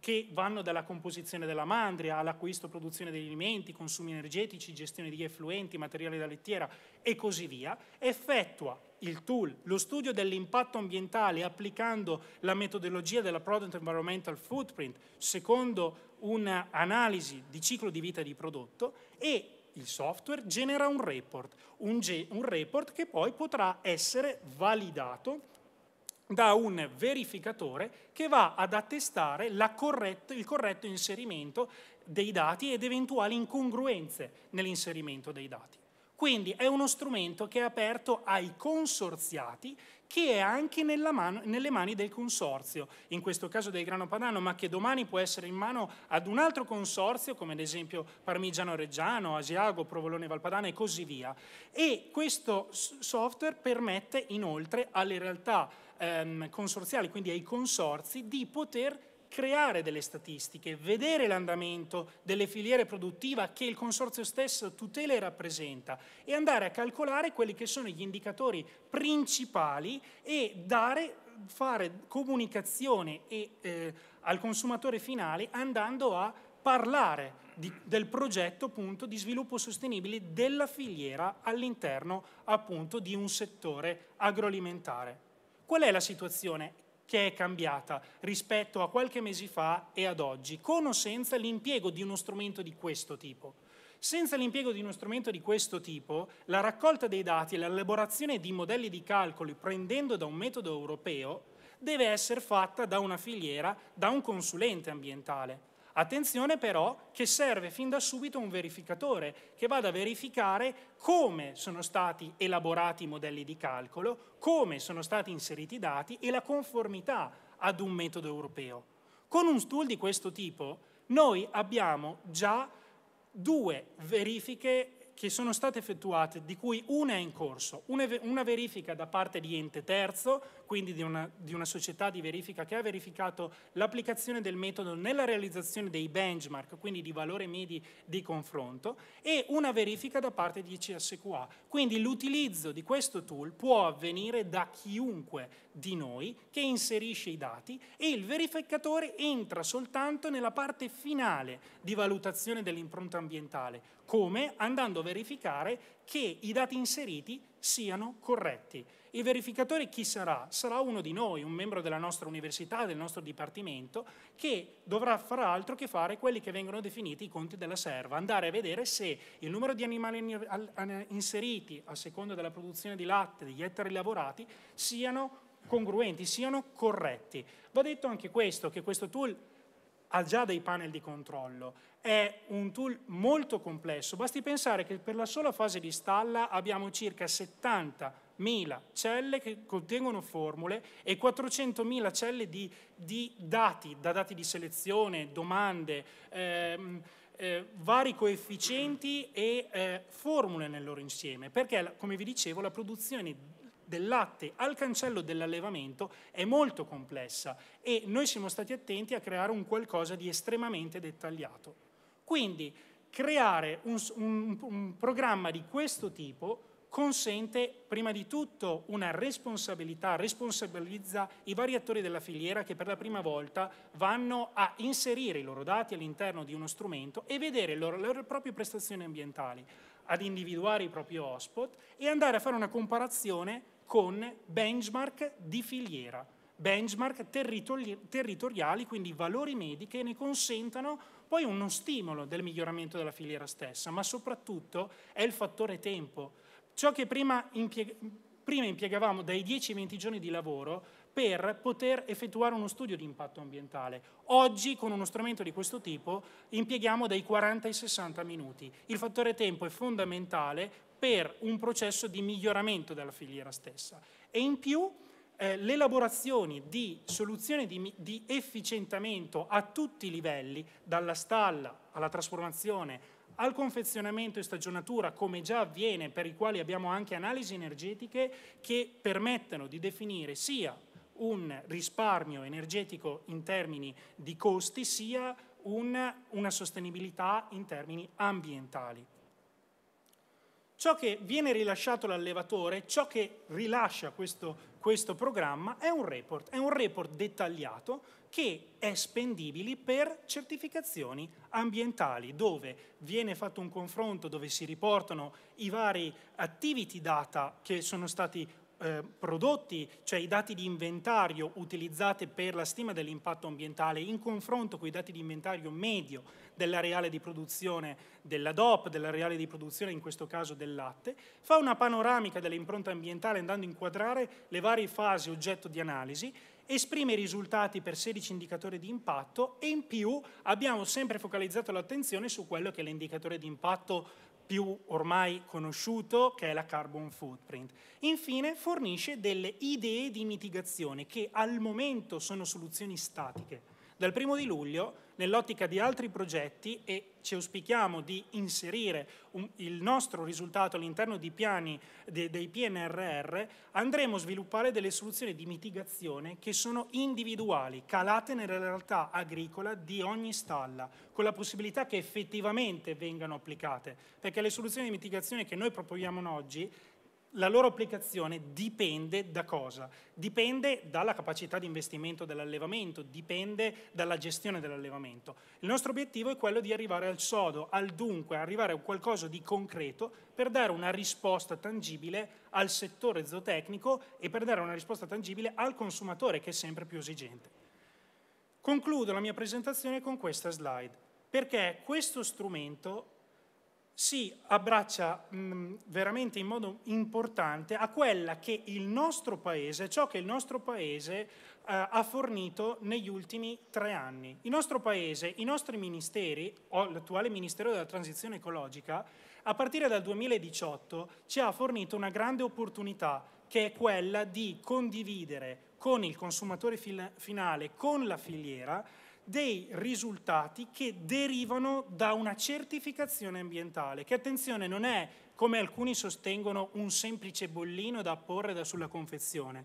che vanno dalla composizione della mandria all'acquisto, produzione degli alimenti, consumi energetici, gestione di effluenti, materiale da lettiera e così via, effettua il tool, lo studio dell'impatto ambientale applicando la metodologia della Product Environmental Footprint secondo un'analisi di ciclo di vita di prodotto e il software genera un report, un, un report che poi potrà essere validato da un verificatore che va ad attestare corretta, il corretto inserimento dei dati ed eventuali incongruenze nell'inserimento dei dati. Quindi è uno strumento che è aperto ai consorziati che è anche man nelle mani del consorzio, in questo caso del Grano Padano, ma che domani può essere in mano ad un altro consorzio, come ad esempio Parmigiano Reggiano, Asiago, Provolone Valpadana e così via. E questo software permette inoltre alle realtà ehm, consorziali, quindi ai consorzi, di poter creare delle statistiche, vedere l'andamento delle filiere produttive che il consorzio stesso tutela e rappresenta e andare a calcolare quelli che sono gli indicatori principali e dare, fare comunicazione e, eh, al consumatore finale andando a parlare di, del progetto appunto di sviluppo sostenibile della filiera all'interno appunto di un settore agroalimentare. Qual è la situazione che è cambiata rispetto a qualche mese fa e ad oggi, con o senza l'impiego di uno strumento di questo tipo? Senza l'impiego di uno strumento di questo tipo, la raccolta dei dati e l'elaborazione di modelli di calcoli prendendo da un metodo europeo deve essere fatta da una filiera, da un consulente ambientale Attenzione però che serve fin da subito un verificatore che vada a verificare come sono stati elaborati i modelli di calcolo, come sono stati inseriti i dati e la conformità ad un metodo europeo. Con un tool di questo tipo noi abbiamo già due verifiche che sono state effettuate, di cui una è in corso, una, verifica da parte di ente terzo, quindi di una, di una società di verifica che ha verificato l'applicazione del metodo nella realizzazione dei benchmark, quindi di valore medi di confronto, e una verifica da parte di CSQA. Quindi l'utilizzo di questo tool può avvenire da chiunque di noi che inserisce i dati e il verificatore entra soltanto nella parte finale di valutazione dell'impronta ambientale, come andando a verificare che i dati inseriti siano corretti. Il verificatore chi sarà? Sarà uno di noi, un membro della nostra università, del nostro dipartimento, che dovrà far altro che fare quelli che vengono definiti i conti della serva, andare a vedere se il numero di animali inseriti a seconda della produzione di latte, degli ettari lavorati, siano congruenti, siano corretti. Va detto anche questo, che questo tool ha già dei panel di controllo, è un tool molto complesso, basti pensare che per la sola fase di stalla abbiamo circa 70.000 celle che contengono formule e 400.000 celle di, di, dati, da dati di selezione, domande, ehm, eh, vari coefficienti e eh, formule nel loro insieme, perché come vi dicevo la produzione del latte al cancello dell'allevamento è molto complessa e noi siamo stati attenti a creare un qualcosa di estremamente dettagliato. Quindi creare un, un, un programma di questo tipo consente prima di tutto una responsabilità, responsabilizza i vari attori della filiera che per la prima volta vanno a inserire i loro dati all'interno di uno strumento e vedere loro, le loro proprie prestazioni ambientali, ad individuare i propri hotspot e andare a fare una comparazione con benchmark di filiera, benchmark territori territoriali, quindi valori medi che ne consentano poi uno stimolo del miglioramento della filiera stessa, ma soprattutto è il fattore tempo. Ciò che prima, impieg prima impiegavamo dai 10-20 ai giorni di lavoro per poter effettuare uno studio di impatto ambientale. Oggi con uno strumento di questo tipo impieghiamo dai 40 ai 60 minuti. Il fattore tempo è fondamentale per un processo di miglioramento della filiera stessa e in più eh, l'elaborazione di soluzioni di, di efficientamento a tutti i livelli, dalla stalla alla trasformazione al confezionamento e stagionatura, come già avviene, per i quali abbiamo anche analisi energetiche che permettono di definire sia un risparmio energetico in termini di costi, sia un, una sostenibilità in termini ambientali. Ciò che viene rilasciato l'allevatore, ciò che rilascia questo, questo programma è un report, è un report dettagliato che è spendibile per certificazioni ambientali, dove viene fatto un confronto, dove si riportano i vari activity data che sono stati eh, prodotti, cioè i dati di inventario utilizzati per la stima dell'impatto ambientale in confronto con i dati di inventario medio dell'areale di produzione della DOP, dell'areale di produzione in questo caso del latte, fa una panoramica dell'impronta ambientale andando a inquadrare le varie fasi oggetto di analisi esprime i risultati per 16 indicatori di impatto e in più abbiamo sempre focalizzato l'attenzione su quello che è l'indicatore di impatto più ormai conosciuto che è la carbon footprint. Infine fornisce delle idee di mitigazione che al momento sono soluzioni statiche. Dal primo di luglio nell'ottica di altri progetti e ci auspichiamo di inserire un, il nostro risultato all'interno di piani de, dei PNRR, andremo a sviluppare delle soluzioni di mitigazione che sono individuali, calate nella realtà agricola di ogni stalla, con la possibilità che effettivamente vengano applicate, perché le soluzioni di mitigazione che noi proponiamo oggi la loro applicazione dipende da cosa? Dipende dalla capacità di investimento dell'allevamento, dipende dalla gestione dell'allevamento. Il nostro obiettivo è quello di arrivare al sodo, al dunque, arrivare a qualcosa di concreto per dare una risposta tangibile al settore zootecnico e per dare una risposta tangibile al consumatore che è sempre più esigente. Concludo la mia presentazione con questa slide, perché questo strumento si abbraccia mh, mm, veramente in modo importante a quella che il nostro Paese, ciò che il nostro Paese eh, ha fornito negli ultimi tre anni. Il nostro Paese, i nostri ministeri, o l'attuale Ministero della Transizione Ecologica, a partire dal 2018 ci ha fornito una grande opportunità che è quella di condividere con il consumatore finale, con la filiera, dei risultati che derivano da una certificazione ambientale, che attenzione non è, come alcuni sostengono, un semplice bollino da apporre da sulla confezione,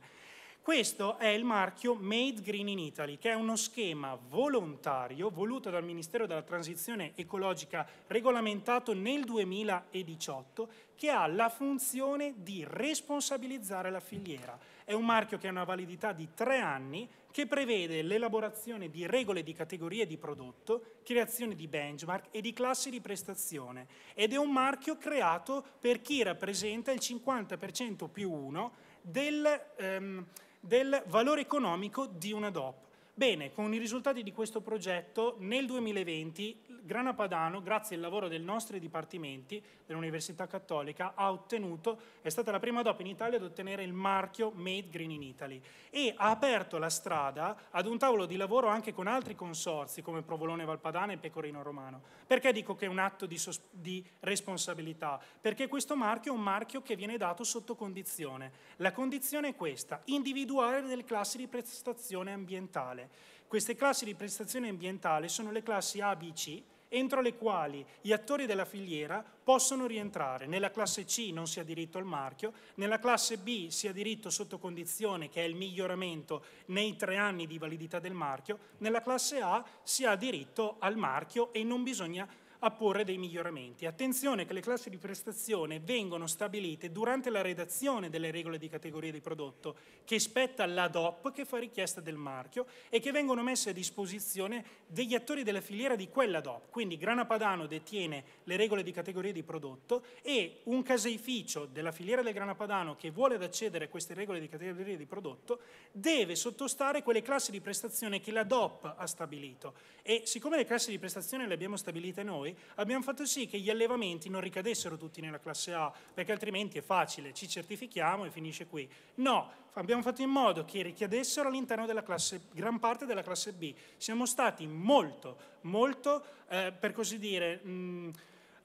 questo è il marchio Made Green in Italy, che è uno schema volontario voluto dal Ministero della Transizione Ecologica, regolamentato nel 2018, che ha la funzione di responsabilizzare la filiera. È un marchio che ha una validità di tre anni, che prevede l'elaborazione di regole di categorie di prodotto, creazione di benchmark e di classi di prestazione. Ed è un marchio creato per chi rappresenta il 50% più uno del... Ehm, del valore economico di una DOP. Bene, con i risultati di questo progetto nel 2020 Grana Padano, grazie al lavoro dei nostri dipartimenti dell'Università Cattolica, ha ottenuto, è stata la prima DOP in Italia ad ottenere il marchio Made Green in Italy e ha aperto la strada ad un tavolo di lavoro anche con altri consorzi come Provolone Valpadana e Pecorino Romano. Perché dico che è un atto di, di responsabilità? Perché questo marchio è un marchio che viene dato sotto condizione. La condizione è questa, individuare delle classi di prestazione ambientale. Queste classi di prestazione ambientale sono le classi A, B, C, entro le quali gli attori della filiera possono rientrare. Nella classe C non si ha diritto al marchio, nella classe B si ha diritto sotto condizione che è il miglioramento nei tre anni di validità del marchio, nella classe A si ha diritto al marchio e non bisogna a porre dei miglioramenti. Attenzione che le classi di prestazione vengono stabilite durante la redazione delle regole di categoria di prodotto che spetta la DOP che fa richiesta del marchio e che vengono messe a disposizione degli attori della filiera di quella DOP. Quindi Grana Padano detiene le regole di categoria di prodotto e un caseificio della filiera del Grana Padano che vuole ad accedere a queste regole di categoria di prodotto deve sottostare quelle classi di prestazione che la DOP ha stabilito. E siccome le classi di prestazione le abbiamo stabilite noi, noi, abbiamo fatto sì che gli allevamenti non ricadessero tutti nella classe A, perché altrimenti è facile, ci certifichiamo e finisce qui. No, abbiamo fatto in modo che richiedessero all'interno della classe, gran parte della classe B. Siamo stati molto, molto, eh, per così dire, mh, mm,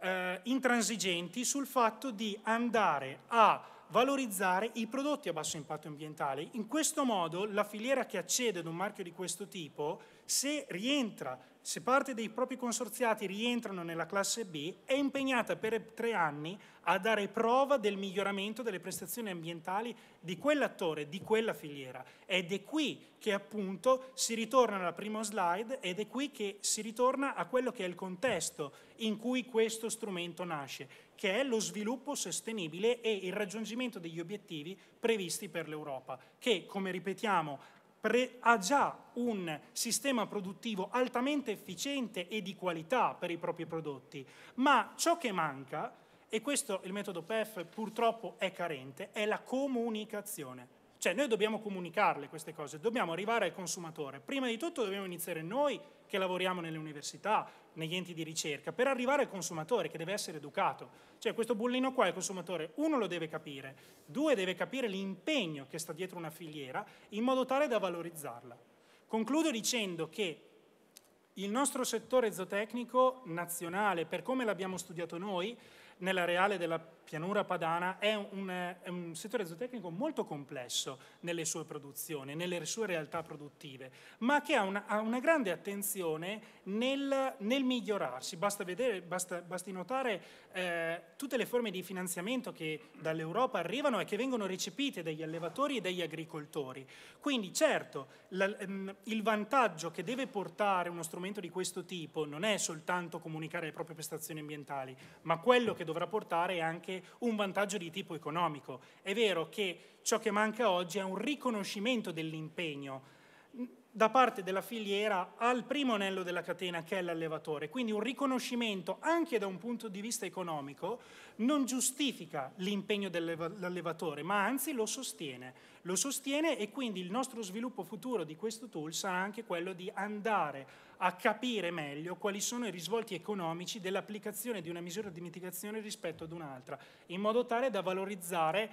eh, intransigenti sul fatto di andare a valorizzare i prodotti a basso impatto ambientale. In questo modo la filiera che accede ad un marchio di questo tipo, se rientra se parte dei propri consorziati rientrano nella classe B, è impegnata per tre anni a dare prova del miglioramento delle prestazioni ambientali di quell'attore, di quella filiera. Ed è qui che appunto si ritorna alla prima slide ed è qui che si ritorna a quello che è il contesto in cui questo strumento nasce, che è lo sviluppo sostenibile e il raggiungimento degli obiettivi previsti per l'Europa, che come ripetiamo pre- ha già un sistema produttivo altamente efficiente e di qualità per i propri prodotti, ma ciò che manca, e questo il metodo PEF purtroppo è carente, è la comunicazione. Cioè noi dobbiamo comunicarle queste cose, dobbiamo arrivare al consumatore. Prima di tutto dobbiamo iniziare noi che lavoriamo nelle università, negli enti di ricerca, per arrivare al consumatore che deve essere educato. Cioè questo bullino qua il consumatore, uno lo deve capire, due deve capire l'impegno che sta dietro una filiera in modo tale da valorizzarla. Concludo dicendo che il nostro settore zootecnico nazionale, per come l'abbiamo studiato noi, nell'areale della pianura padana è un, è un, settore zootecnico molto complesso nelle sue produzioni, nelle sue realtà produttive, ma che ha una, ha una grande attenzione nel, nel migliorarsi. Basta, vedere, basta, basti notare eh, tutte le forme di finanziamento che dall'Europa arrivano e che vengono recepite dagli allevatori e dagli agricoltori. Quindi certo la, ehm, il vantaggio che deve portare uno strumento di questo tipo non è soltanto comunicare le proprie prestazioni ambientali, ma quello che dovrà portare anche un vantaggio di tipo economico. È vero che ciò che manca oggi è un riconoscimento dell'impegno da parte della filiera al primo anello della catena che è l'allevatore. Quindi un riconoscimento anche da un punto di vista economico non giustifica l'impegno dell'allevatore, ma anzi lo sostiene. Lo sostiene e quindi il nostro sviluppo futuro di questo tool sarà anche quello di andare a capire meglio quali sono i risvolti economici dell'applicazione di una misura di mitigazione rispetto ad un'altra, in modo tale da valorizzare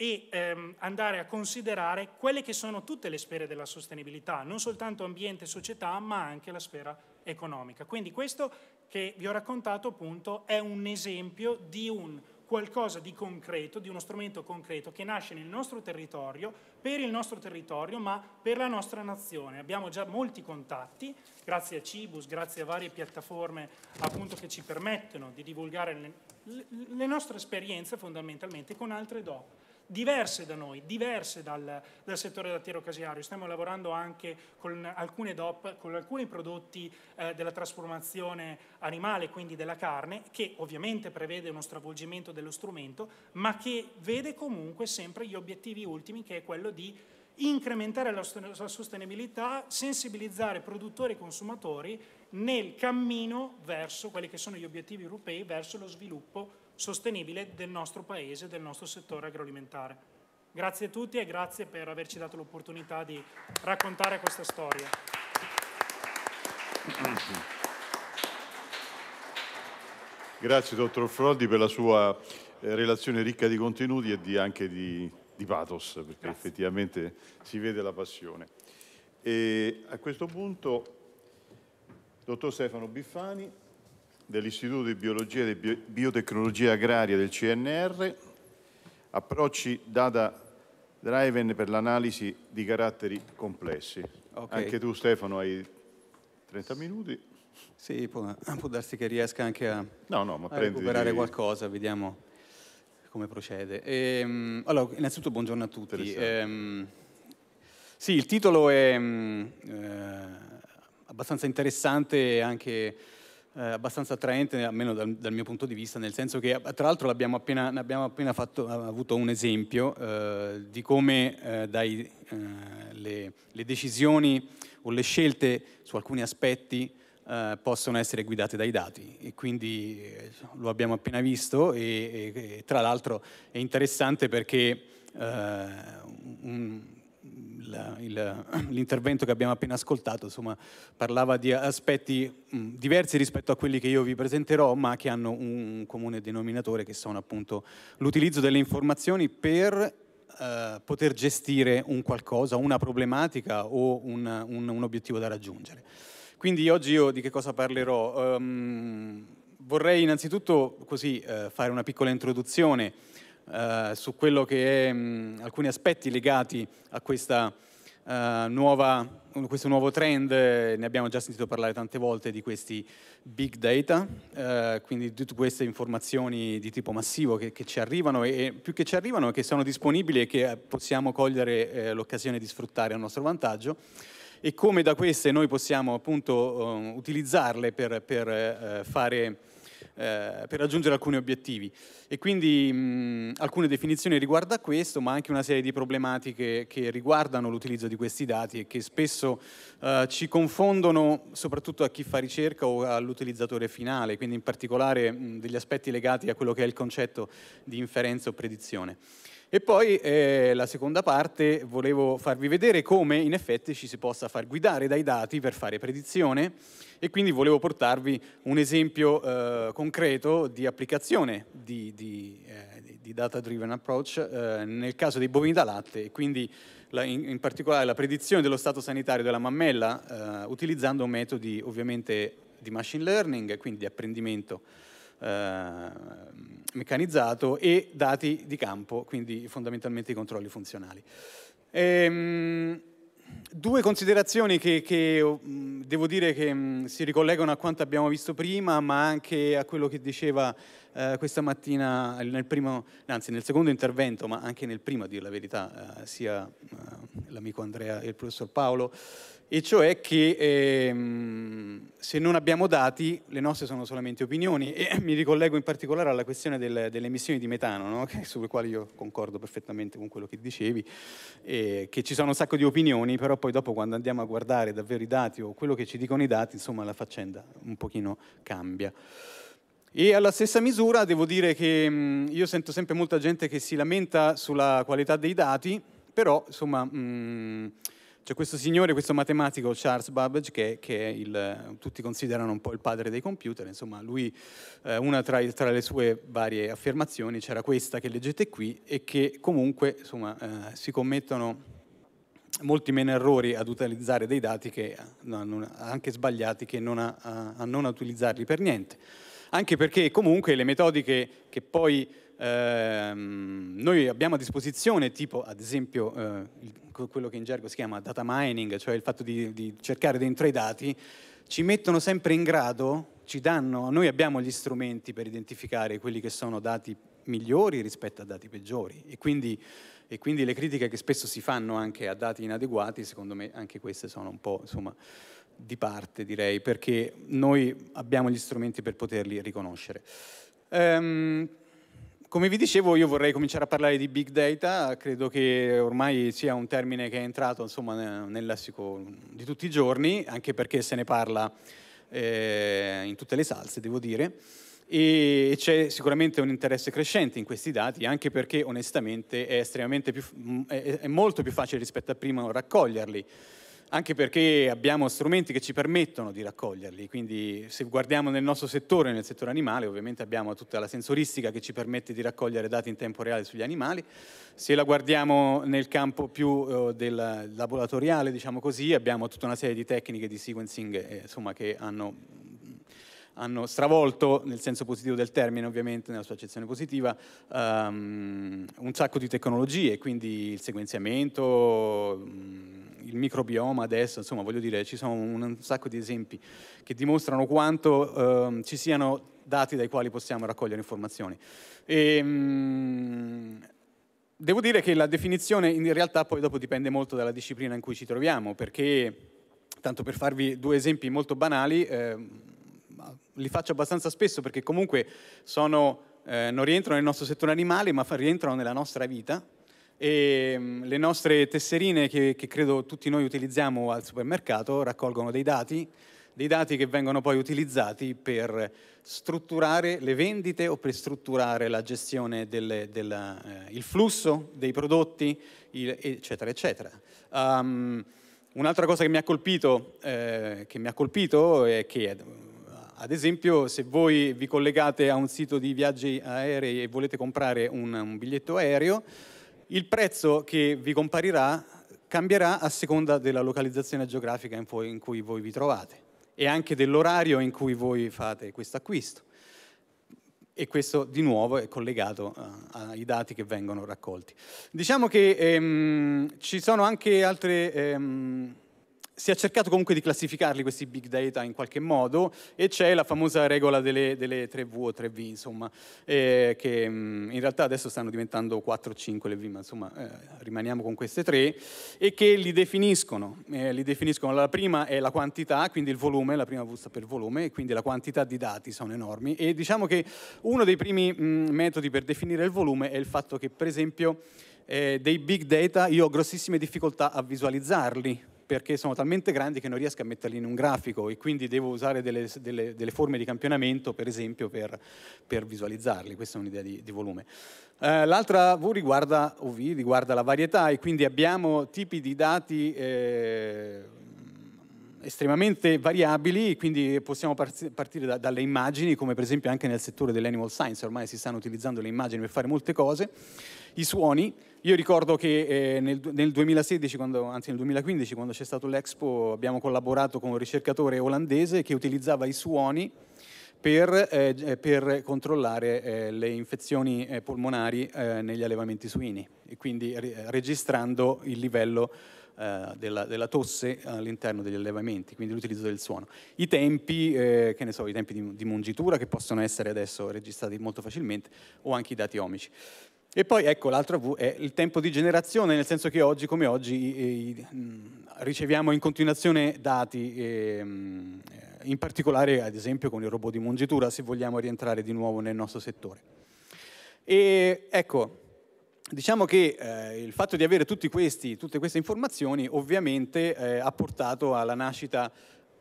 e ehm, andare a considerare quelle che sono tutte le sfere della sostenibilità, non soltanto ambiente e società, ma anche la sfera economica. Quindi questo che vi ho raccontato appunto è un esempio di un qualcosa di concreto, di uno strumento concreto che nasce nel nostro territorio, per il nostro territorio, ma per la nostra nazione. Abbiamo già molti contatti, grazie a Cibus, grazie a varie piattaforme appunto che ci permettono di divulgare le, le nostre esperienze fondamentalmente con altre DOP diverse da noi, diverse dal, dal settore lattiero casiario. Stiamo lavorando anche con alcune DOP, con alcuni prodotti eh, della trasformazione animale, quindi della carne, che ovviamente prevede uno stravolgimento dello strumento, ma che vede comunque sempre gli obiettivi ultimi, che è quello di incrementare la, la sostenibilità, sensibilizzare produttori e consumatori nel cammino verso quelli che sono gli obiettivi europei, verso lo sviluppo sostenibile del nostro paese, del nostro settore agroalimentare. Grazie a tutti e grazie per averci dato l'opportunità di raccontare questa storia. Grazie dottor Frodi per la sua eh, relazione ricca di contenuti e di, anche di, di pathos, perché grazie. effettivamente si vede la passione. E a questo punto, dottor Stefano Biffani, dell'Istituto di Biologia e Biotecnologia Agraria del CNR, approcci data driven per l'analisi di caratteri complessi. Okay. Anche tu Stefano hai 30 minuti. Sì, può, può darsi che riesca anche a, no, no, a recuperare qualcosa, vediamo come procede. Ehm, allora, innanzitutto buongiorno a tutti. Ehm, sì, il titolo è mm, eh, abbastanza interessante e anche eh, abbastanza attraente, almeno dal, dal, mio punto di vista, nel senso che tra l'altro abbiamo appena, abbiamo appena fatto, eh, avuto un esempio eh, di come eh, dai, eh, le, le, decisioni o le scelte su alcuni aspetti eh, possono essere guidate dai dati e quindi lo abbiamo appena visto e, e, e tra l'altro è interessante perché un, l'intervento che abbiamo appena ascoltato insomma, parlava di aspetti mh, mm, diversi rispetto a quelli che io vi presenterò, ma che hanno un comune denominatore che sono appunto l'utilizzo delle informazioni per eh, poter gestire un qualcosa, una problematica o un, un, un, obiettivo da raggiungere. Quindi oggi io di che cosa parlerò? Um, vorrei innanzitutto così eh, fare una piccola introduzione eh, su quello che è mh, mm, alcuni aspetti legati a questa eh, nuova, questo nuovo trend, ne abbiamo già sentito parlare tante volte di questi big data, eh, quindi tutte queste informazioni di tipo massivo che, che ci arrivano e, più che ci arrivano che sono disponibili e che eh, possiamo cogliere eh, l'occasione di sfruttare a nostro vantaggio e come da queste noi possiamo appunto utilizzarle per, per fare eh, per raggiungere alcuni obiettivi. E quindi mh, mm, alcune definizioni riguardo a questo, ma anche una serie di problematiche che riguardano l'utilizzo di questi dati e che spesso eh, ci confondono soprattutto a chi fa ricerca o all'utilizzatore finale, quindi in particolare mh, mm, degli aspetti legati a quello che è il concetto di inferenza o predizione. E poi eh, la seconda parte volevo farvi vedere come in effetti ci si possa far guidare dai dati per fare predizione e quindi volevo portarvi un esempio eh, concreto di applicazione di, di, eh, di data-driven approach eh, nel caso dei bovini da latte e quindi la, in, in, particolare la predizione dello stato sanitario della mammella eh, utilizzando metodi ovviamente di machine learning, quindi di apprendimento eh, meccanizzato e dati di campo, quindi fondamentalmente i controlli funzionali. Ehm, Due considerazioni che, che mm, devo dire che mm, si ricollegano a quanto abbiamo visto prima, ma anche a quello che diceva eh, questa mattina eh, nel primo, anzi nel secondo intervento, ma anche nel primo a dire la verità, eh, sia eh, l'amico Andrea e il professor Paolo e cioè che ehm, se non abbiamo dati le nostre sono solamente opinioni e mi ricollego in particolare alla questione del, delle emissioni di metano, no? sulle quali io concordo perfettamente con quello che dicevi, eh, che ci sono un sacco di opinioni, però poi dopo quando andiamo a guardare davvero i dati o quello che ci dicono i dati, insomma la faccenda un pochino cambia. E alla stessa misura devo dire che mh, io sento sempre molta gente che si lamenta sulla qualità dei dati, però insomma... Mh, c'è questo signore, questo matematico Charles Babbage, che, che il, tutti considerano un po' il padre dei computer, insomma lui, eh, una tra, tra, le sue varie affermazioni c'era questa che leggete qui e che comunque insomma, eh, si commettono molti meno errori ad utilizzare dei dati che, eh, hanno anche sbagliati che non a, a, non utilizzarli per niente. Anche perché comunque le metodiche che poi ehm, noi abbiamo a disposizione, tipo ad esempio eh, il quello che in gergo si chiama data mining, cioè il fatto di, di cercare dentro i dati, ci mettono sempre in grado, ci danno, noi abbiamo gli strumenti per identificare quelli che sono dati migliori rispetto a dati peggiori e quindi, e quindi, le critiche che spesso si fanno anche a dati inadeguati, secondo me anche queste sono un po' insomma, di parte direi, perché noi abbiamo gli strumenti per poterli riconoscere. Um, come vi dicevo io vorrei cominciare a parlare di big data, credo che ormai sia un termine che è entrato insomma, nel lessico di tutti i giorni, anche perché se ne parla eh, in tutte le salse, devo dire, e c'è sicuramente un interesse crescente in questi dati, anche perché onestamente è, più, è molto più facile rispetto a prima raccoglierli anche perché abbiamo strumenti che ci permettono di raccoglierli, quindi se guardiamo nel nostro settore, nel settore animale, ovviamente abbiamo tutta la sensoristica che ci permette di raccogliere dati in tempo reale sugli animali, se la guardiamo nel campo più eh, del laboratoriale, diciamo così, abbiamo tutta una serie di tecniche di sequencing eh, insomma, che hanno, hanno, stravolto, nel senso positivo del termine ovviamente, nella sua accezione positiva, um, un sacco di tecnologie, quindi il sequenziamento... Um, il microbioma adesso, insomma voglio dire ci sono un, sacco di esempi che dimostrano quanto eh, ci siano dati dai quali possiamo raccogliere informazioni. E, ehm, mh, devo dire che la definizione in realtà poi dopo dipende molto dalla disciplina in cui ci troviamo, perché tanto per farvi due esempi molto banali, eh, li faccio abbastanza spesso perché comunque sono, eh, non rientrano nel nostro settore animale, ma rientrano nella nostra vita e mm, le nostre tesserine che, che, credo tutti noi utilizziamo al supermercato raccolgono dei dati, dei dati che vengono poi utilizzati per strutturare le vendite o per strutturare la gestione del eh, flusso dei prodotti, il, eccetera, eccetera. Um, un'altra cosa che mi, colpito, eh, che mi ha colpito è che ad esempio, se voi vi collegate a un sito di viaggi aerei e volete comprare un, un biglietto aereo, il prezzo che vi comparirà cambierà a seconda della localizzazione geografica in cui, in cui voi vi trovate e anche dell'orario in cui voi fate questo acquisto. E questo di nuovo è collegato eh, ai dati che vengono raccolti. Diciamo che ehm, ci sono anche altre... Ehm, si è cercato comunque di classificarli questi big data in qualche modo e c'è la famosa regola delle, delle 3V o 3V, insomma, eh, che mh, mm, in realtà adesso stanno diventando 4 o 5 le V, ma insomma eh, rimaniamo con queste tre, e che li definiscono. Eh, li definiscono. La prima è la quantità, quindi il volume, la prima V sta per volume, e quindi la quantità di dati sono enormi. E diciamo che uno dei primi mh, mm, metodi per definire il volume è il fatto che, per esempio, eh, dei big data io ho grossissime difficoltà a visualizzarli perché sono talmente grandi che non riesco a metterli in un grafico e quindi devo usare delle, delle, delle forme di campionamento, per esempio, per, per visualizzarli. Questa è un'idea di, di volume. Eh, l'altra V riguarda, v riguarda la varietà e quindi abbiamo tipi di dati eh, estremamente variabili, quindi possiamo partire da, dalle immagini, come per esempio anche nel settore dell'animal science, ormai si stanno utilizzando le immagini per fare molte cose, i suoni, io ricordo che eh, nel, nel, 2016, quando, anzi nel 2015, quando c'è stato l'Expo, abbiamo collaborato con un ricercatore olandese che utilizzava i suoni per, eh, per controllare eh, le infezioni eh, polmonari eh, negli allevamenti suini e quindi re registrando il livello della, della, tosse all'interno degli allevamenti, quindi l'utilizzo del suono. I tempi, eh, che ne so, i tempi di, di, mungitura che possono essere adesso registrati molto facilmente o anche i dati omici. E poi ecco l'altra V è il tempo di generazione, nel senso che oggi come oggi eh, riceviamo in continuazione dati, ehm, eh, in particolare ad esempio con il robot di mungitura, se vogliamo rientrare di nuovo nel nostro settore. E ecco, diciamo che eh, il fatto di avere questi, tutte queste informazioni ovviamente eh, ha portato alla nascita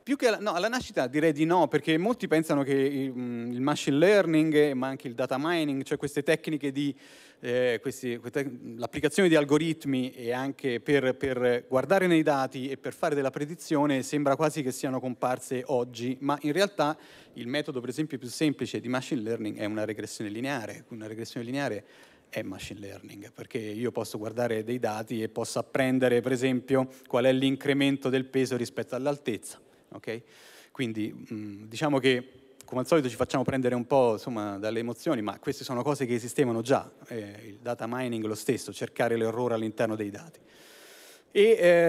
più che alla, no, alla, nascita direi di no, perché molti pensano che il, mm, il, machine learning, ma anche il data mining, cioè queste tecniche di eh, questi, mm, l'applicazione di algoritmi e anche per, per, guardare nei dati e per fare della predizione sembra quasi che siano comparse oggi, ma in realtà il metodo per esempio più semplice di machine learning è una regressione lineare, una regressione lineare è machine learning, perché io posso guardare dei dati e posso apprendere per esempio qual è l'incremento del peso rispetto all'altezza, okay? Quindi mh, mm, diciamo che come al solito ci facciamo prendere un po' insomma, dalle emozioni, ma queste sono cose che esistevano già, eh, il data mining lo stesso, cercare l'errore all'interno dei dati. E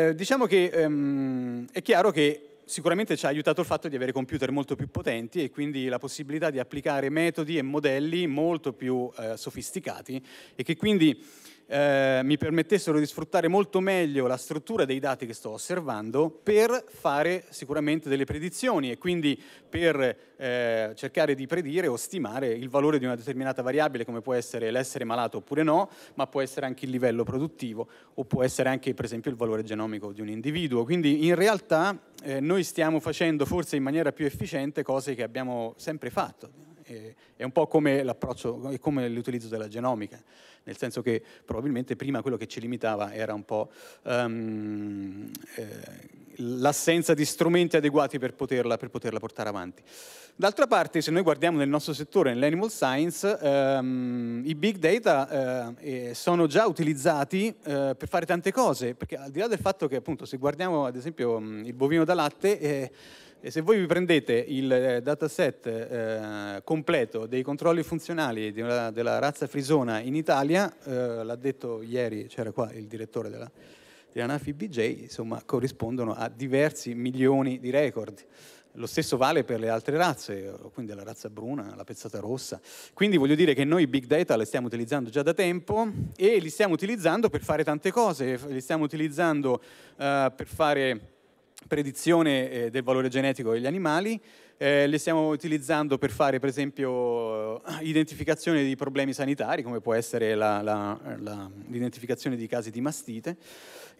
eh, diciamo che ehm, è chiaro che sicuramente ci ha aiutato il fatto di avere computer molto più potenti e quindi la possibilità di applicare metodi e modelli molto più eh, sofisticati e che quindi eh, mi permettessero di sfruttare molto meglio la struttura dei dati che sto osservando per fare sicuramente delle predizioni e quindi per eh, cercare di predire o stimare il valore di una determinata variabile come può essere l'essere malato oppure no, ma può essere anche il livello produttivo o può essere anche per esempio il valore genomico di un individuo. Quindi in realtà eh, noi stiamo facendo forse in maniera più efficiente cose che abbiamo sempre fatto è un po' come l'approccio è come l'utilizzo della genomica, nel senso che probabilmente prima quello che ci limitava era un po' um, eh, l'assenza di strumenti adeguati per poterla, per poterla, portare avanti. D'altra parte, se noi guardiamo nel nostro settore, nell'animal science, um, i big data eh, sono già utilizzati eh, per fare tante cose, perché al di là del fatto che appunto se guardiamo ad esempio mm, il bovino da latte, eh, e se voi vi prendete il eh, dataset eh, completo dei controlli funzionali della, della razza frisona in Italia, eh, l'ha detto ieri, c'era qua il direttore della, dell'ANAFI BJ, insomma, corrispondono a diversi milioni di record. Lo stesso vale per le altre razze, quindi la razza bruna, la pezzata rossa. Quindi voglio dire che noi big data le stiamo utilizzando già da tempo e li stiamo utilizzando per fare tante cose, li stiamo utilizzando uh, per fare predizione eh, del valore genetico degli animali, eh, le stiamo utilizzando per fare per esempio eh, identificazione di problemi sanitari come può essere la, la, la, l'identificazione di casi di mastite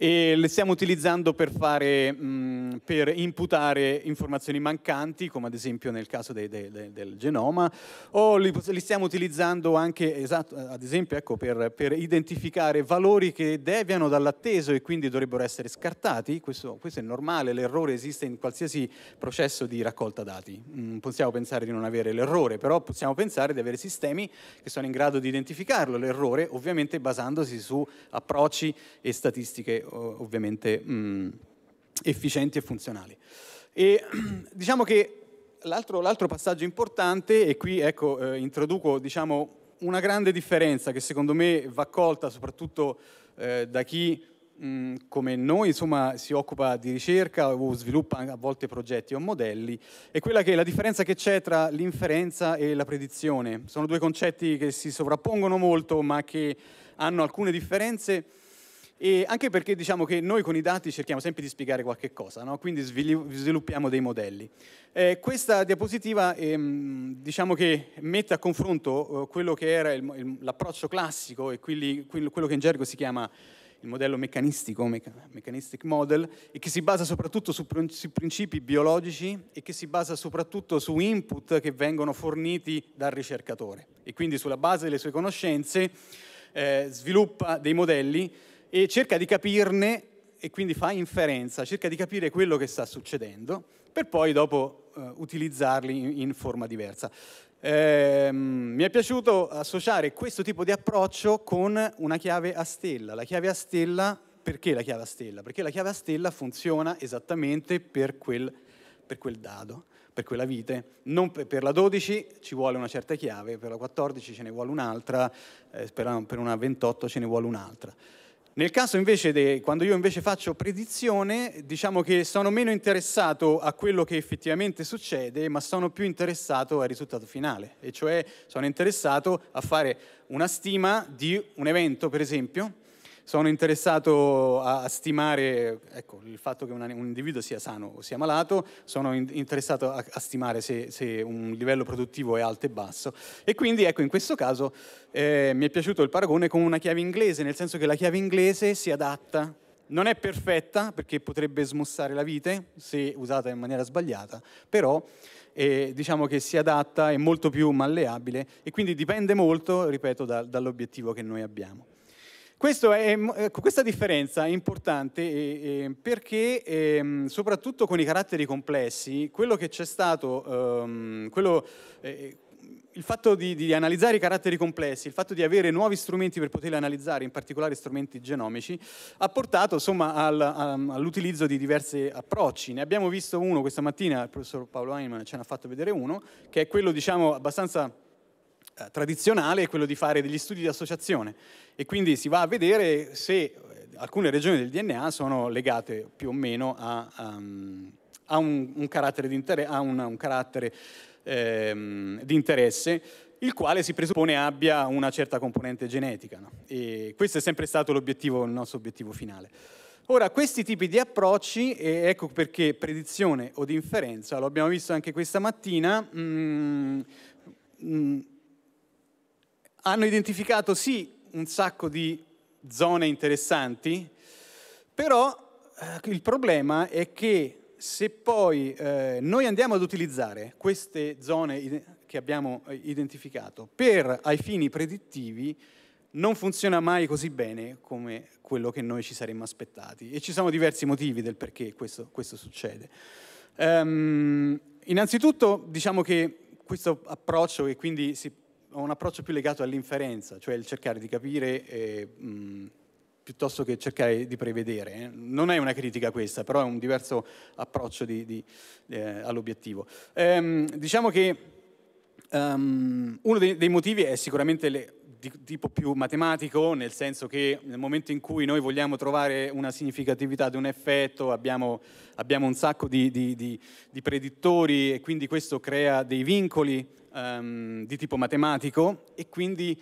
e le stiamo utilizzando per, fare, mh, per imputare informazioni mancanti, come ad esempio nel caso dei, dei, dei, del genoma, o li, li stiamo utilizzando anche, esatto, ad esempio, ecco, per, per, identificare valori che deviano dall'atteso e quindi dovrebbero essere scartati. Questo, questo è normale, l'errore esiste in qualsiasi processo di raccolta dati. Non mm, possiamo pensare di non avere l'errore, però possiamo pensare di avere sistemi che sono in grado di identificarlo, l'errore, ovviamente basandosi su approcci e statistiche ovviamente mh, mm, efficienti e funzionali. E diciamo che l'altro, l'altro passaggio importante, e qui ecco, eh, introduco diciamo, una grande differenza che secondo me va colta soprattutto eh, da chi mh, mm, come noi insomma, si occupa di ricerca o sviluppa a volte progetti o modelli, è quella che è la differenza che c'è tra l'inferenza e la predizione. Sono due concetti che si sovrappongono molto ma che hanno alcune differenze e anche perché diciamo che noi con i dati cerchiamo sempre di spiegare qualche cosa, no? quindi sviluppiamo dei modelli. Eh, questa diapositiva ehm, diciamo che mette a confronto eh, quello che era l'approccio classico e quelli, quello che in gergo si chiama il modello meccanistico, mechanistic model, e che si basa soprattutto su, principi biologici e che si basa soprattutto su input che vengono forniti dal ricercatore. E quindi sulla base delle sue conoscenze eh, sviluppa dei modelli e cerca di capirne e quindi fa inferenza, cerca di capire quello che sta succedendo per poi dopo eh, utilizzarli in, in, forma diversa. Eh, mi è piaciuto associare questo tipo di approccio con una chiave a stella. La chiave a stella, perché la chiave a stella? Perché la chiave a stella funziona esattamente per quel, per quel dado, per quella vite. Per, per, la 12 ci vuole una certa chiave, per la 14 ce ne vuole un'altra, eh, per, per una 28 ce ne vuole un'altra. Nel caso invece, de, quando io invece faccio predizione, diciamo che sono meno interessato a quello che effettivamente succede, ma sono più interessato al risultato finale, e cioè sono interessato a fare una stima di un evento, per esempio, sono interessato a, stimare ecco, il fatto che un individuo sia sano o sia malato, sono in, interessato a, a stimare se, se, un livello produttivo è alto e basso. E quindi ecco, in questo caso eh, mi è piaciuto il paragone con una chiave inglese, nel senso che la chiave inglese si adatta non è perfetta perché potrebbe smussare la vite se usata in maniera sbagliata, però eh, diciamo che si adatta, è molto più malleabile e quindi dipende molto, ripeto, da, dall'obiettivo che noi abbiamo. È, ecco, questa differenza è importante perché ehm, soprattutto con i caratteri complessi, quello che c'è stato, ehm, quello, eh, il fatto di, di, analizzare i caratteri complessi, il fatto di avere nuovi strumenti per poterli analizzare, in particolare strumenti genomici, ha portato insomma, al, all'utilizzo di diversi approcci. Ne abbiamo visto uno questa mattina, il professor Paolo Heinemann ce n'ha fatto vedere uno, che è quello diciamo, abbastanza eh, tradizionale è quello di fare degli studi di associazione e quindi si va a vedere se eh, alcune regioni del DNA sono legate più o meno a, a, ehm, a, un, un inter- a un, un, carattere, ehm, di interesse il quale si presuppone abbia una certa componente genetica. No? E questo è sempre stato il nostro obiettivo finale. Ora, questi tipi di approcci, e ecco perché predizione o di inferenza, lo abbiamo visto anche questa mattina, mh, mm, mh, mm, hanno identificato sì un sacco di zone interessanti, però eh, il problema è che se poi eh, noi andiamo ad utilizzare queste zone che abbiamo eh, identificato per ai fini predittivi, non funziona mai così bene come quello che noi ci saremmo aspettati e ci sono diversi motivi del perché questo, questo succede. Um, innanzitutto diciamo che questo approccio e quindi si ho un approccio più legato all'inferenza, cioè il cercare di capire eh, mh, piuttosto che cercare di prevedere. Eh. Non è una critica questa, però è un diverso approccio di, di, eh, all'obiettivo. Ehm, diciamo che um, uno dei, dei, motivi è sicuramente le, di tipo più matematico, nel senso che nel momento in cui noi vogliamo trovare una significatività di un effetto, abbiamo, abbiamo un sacco di, di predittori e quindi questo crea dei vincoli um, di tipo matematico e quindi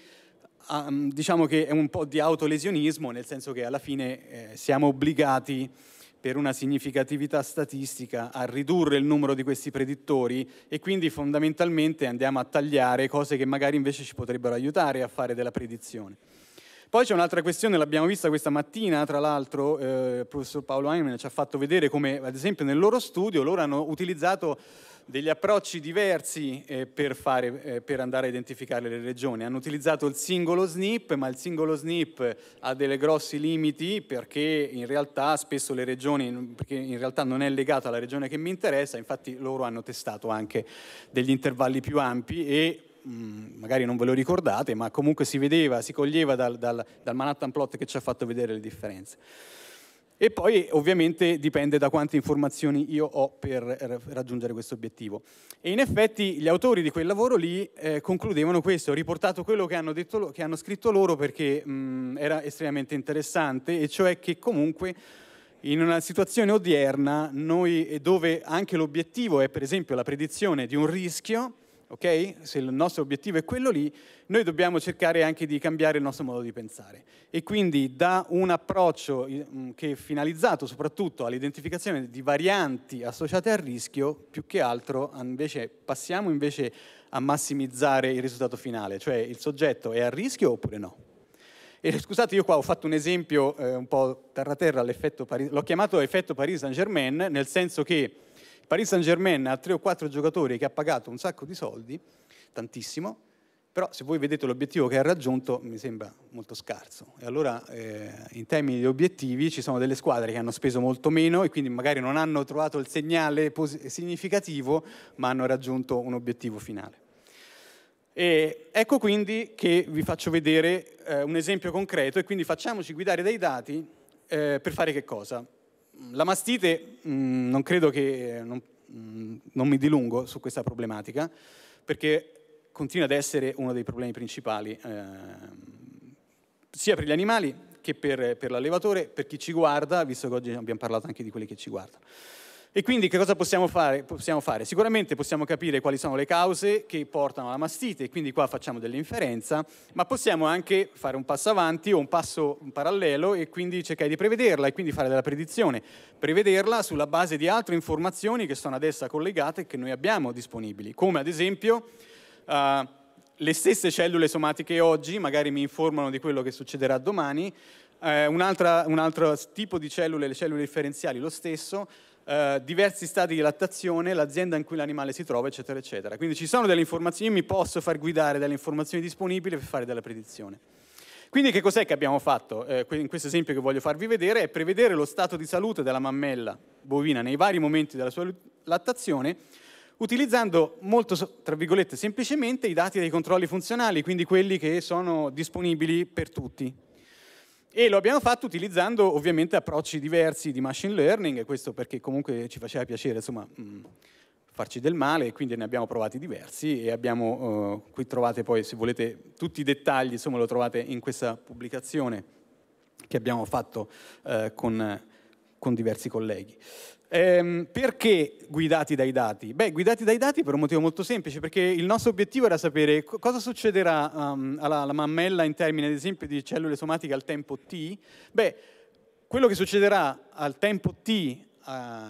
um, diciamo che è un po' di autolesionismo, nel senso che alla fine eh, siamo obbligati per una significatività statistica a ridurre il numero di questi predittori e quindi fondamentalmente andiamo a tagliare cose che magari invece ci potrebbero aiutare a fare della predizione. Poi c'è un'altra questione, l'abbiamo vista questa mattina, tra l'altro eh, il professor Paolo Heinemann ci ha fatto vedere come ad esempio nel loro studio loro hanno utilizzato degli approcci diversi eh, per, fare, eh, per, andare a identificare le regioni. Hanno utilizzato il singolo SNP, ma il singolo SNP ha dei grossi limiti perché in realtà spesso le regioni, perché in realtà non è legato alla regione che mi interessa, infatti loro hanno testato anche degli intervalli più ampi e mm, magari non ve lo ricordate, ma comunque si vedeva, si coglieva dal, dal, dal Manhattan Plot che ci ha fatto vedere le differenze. E poi ovviamente dipende da quante informazioni io ho per raggiungere questo obiettivo. E in effetti gli autori di quel lavoro lì eh, concludevano questo, ho riportato quello che hanno, detto, che hanno scritto loro perché mh, mm, era estremamente interessante, e cioè che comunque in una situazione odierna, noi, dove anche l'obiettivo è per esempio la predizione di un rischio, ok? Se il nostro obiettivo è quello lì, noi dobbiamo cercare anche di cambiare il nostro modo di pensare. E quindi da un approccio eh, mm, che è finalizzato soprattutto all'identificazione di varianti associate al rischio, più che altro invece, passiamo invece a massimizzare il risultato finale, cioè il soggetto è a rischio oppure no. E scusate, io qua ho fatto un esempio eh, un po' terra terra all'effetto Parisi, l'ho chiamato effetto Paris Saint Germain, nel senso che Paris Saint Germain ha tre o quattro giocatori che ha pagato un sacco di soldi, tantissimo, però se voi vedete l'obiettivo che ha raggiunto mi sembra molto scarso. E allora eh, in termini di obiettivi ci sono delle squadre che hanno speso molto meno e quindi magari non hanno trovato il segnale significativo, ma hanno raggiunto un obiettivo finale. E ecco quindi che vi faccio vedere eh, un esempio concreto e quindi facciamoci guidare dai dati eh, per fare che cosa? la mastite, mm, non credo che, non, mm, non mi dilungo su questa problematica, perché continua ad essere uno dei problemi principali, eh, sia per gli animali che per, per l'allevatore, per chi ci guarda, visto che oggi abbiamo parlato anche di quelli che ci guardano. E quindi che cosa possiamo fare? possiamo fare? Sicuramente possiamo capire quali sono le cause che portano alla mastite, e quindi qua facciamo dell'inferenza, ma possiamo anche fare un passo avanti o un passo in parallelo e quindi cercare di prevederla e quindi fare della predizione. Prevederla sulla base di altre informazioni che sono ad essa collegate e che noi abbiamo disponibili, come ad esempio uh, le stesse cellule somatiche oggi, magari mi informano di quello che succederà domani, uh, eh, un, altro, un altro tipo di cellule, le cellule differenziali lo stesso, eh, diversi stati di lattazione, l'azienda in cui l'animale si trova, eccetera, eccetera. Quindi ci sono delle informazioni, io mi posso far guidare dalle informazioni disponibili per fare della predizione. Quindi che cos'è che abbiamo fatto? Eh, in questo esempio che voglio farvi vedere è prevedere lo stato di salute della mammella bovina nei vari momenti della sua lattazione utilizzando molto, tra virgolette, semplicemente i dati dei controlli funzionali, quindi quelli che sono disponibili per tutti, e lo abbiamo fatto utilizzando ovviamente approcci diversi di machine learning, questo perché comunque ci faceva piacere insomma, mm, farci del male, quindi ne abbiamo provati diversi e abbiamo, eh, qui trovate poi se volete tutti i dettagli, insomma lo trovate in questa pubblicazione che abbiamo fatto eh, con, con diversi colleghi. Ehm, perché guidati dai dati? Beh, guidati dai dati per un motivo molto semplice, perché il nostro obiettivo era sapere co- cosa succederà um, alla, alla mammella in termini, ad esempio, di cellule somatiche al tempo t. Beh, quello che succederà al tempo t eh,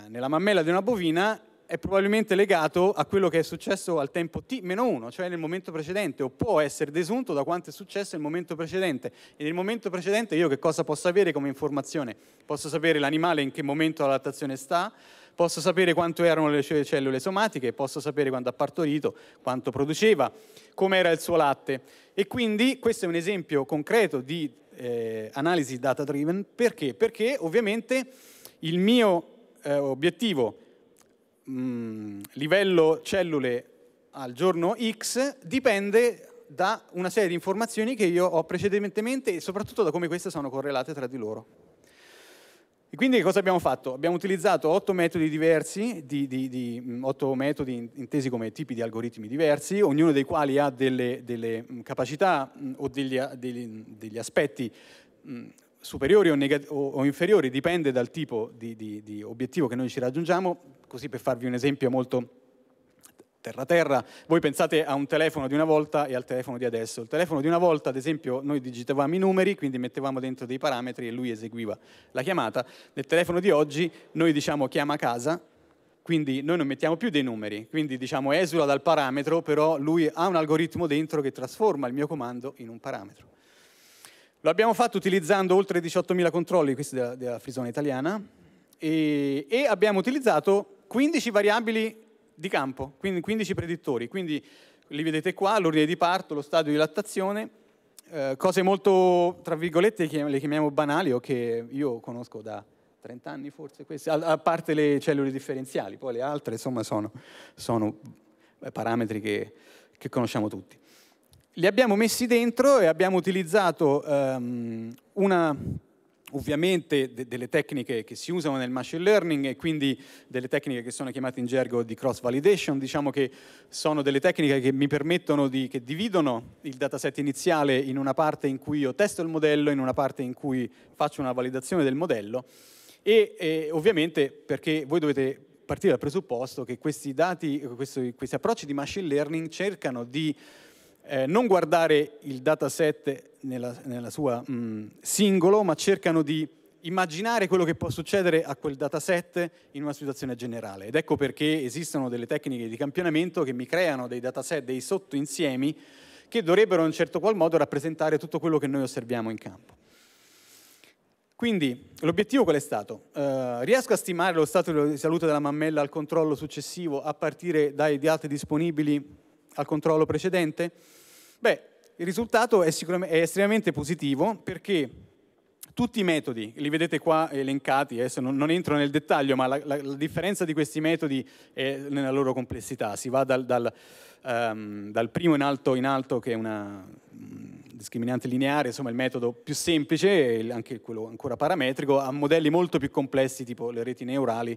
nella mammella di una bovina è probabilmente legato a quello che è successo al tempo T-1, cioè nel momento precedente, o può essere desunto da quanto è successo nel momento precedente. E nel momento precedente io che cosa posso avere come informazione? Posso sapere l'animale in che momento la lattazione sta, posso sapere quanto erano le sue cellule somatiche, posso sapere quando ha partorito, quanto produceva, com'era il suo latte. E quindi questo è un esempio concreto di eh, analisi data driven. Perché? Perché ovviamente il mio eh, obiettivo mh, mm, livello cellule al giorno X dipende da una serie di informazioni che io ho precedentemente e soprattutto da come queste sono correlate tra di loro. E quindi cosa abbiamo fatto? Abbiamo utilizzato otto metodi diversi, di, di, di, mm, otto metodi intesi come tipi di algoritmi diversi, ognuno dei quali ha delle, delle mm, capacità o degli, degli, degli aspetti superiori o, neg- o, inferiori, dipende dal tipo di, di, di, obiettivo che noi ci raggiungiamo, così per farvi un esempio molto terra-terra, voi pensate a un telefono di una volta e al telefono di adesso. Il telefono di una volta, ad esempio, noi digitavamo i numeri, quindi mettevamo dentro dei parametri e lui eseguiva la chiamata. Nel telefono di oggi noi diciamo chiama a casa, quindi noi non mettiamo più dei numeri, quindi diciamo esula dal parametro, però lui ha un algoritmo dentro che trasforma il mio comando in un parametro. Lo abbiamo fatto utilizzando oltre 18.000 controlli, questi della, della frisona italiana, e, e, abbiamo utilizzato 15 variabili di campo, quindi 15 predittori, quindi li vedete qua, l'ordine di parto, lo stadio di lattazione, eh, cose molto, tra virgolette, le chiamiamo banali o che io conosco da 30 anni forse, queste, a, a, parte le cellule differenziali, poi le altre insomma sono, sono eh, parametri che, che conosciamo tutti li abbiamo messi dentro e abbiamo utilizzato um, una, ovviamente de delle tecniche che si usano nel machine learning e quindi delle tecniche che sono chiamate in gergo di cross validation, diciamo che sono delle tecniche che mi permettono di, che dividono il dataset iniziale in una parte in cui io testo il modello, in una parte in cui faccio una validazione del modello e, e ovviamente perché voi dovete partire dal presupposto che questi dati, questi, questi approcci di machine learning cercano di eh, non guardare il dataset nella, nella sua mh, mm, singolo, ma cercano di immaginare quello che può succedere a quel dataset in una situazione generale. Ed ecco perché esistono delle tecniche di campionamento che mi creano dei dataset, dei sottoinsiemi, che dovrebbero in un certo qual modo rappresentare tutto quello che noi osserviamo in campo. Quindi l'obiettivo qual è stato? Eh, riesco a stimare lo stato di salute della mammella al controllo successivo a partire dai dati disponibili al controllo precedente? Beh, il risultato è, è estremamente positivo perché tutti i metodi, li vedete qua elencati, adesso eh, non, non entro nel dettaglio, ma la, la, la, differenza di questi metodi è nella loro complessità, si va dal, dal, um, dal primo in alto in alto che è una mm, discriminante lineare, insomma il metodo più semplice, anche quello ancora parametrico, a modelli molto più complessi tipo le reti neurali,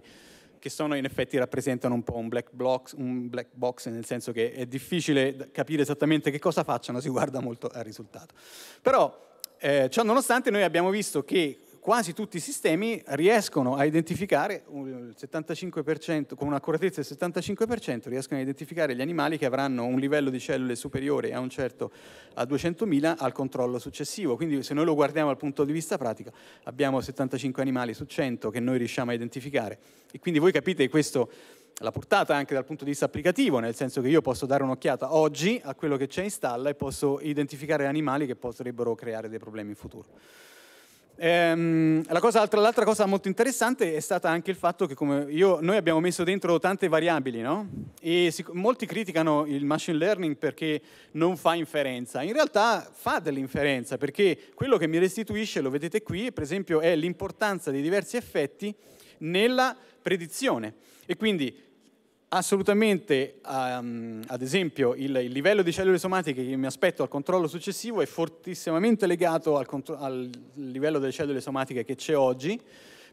che sono in effetti rappresentano un po' un black, box, un black box nel senso che è difficile capire esattamente che cosa facciano, si guarda molto al risultato. Però eh, ciò nonostante noi abbiamo visto che quasi tutti i sistemi riescono a identificare, un, con un'accuratezza del 75%, riescono a identificare gli animali che avranno un livello di cellule superiore a un certo a 200.000 al controllo successivo. Quindi se noi lo guardiamo dal punto di vista pratico, abbiamo 75 animali su 100 che noi riusciamo a identificare. E quindi voi capite questo la portata anche dal punto di vista applicativo, nel senso che io posso dare un'occhiata oggi a quello che c'è in stalla e posso identificare animali che potrebbero creare dei problemi in futuro. Ehm, cosa, l'altra cosa molto interessante è stata anche il fatto che io, noi abbiamo messo dentro tante variabili, no? E si, molti criticano il machine learning perché non fa inferenza. In realtà fa dell'inferenza perché quello che mi restituisce, lo vedete qui, per esempio, è l'importanza dei diversi effetti nella predizione. E quindi assolutamente, um, ad esempio, il, il, livello di cellule somatiche che mi aspetto al controllo successivo è fortissimamente legato al, al livello delle cellule somatiche che c'è oggi,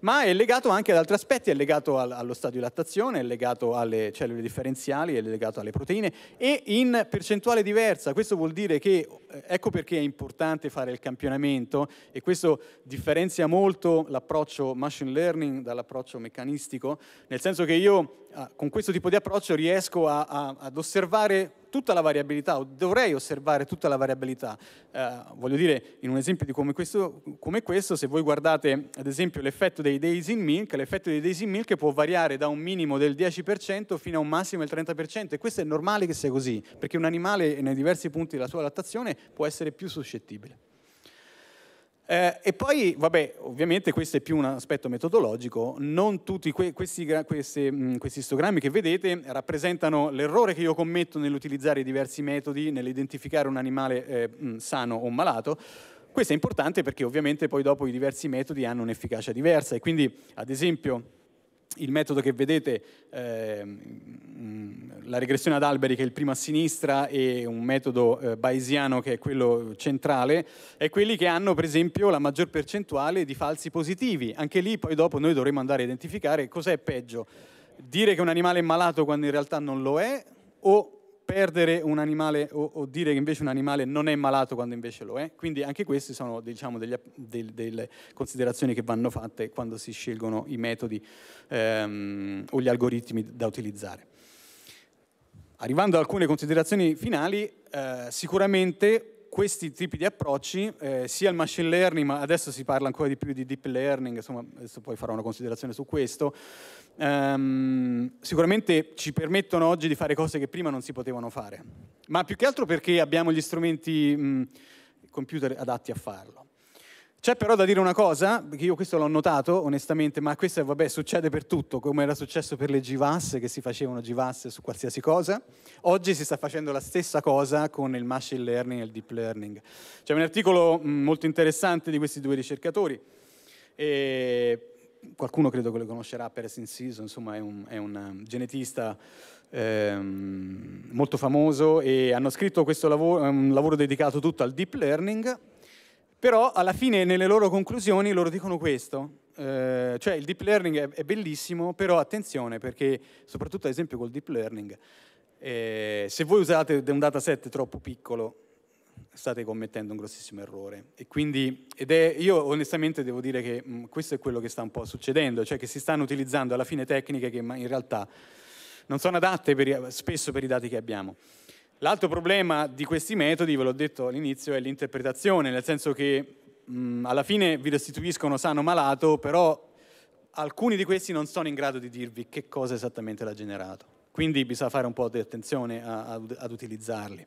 ma è legato anche ad altri aspetti, è legato al, allo stadio di lattazione, è legato alle cellule differenziali, è legato alle proteine e in percentuale diversa. Questo vuol dire che, eh, ecco perché è importante fare il campionamento e questo differenzia molto l'approccio machine learning dall'approccio meccanistico, nel senso che io ah, con questo tipo di approccio riesco a, a, ad osservare tutta la variabilità, o dovrei osservare tutta la variabilità. Eh, voglio dire, in un esempio come questo, come questo, se voi guardate ad esempio l'effetto dei days in milk, l'effetto dei days in milk può variare da un minimo del 10% fino a un massimo del 30%, e questo è normale che sia così, perché un animale nei diversi punti della sua lattazione può essere più suscettibile. Eh, e poi, vabbè, ovviamente questo è più un aspetto metodologico, non tutti que questi, questi, mh, questi istogrammi che vedete rappresentano l'errore che io commetto nell'utilizzare i diversi metodi, nell'identificare un animale eh, mh, sano o malato, questo è importante perché ovviamente poi dopo i diversi metodi hanno un'efficacia diversa e quindi ad esempio il metodo che vedete, eh, la regressione ad alberi che è il primo a sinistra e un metodo eh, bayesiano che è quello centrale, è quelli che hanno per esempio la maggior percentuale di falsi positivi. Anche lì poi dopo noi dovremo andare a identificare cos'è peggio, dire che un animale è malato quando in realtà non lo è o perdere un animale o, o, dire che invece un animale non è malato quando invece lo è. Quindi anche queste sono diciamo, degli, del, delle considerazioni che vanno fatte quando si scelgono i metodi ehm, o gli algoritmi da utilizzare. Arrivando ad alcune considerazioni finali, eh, sicuramente questi tipi di approcci, eh, sia il machine learning, ma adesso si parla ancora di più di deep learning, insomma adesso poi farò una considerazione su questo, ehm, sicuramente ci permettono oggi di fare cose che prima non si potevano fare, ma più che altro perché abbiamo gli strumenti mh, computer adatti a farlo. C'è però da dire una cosa, perché io questo l'ho notato onestamente, ma questo vabbè, succede per tutto, come era successo per le GVAS, che si facevano GVAS su qualsiasi cosa, oggi si sta facendo la stessa cosa con il machine learning e il deep learning. C'è un articolo molto interessante di questi due ricercatori, e qualcuno credo che lo conoscerà, Perez Inciso, insomma è un, è un ehm, genetista ehm, molto famoso e hanno scritto questo lavoro, un lavoro dedicato tutto al deep learning, però alla fine nelle loro conclusioni loro dicono questo, eh, cioè il deep learning è, è, bellissimo, però attenzione perché soprattutto ad esempio col deep learning, eh, se voi usate un dataset troppo piccolo state commettendo un grossissimo errore. E quindi, ed è, io onestamente devo dire che mh, mm, questo è quello che sta un po' succedendo, cioè che si stanno utilizzando alla fine tecniche che in realtà non sono adatte per, spesso per i dati che abbiamo. L'altro problema di questi metodi, ve l'ho detto all'inizio, è l'interpretazione, nel senso che mh, mm, alla fine vi restituiscono sano malato, però alcuni di questi non sono in grado di dirvi che cosa esattamente l'ha generato. Quindi bisogna fare un po' di attenzione a, a, ad utilizzarli.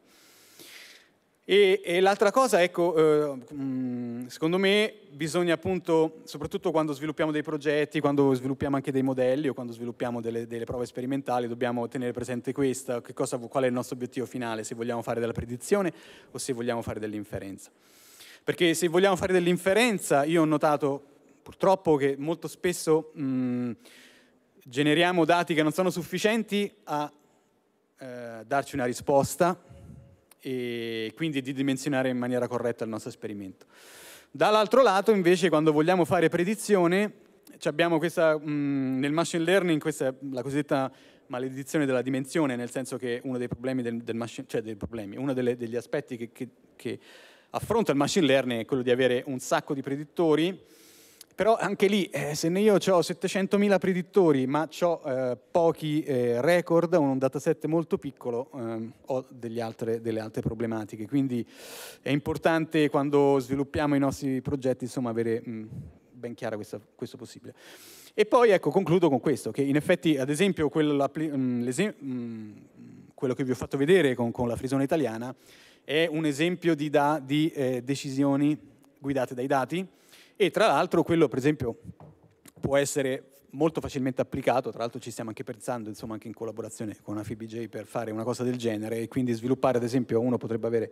E, e l'altra cosa, ecco, eh, mm, secondo me bisogna appunto, soprattutto quando sviluppiamo dei progetti, quando sviluppiamo anche dei modelli o quando sviluppiamo delle, delle prove sperimentali, dobbiamo tenere presente questa, cosa, qual è il nostro obiettivo finale, se vogliamo fare della predizione o se vogliamo fare dell'inferenza. Perché se vogliamo fare dell'inferenza, io ho notato purtroppo che molto spesso mh, mm, generiamo dati che non sono sufficienti a eh, darci una risposta e quindi di dimensionare in maniera corretta il nostro esperimento. Dall'altro lato, invece, quando vogliamo fare predizione, abbiamo questa, mh, nel machine learning questa è la cosiddetta maledizione della dimensione, nel senso che uno dei problemi, del, del machine, cioè dei problemi, uno delle, degli aspetti che, che, che affronta il machine learning è quello di avere un sacco di predittori però anche lì, eh, se io ho 700.000 predittori, ma ho eh, pochi eh, record, un dataset molto piccolo, ho ehm, altre, delle altre problematiche. Quindi è importante quando sviluppiamo i nostri progetti, insomma, avere mh, mm, ben chiaro questa, questo possibile. E poi, ecco, concludo con questo, che in effetti, ad esempio, mm, mm, quello, che vi ho fatto vedere con, con, la frisone italiana è un esempio di, da, di eh, decisioni guidate dai dati, e tra l'altro quello, per esempio, può essere molto facilmente applicato, tra l'altro ci stiamo anche pensando, insomma, anche in collaborazione con AFIBJ per fare una cosa del genere e quindi sviluppare, ad esempio, uno potrebbe avere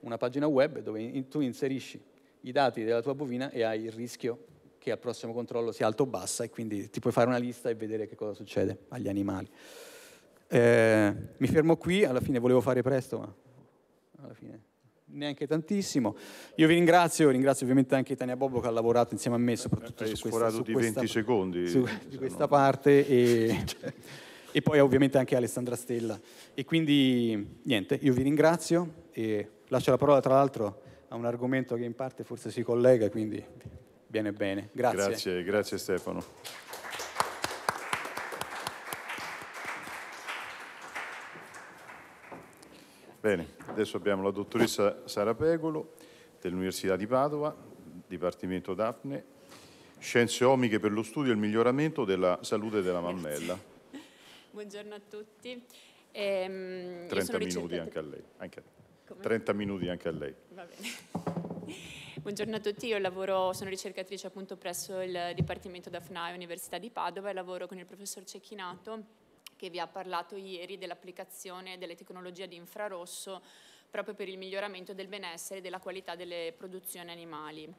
una pagina web dove in, tu inserisci i dati della tua bovina e hai il rischio che al prossimo controllo sia alto o bassa e quindi ti puoi fare una lista e vedere che cosa succede agli animali. Eh, mi fermo qui, alla fine volevo fare presto, ma alla fine neanche tantissimo. Io vi ringrazio, ringrazio ovviamente anche Tania Bobbo che ha lavorato insieme a me, eh, soprattutto Hai su questa, su di 20 secondi, su, di questa cioè, no. parte e, cioè. e, poi ovviamente anche Alessandra Stella. E quindi niente, io vi ringrazio e lascio la parola tra l'altro a un argomento che in parte forse si collega, quindi bene bene. Grazie, grazie, grazie Stefano. Bene, adesso abbiamo la dottoressa Sara Pegolo dell'Università di Padova, Dipartimento Daphne, Scienze Omiche per lo studio e il miglioramento della salute della mammella. Grazie. Buongiorno a tutti. Ehm, 30 minuti anche a lei. Anche a 30 minuti anche a lei. Va bene. Buongiorno a tutti, io lavoro, sono ricercatrice appunto presso il Dipartimento DAFNAI Università di Padova e lavoro con il professor Cecchinato che vi ha parlato ieri dell'applicazione delle tecnologie di infrarosso proprio per il miglioramento del benessere e della qualità delle produzioni animali.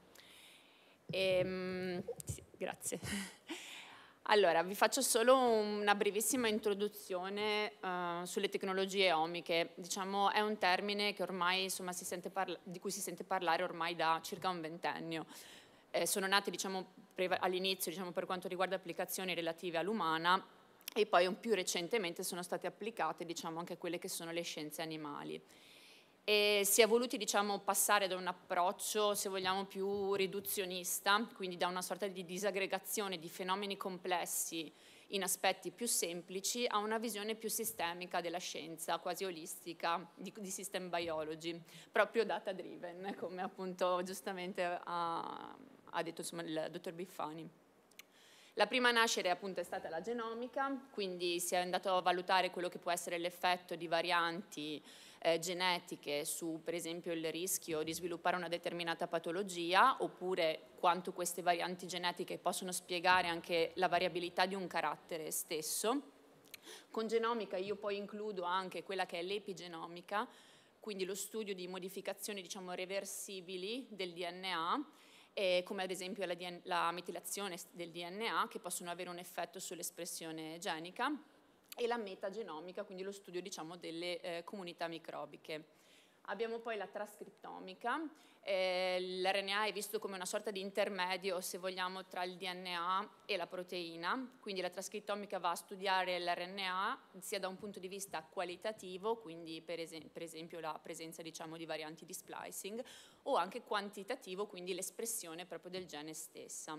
E, ehm, sì, grazie. Allora, vi faccio solo una brevissima introduzione uh, sulle tecnologie omiche. Diciamo, è un termine ormai, insomma, di cui si sente parlare ormai da circa un ventennio. Eh, sono nate diciamo, all'inizio diciamo, per quanto riguarda applicazioni relative all'umana, e poi più recentemente sono state applicate diciamo, anche quelle che sono le scienze animali. E si è voluti diciamo, passare da un approccio, se vogliamo, più riduzionista, quindi da una sorta di disaggregazione di fenomeni complessi in aspetti più semplici, a una visione più sistemica della scienza, quasi olistica, di, di system biology, proprio data driven, come appunto giustamente ha, ha detto insomma, il dottor Biffani. La prima a nascere appunto è stata la genomica, quindi si è andato a valutare quello che può essere l'effetto di varianti eh, genetiche su per esempio il rischio di sviluppare una determinata patologia oppure quanto queste varianti genetiche possono spiegare anche la variabilità di un carattere stesso. Con genomica io poi includo anche quella che è l'epigenomica, quindi lo studio di modificazioni diciamo reversibili del DNA eh, come ad esempio la, la metilazione del DNA che possono avere un effetto sull'espressione genica e la metagenomica, quindi lo studio diciamo, delle eh, comunità microbiche. Abbiamo poi la trascriptomica, eh, l'RNA è visto come una sorta di intermedio, se vogliamo, tra il DNA e la proteina, quindi la trascriptomica va a studiare l'RNA sia da un punto di vista qualitativo, quindi per, es per esempio la presenza diciamo, di varianti di splicing, o anche quantitativo, quindi l'espressione proprio del gene stessa.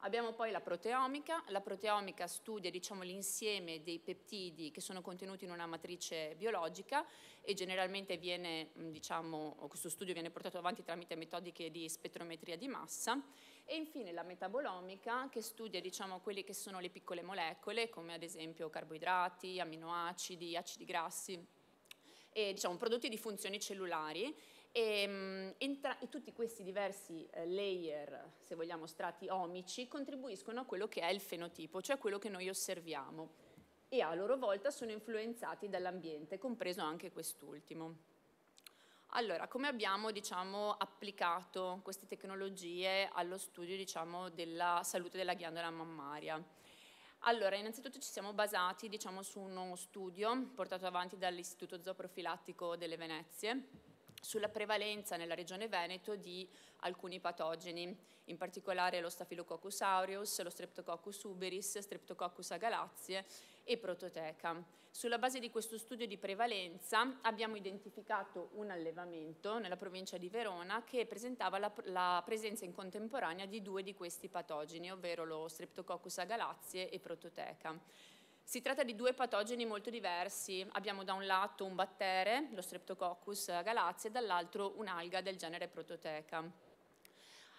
Abbiamo poi la proteomica, la proteomica studia diciamo, l'insieme dei peptidi che sono contenuti in una matrice biologica e generalmente viene, mm, diciamo, questo studio viene portato avanti tramite metodiche di spettrometria di massa e infine la metabolomica che studia diciamo, quelle che sono le piccole molecole come ad esempio carboidrati, aminoacidi, acidi grassi e diciamo, prodotti di funzioni cellulari e, ehm, entra- e tutti questi diversi eh, layer, se vogliamo strati omici, contribuiscono a quello che è il fenotipo, cioè quello che noi osserviamo e a loro volta sono influenzati dall'ambiente, compreso anche quest'ultimo. Allora, come abbiamo diciamo, applicato queste tecnologie allo studio diciamo, della salute della ghiandola mammaria? Allora, innanzitutto ci siamo basati diciamo, su uno studio portato avanti dall'Istituto Zooprofilattico delle Venezie, sulla prevalenza nella regione Veneto di alcuni patogeni, in particolare lo Staphylococcus aureus, lo Streptococcus uberis, Streptococcus agalazie e prototeca. Sulla base di questo studio di prevalenza abbiamo identificato un allevamento nella provincia di Verona che presentava la, la presenza in contemporanea di due di questi patogeni, ovvero lo Streptococcus agalazie e prototeca. Si tratta di due patogeni molto diversi. Abbiamo da un lato un battere, lo Streptococcus galaxi, e dall'altro un'alga del genere prototeca.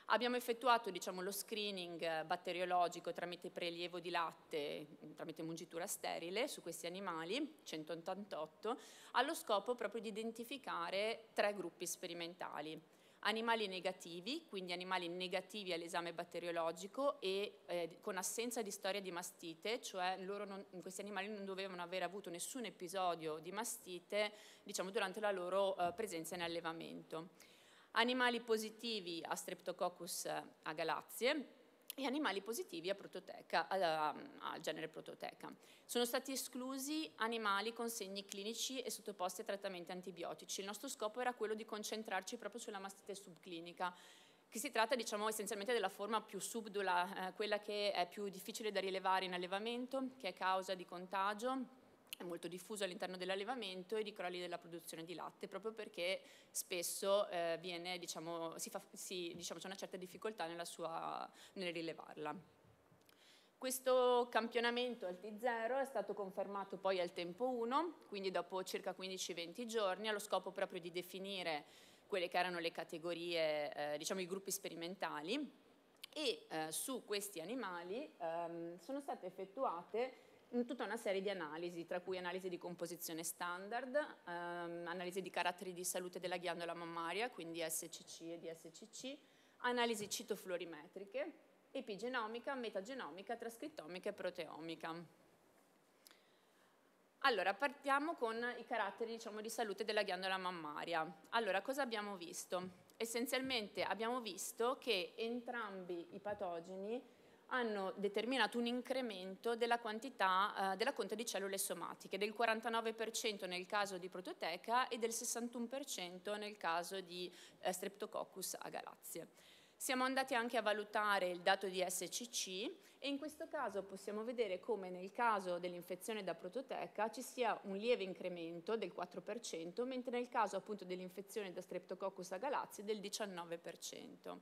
Abbiamo effettuato diciamo, lo screening batteriologico tramite prelievo di latte, tramite mungitura sterile su questi animali, 188, allo scopo proprio di identificare tre gruppi sperimentali animali negativi, quindi animali negativi all'esame batteriologico e eh, con assenza di storia di mastite, cioè non, questi animali non dovevano aver avuto nessun episodio di mastite diciamo, durante la loro eh, presenza in allevamento. Animali positivi eh, a Streptococcus a agalazie, e animali positivi um, al genere prototeca. Sono stati esclusi animali con segni clinici e sottoposti a trattamenti antibiotici. Il nostro scopo era quello di concentrarci proprio sulla mastite subclinica, che si tratta diciamo, essenzialmente della forma più subdola, eh, quella che è più difficile da rilevare in allevamento, che è causa di contagio è molto diffuso all'interno dell'allevamento e di crolli della produzione di latte, proprio perché spesso eh, viene, diciamo, si fa, si, diciamo, c'è una certa difficoltà sua, nel rilevarla. Questo campionamento al T0 è stato confermato poi al tempo 1, quindi dopo circa 15-20 giorni, allo scopo proprio di definire quelle che erano le categorie, eh, diciamo i gruppi sperimentali e eh, su questi animali ehm, sono state effettuate tutta una serie di analisi, tra cui analisi di composizione standard, ehm, analisi di caratteri di salute della ghiandola mammaria, quindi SCC e DSCC, analisi citoflorimetriche, epigenomica, metagenomica, trascrittomica e proteomica. Allora, partiamo con i caratteri diciamo, di salute della ghiandola mammaria. Allora, cosa abbiamo visto? Essenzialmente abbiamo visto che entrambi i patogeni hanno determinato un incremento della quantità eh, della conta di cellule somatiche, del 49% nel caso di prototeca e del 61% nel caso di eh, Streptococcus agalazie. Siamo andati anche a valutare il dato di SCC e in questo caso possiamo vedere come nel caso dell'infezione da prototeca ci sia un lieve incremento del 4%, mentre nel caso appunto dell'infezione da Streptococcus a agalazie del 19%.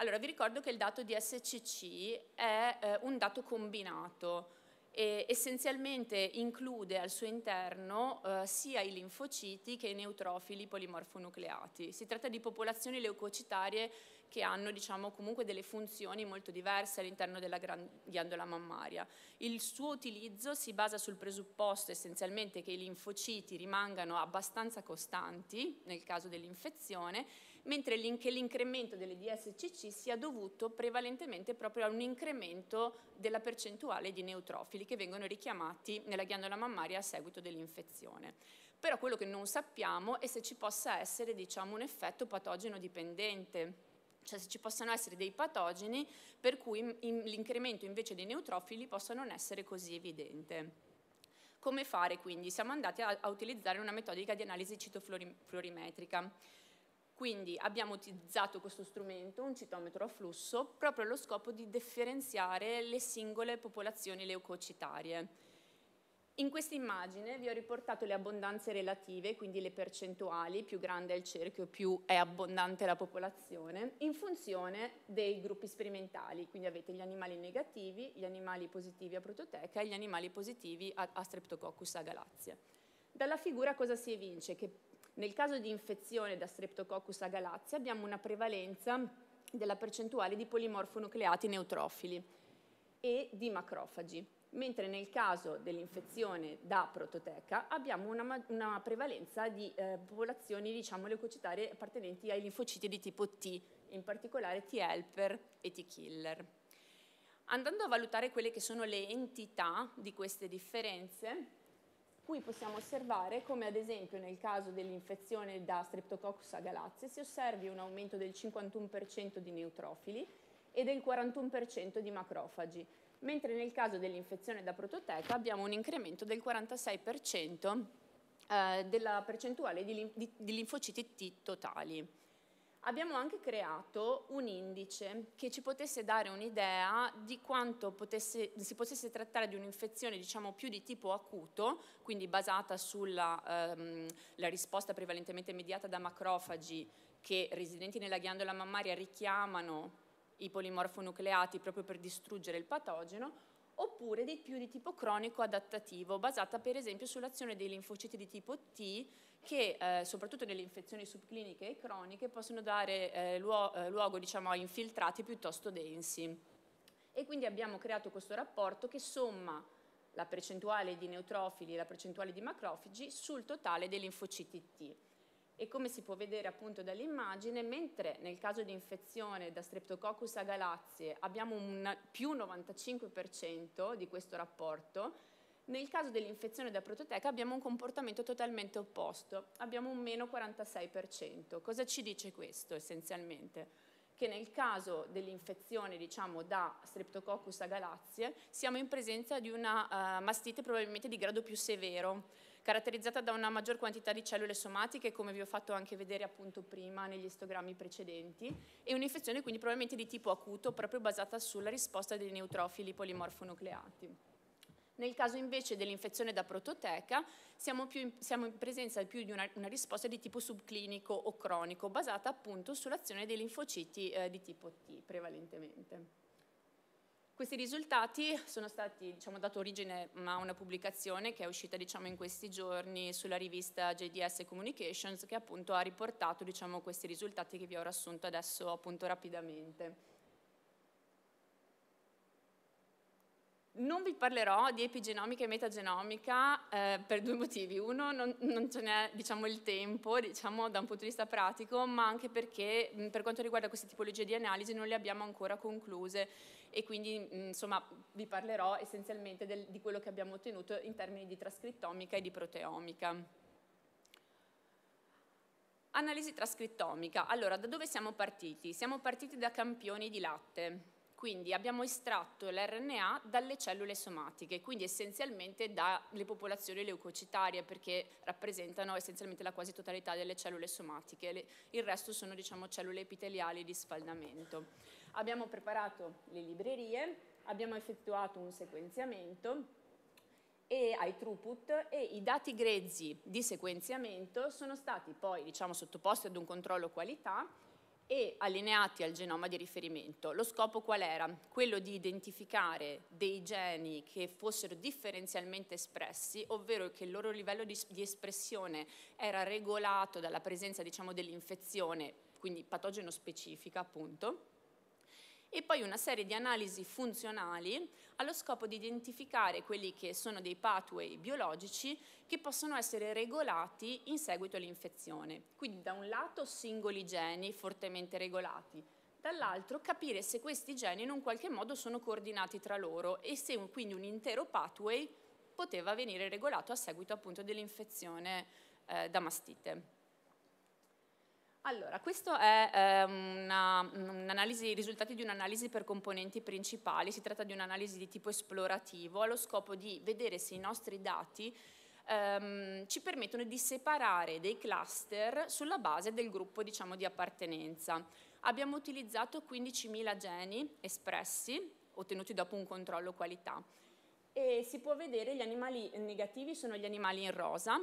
Allora, vi ricordo che il dato di SCC è eh, un dato combinato e essenzialmente include al suo interno eh, sia i linfociti che i neutrofili polimorfonucleati. Si tratta di popolazioni leucocitarie che hanno diciamo, comunque delle funzioni molto diverse all'interno della ghiandola mammaria. Il suo utilizzo si basa sul presupposto essenzialmente che i linfociti rimangano abbastanza costanti nel caso dell'infezione mentre l'incremento delle DSCC sia dovuto prevalentemente proprio a un incremento della percentuale di neutrofili che vengono richiamati nella ghiandola mammaria a seguito dell'infezione. Però quello che non sappiamo è se ci possa essere diciamo, un effetto patogeno dipendente cioè se ci possano essere dei patogeni per cui l'incremento invece dei neutrofili possa non essere così evidente. Come fare quindi? Siamo andati a, a utilizzare una metodica di analisi citoflorimetrica. Quindi abbiamo utilizzato questo strumento, un citometro a flusso, proprio allo scopo di differenziare le singole popolazioni leucocitarie. In questa immagine vi ho riportato le abbondanze relative, quindi le percentuali, più grande è il cerchio, più è abbondante la popolazione, in funzione dei gruppi sperimentali, quindi avete gli animali negativi, gli animali positivi a prototeca e gli animali positivi a, streptococcus a Streptococcus Dalla figura cosa si evince? Che nel caso di infezione da Streptococcus a Galazia abbiamo una prevalenza della percentuale di polimorfonucleati neutrofili e di macrofagi, mentre nel caso dell'infezione da prototeca abbiamo una, una prevalenza di eh, popolazioni diciamo, leucocitarie appartenenti ai linfociti di tipo T, in particolare T helper e T killer. Andando a valutare quelle che sono le entità di queste differenze, qui possiamo osservare come ad esempio nel caso dell'infezione da Streptococcus a galazze si osservi un aumento del 51% di neutrofili e del 41% di macrofagi, mentre nel caso dell'infezione da prototeca abbiamo un incremento del 46% eh, della percentuale di linfociti T totali abbiamo anche creato un indice che ci potesse dare un'idea di quanto potesse, si potesse trattare di un'infezione diciamo, più di tipo acuto, quindi basata sulla ehm, risposta prevalentemente mediata da macrofagi che residenti nella ghiandola mammaria richiamano i polimorfonucleati proprio per distruggere il patogeno, oppure di più di tipo cronico adattativo, basata per esempio sull'azione dei linfociti di tipo T che eh, soprattutto nelle infezioni subcliniche e croniche possono dare eh, luo eh, luogo diciamo, a infiltrati piuttosto densi. E quindi abbiamo creato questo rapporto che somma la percentuale di neutrofili e la percentuale di macrofagi sul totale dei linfociti T. E come si può vedere appunto dall'immagine, mentre nel caso di infezione da Streptococcus a Galazie abbiamo un più 95% di questo rapporto, nel caso dell'infezione da prototeca abbiamo un comportamento totalmente opposto, abbiamo un meno 46%. Cosa ci dice questo essenzialmente? che nel caso dell'infezione diciamo, da Streptococcus a Galazie siamo in presenza di una uh, mastite probabilmente di grado più severo, caratterizzata da una maggior quantità di cellule somatiche, come vi ho fatto anche vedere appunto prima negli istogrammi precedenti, e un'infezione quindi probabilmente di tipo acuto, proprio basata sulla risposta dei neutrofili polimorfonucleati. Nel caso invece dell'infezione da prototeca siamo, più, siamo, in presenza più di una, una, risposta di tipo subclinico o cronico basata appunto sull'azione dei linfociti eh, di tipo T prevalentemente. Questi risultati sono stati, diciamo, dato origine a una pubblicazione che è uscita diciamo, in questi giorni sulla rivista JDS Communications che appunto ha riportato diciamo, questi risultati che vi ho riassunto adesso appunto rapidamente. Non vi parlerò di epigenomica e metagenomica eh, per due motivi. Uno, non, non ce n'è diciamo, il tempo, diciamo, da un punto di vista pratico, ma anche perché mm, per quanto riguarda queste tipologie di analisi non le abbiamo ancora concluse e quindi mm, insomma, vi parlerò essenzialmente del, di quello che abbiamo ottenuto in termini di trascrittomica e di proteomica. Analisi trascrittomica. Allora, da dove siamo partiti? Siamo partiti da campioni di latte quindi abbiamo estratto l'RNA dalle cellule somatiche, quindi essenzialmente dalle popolazioni leucocitarie perché rappresentano essenzialmente la quasi totalità delle cellule somatiche, il resto sono diciamo, cellule epiteliali di sfaldamento. Abbiamo preparato le librerie, abbiamo effettuato un sequenziamento e ai throughput e i dati grezzi di sequenziamento sono stati poi diciamo, sottoposti ad un controllo qualità e allineati al genoma di riferimento. Lo scopo qual era? Quello di identificare dei geni che fossero differenzialmente espressi, ovvero che il loro livello di, di espressione era regolato dalla presenza diciamo, dell'infezione, quindi patogeno specifica appunto, e poi una serie di analisi funzionali allo scopo di identificare quelli che sono dei pathway biologici che possono essere regolati in seguito all'infezione. Quindi da un lato singoli geni fortemente regolati, dall'altro capire se questi geni in un qualche modo sono coordinati tra loro e se un, quindi un intero pathway poteva venire regolato a seguito appunto dell'infezione eh, da mastite. Allora, questa è eh, un'analisi, i risultati di un'analisi per componenti principali, si tratta di un'analisi di tipo esplorativo allo scopo di vedere se i nostri dati ehm, ci permettono di separare dei cluster sulla base del gruppo diciamo, di appartenenza. Abbiamo utilizzato 15.000 geni espressi, ottenuti dopo un controllo qualità, e si può vedere gli animali negativi sono gli animali in rosa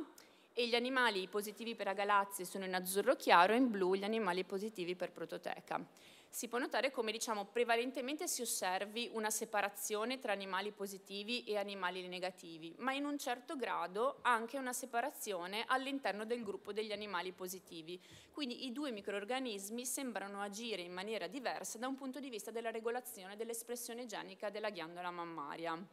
e gli animali positivi per agalazzi sono in azzurro chiaro e in blu gli animali positivi per prototeca. Si può notare come diciamo, prevalentemente si osservi una separazione tra animali positivi e animali negativi, ma in un certo grado anche una separazione all'interno del gruppo degli animali positivi. Quindi i due microorganismi sembrano agire in maniera diversa da un punto di vista della regolazione dell'espressione genica della ghiandola mammaria.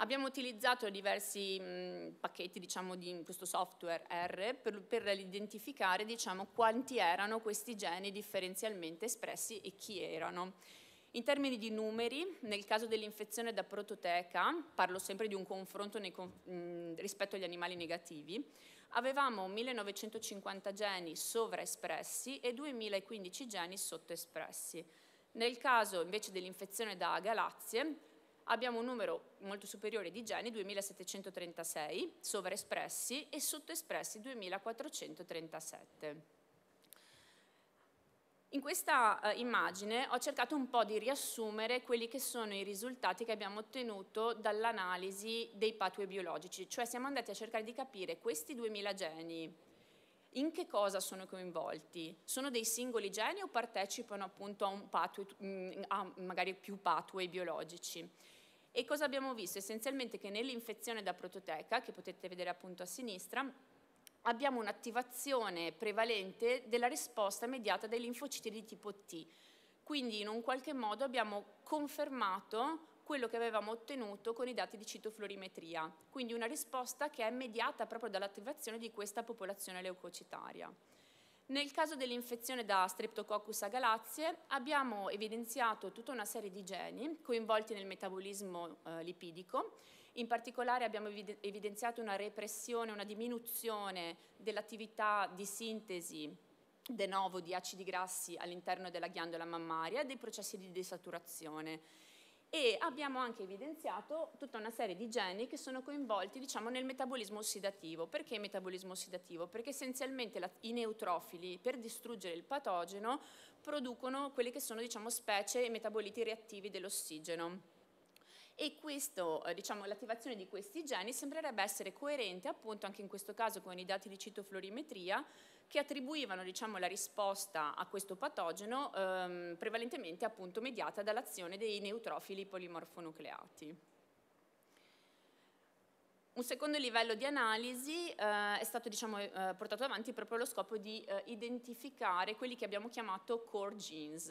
Abbiamo utilizzato diversi mh, mm, pacchetti diciamo, di questo software R per, per identificare diciamo, quanti erano questi geni differenzialmente espressi e chi erano. In termini di numeri, nel caso dell'infezione da prototeca, parlo sempre di un confronto nei, mh, mm, rispetto agli animali negativi, avevamo 1950 geni sovraespressi e 2015 geni sottoespressi. Nel caso invece dell'infezione da galazie, abbiamo un numero molto superiore di geni, 2736, sovraespressi e sottoespressi 2437. In questa eh, immagine ho cercato un po' di riassumere quelli che sono i risultati che abbiamo ottenuto dall'analisi dei pathway biologici, cioè siamo andati a cercare di capire questi 2000 geni in che cosa sono coinvolti? Sono dei singoli geni o partecipano appunto a, pathway, mm, a magari più pathway biologici? E cosa abbiamo visto? Essenzialmente che nell'infezione da prototeca, che potete vedere appunto a sinistra, abbiamo un'attivazione prevalente della risposta mediata dai linfociti di tipo T. Quindi in un qualche modo abbiamo confermato quello che avevamo ottenuto con i dati di citoflorimetria, quindi una risposta che è mediata proprio dall'attivazione di questa popolazione leucocitaria. Nel caso dell'infezione da Streptococcus a galatzie abbiamo evidenziato tutta una serie di geni coinvolti nel metabolismo eh, lipidico. In particolare abbiamo evidenziato una repressione, una diminuzione dell'attività di sintesi de novo di acidi grassi all'interno della ghiandola mammaria e dei processi di desaturazione e abbiamo anche evidenziato tutta una serie di geni che sono coinvolti diciamo, nel metabolismo ossidativo. Perché metabolismo ossidativo? Perché essenzialmente la, i neutrofili per distruggere il patogeno producono quelle che sono diciamo, specie e metaboliti reattivi dell'ossigeno e questo, eh, diciamo, l'attivazione di questi geni sembrerebbe essere coerente appunto anche in questo caso con i dati di citoflorimetria che attribuivano diciamo, la risposta a questo patogeno ehm, prevalentemente appunto mediata dall'azione dei neutrofili polimorfonucleati. Un secondo livello di analisi eh, è stato diciamo, eh, portato avanti proprio allo scopo di eh, identificare quelli che abbiamo chiamato core genes,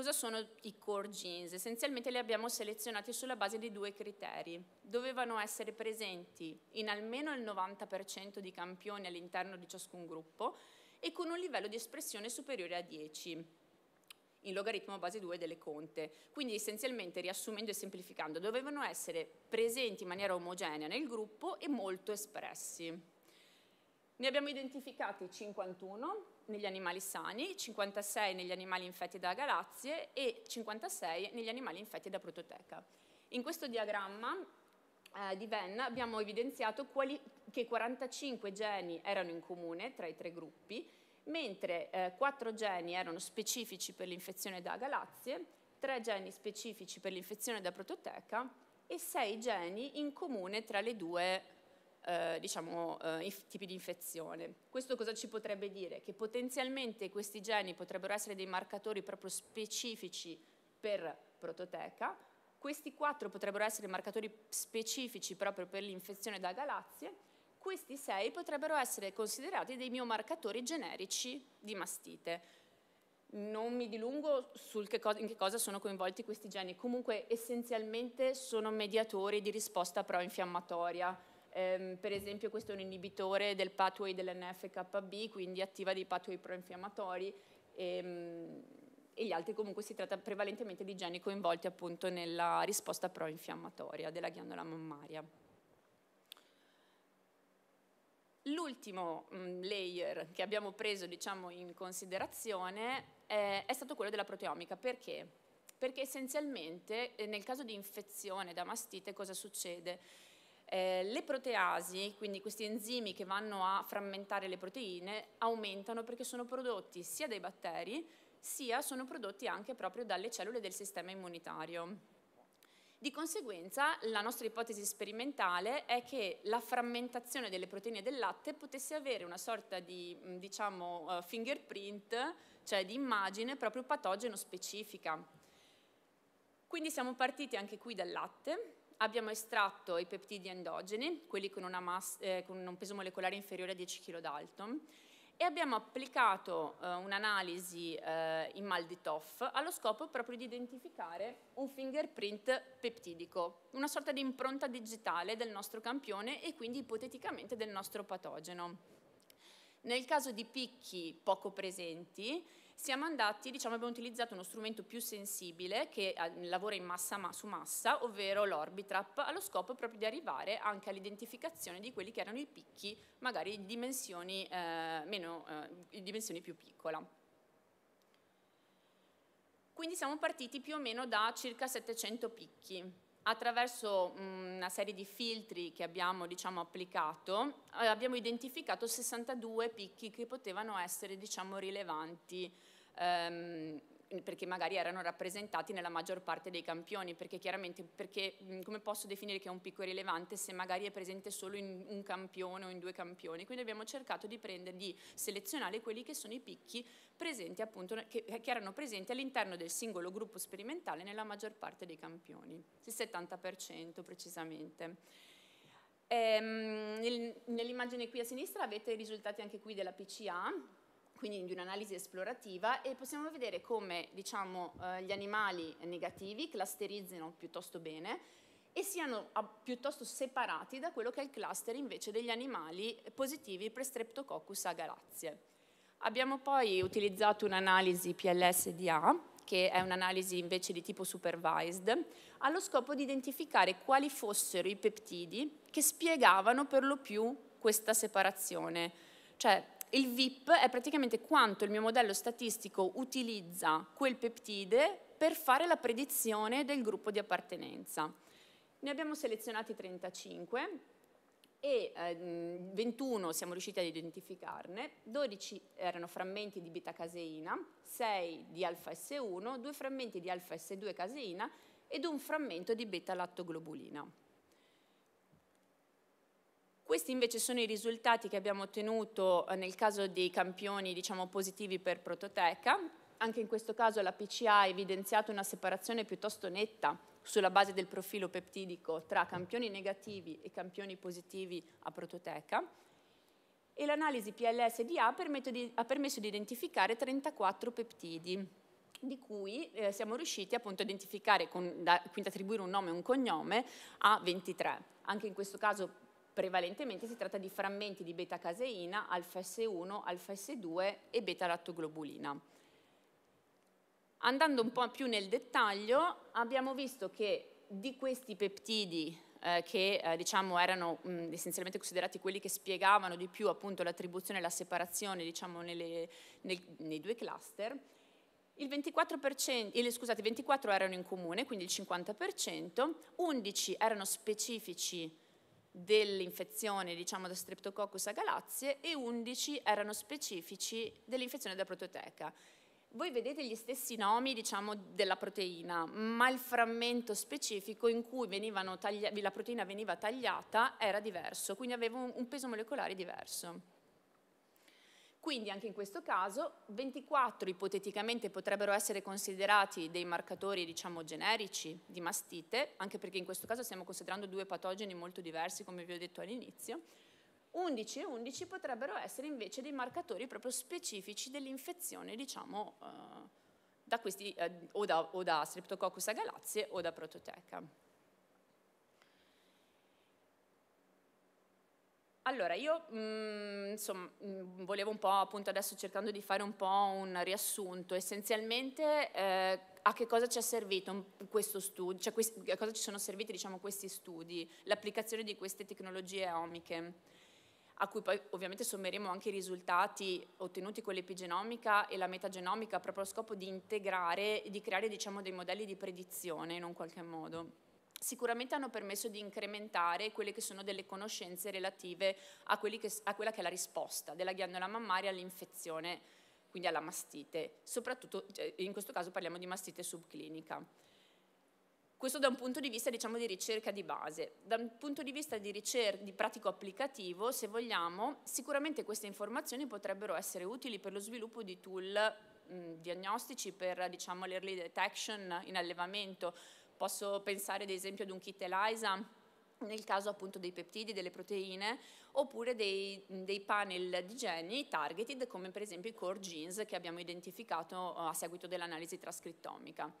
Cosa sono i core genes? Essenzialmente li abbiamo selezionati sulla base di due criteri. Dovevano essere presenti in almeno il 90% di campioni all'interno di ciascun gruppo e con un livello di espressione superiore a 10 in logaritmo base 2 delle conte. Quindi essenzialmente, riassumendo e semplificando, dovevano essere presenti in maniera omogenea nel gruppo e molto espressi. Ne abbiamo identificati 51 negli animali sani, 56 negli animali infetti da galazie e 56 negli animali infetti da prototeca. In questo diagramma eh, di Venn abbiamo evidenziato quali, che 45 geni erano in comune tra i tre gruppi, mentre eh, 4 geni erano specifici per l'infezione da galazie, 3 geni specifici per l'infezione da prototeca e 6 geni in comune tra le due eh, diciamo, eh, tipi di infezione. Questo cosa ci potrebbe dire? Che potenzialmente questi geni potrebbero essere dei marcatori proprio specifici per prototeca, questi quattro potrebbero essere marcatori specifici proprio per l'infezione da galassie, questi sei potrebbero essere considerati dei biomarcatori generici di mastite. Non mi dilungo sul che cosa, in che cosa sono coinvolti questi geni, comunque essenzialmente sono mediatori di risposta pro-infiammatoria, Ehm, per esempio questo è un inibitore del pathway dell'NFKB, quindi attiva dei pathway proinfiammatori ehm, e gli altri comunque si tratta prevalentemente di geni coinvolti appunto nella risposta proinfiammatoria della ghiandola mammaria. L'ultimo mm, layer che abbiamo preso diciamo, in considerazione eh, è stato quello della proteomica. Perché? Perché essenzialmente eh, nel caso di infezione da mastite cosa succede? Eh, le proteasi, quindi questi enzimi che vanno a frammentare le proteine, aumentano perché sono prodotti sia dai batteri, sia sono prodotti anche proprio dalle cellule del sistema immunitario. Di conseguenza la nostra ipotesi sperimentale è che la frammentazione delle proteine del latte potesse avere una sorta di mm, diciamo, eh, fingerprint, cioè di immagine proprio patogeno specifica. Quindi siamo partiti anche qui dal latte, abbiamo estratto i peptidi endogeni, quelli con, massa, eh, con un peso molecolare inferiore a 10 kg Dalton, e abbiamo applicato eh, un'analisi eh, in mal di TOF allo scopo proprio di identificare un fingerprint peptidico, una sorta di impronta digitale del nostro campione e quindi ipoteticamente del nostro patogeno. Nel caso di picchi poco presenti, siamo andati, diciamo, abbiamo utilizzato uno strumento più sensibile che eh, lavora in massa ma su massa, ovvero l'Orbitrap, allo scopo proprio di arrivare anche all'identificazione di quelli che erano i picchi, magari di dimensioni, eh, meno, eh, dimensioni più piccole. Quindi siamo partiti più o meno da circa 700 picchi. Attraverso mm, una serie di filtri che abbiamo diciamo, applicato eh, abbiamo identificato 62 picchi che potevano essere diciamo, rilevanti ehm, perché magari erano rappresentati nella maggior parte dei campioni, perché chiaramente, perché, come posso definire che è un picco rilevante se magari è presente solo in un campione o in due campioni, quindi abbiamo cercato di, prendere, di selezionare quelli che sono i picchi presenti appunto, che, eh, che erano presenti all'interno del singolo gruppo sperimentale nella maggior parte dei campioni, il 70% precisamente. Ehm, nel, nell'immagine qui a sinistra avete i risultati anche qui della PCA, quindi di un'analisi esplorativa e possiamo vedere come diciamo, eh, gli animali negativi clusterizzino piuttosto bene e siano ah, piuttosto separati da quello che è il cluster invece degli animali positivi per Streptococcus a agalazzie. Abbiamo poi utilizzato un'analisi PLSDA, che è un'analisi invece di tipo supervised, allo scopo di identificare quali fossero i peptidi che spiegavano per lo più questa separazione. Cioè, il VIP è praticamente quanto il mio modello statistico utilizza quel peptide per fare la predizione del gruppo di appartenenza. Ne abbiamo selezionati 35 e eh, 21 siamo riusciti ad identificarne, 12 erano frammenti di beta-caseina, 6 di alfa-S1, 2 frammenti di alfa-S2 caseina ed un frammento di beta-lattoglobulina. Questi invece sono i risultati che abbiamo ottenuto eh, nel caso dei campioni diciamo, positivi per prototeca. Anche in questo caso la PCA ha evidenziato una separazione piuttosto netta sulla base del profilo peptidico tra campioni negativi e campioni positivi a prototeca e l'analisi PLS-DA ha permesso di identificare 34 peptidi, di cui eh, siamo riusciti appunto a identificare, con, da, quindi attribuire un nome e un cognome, a 23. Anche in questo caso prevalentemente si tratta di frammenti di beta-caseina, alfa-S1, alfa-S2 e beta-lattoglobulina. Andando un po' più nel dettaglio, abbiamo visto che di questi peptidi eh, che eh, diciamo, erano mh, essenzialmente considerati quelli che spiegavano di più l'attribuzione e la separazione diciamo, nelle, nel, nei due cluster, il 24%, il, scusate, 24 erano in comune, quindi il 50%, 11 erano specifici dell'infezione diciamo da Streptococcus a galatzie e 11 erano specifici dell'infezione da prototeca. Voi vedete gli stessi nomi diciamo, della proteina, ma il frammento specifico in cui la proteina veniva tagliata era diverso, quindi aveva un peso molecolare diverso. Quindi anche in questo caso 24 ipoteticamente potrebbero essere considerati dei marcatori diciamo, generici di mastite, anche perché in questo caso stiamo considerando due patogeni molto diversi come vi ho detto all'inizio, 11 e 11 potrebbero essere invece dei marcatori proprio specifici dell'infezione diciamo, eh, da questi, eh, o, da, o da Streptococcus agalazze o da prototeca. Allora, io mh, mm, insomma, mh, mm, volevo un po', appunto adesso cercando di fare un po' un riassunto, essenzialmente eh, a che cosa ci è servito questo studio, cioè a cosa ci sono serviti diciamo, questi studi, l'applicazione di queste tecnologie omiche, a cui poi ovviamente sommeremo anche i risultati ottenuti con l'epigenomica e la metagenomica proprio allo scopo di integrare e di creare diciamo, dei modelli di predizione in un qualche modo sicuramente hanno permesso di incrementare quelle che sono delle conoscenze relative a, che, a quella che è la risposta della ghiandola mammaria all'infezione, quindi alla mastite, soprattutto cioè, in questo caso parliamo di mastite subclinica. Questo da un punto di vista diciamo, di ricerca di base. Da un punto di vista di, di pratico applicativo, se vogliamo, sicuramente queste informazioni potrebbero essere utili per lo sviluppo di tool mh, diagnostici per diciamo, l'early detection in allevamento, posso pensare ad esempio ad un kit ELISA nel caso appunto dei peptidi, delle proteine, oppure dei, dei, panel di geni targeted, come per esempio i core genes che abbiamo identificato eh, a seguito dell'analisi trascrittomica.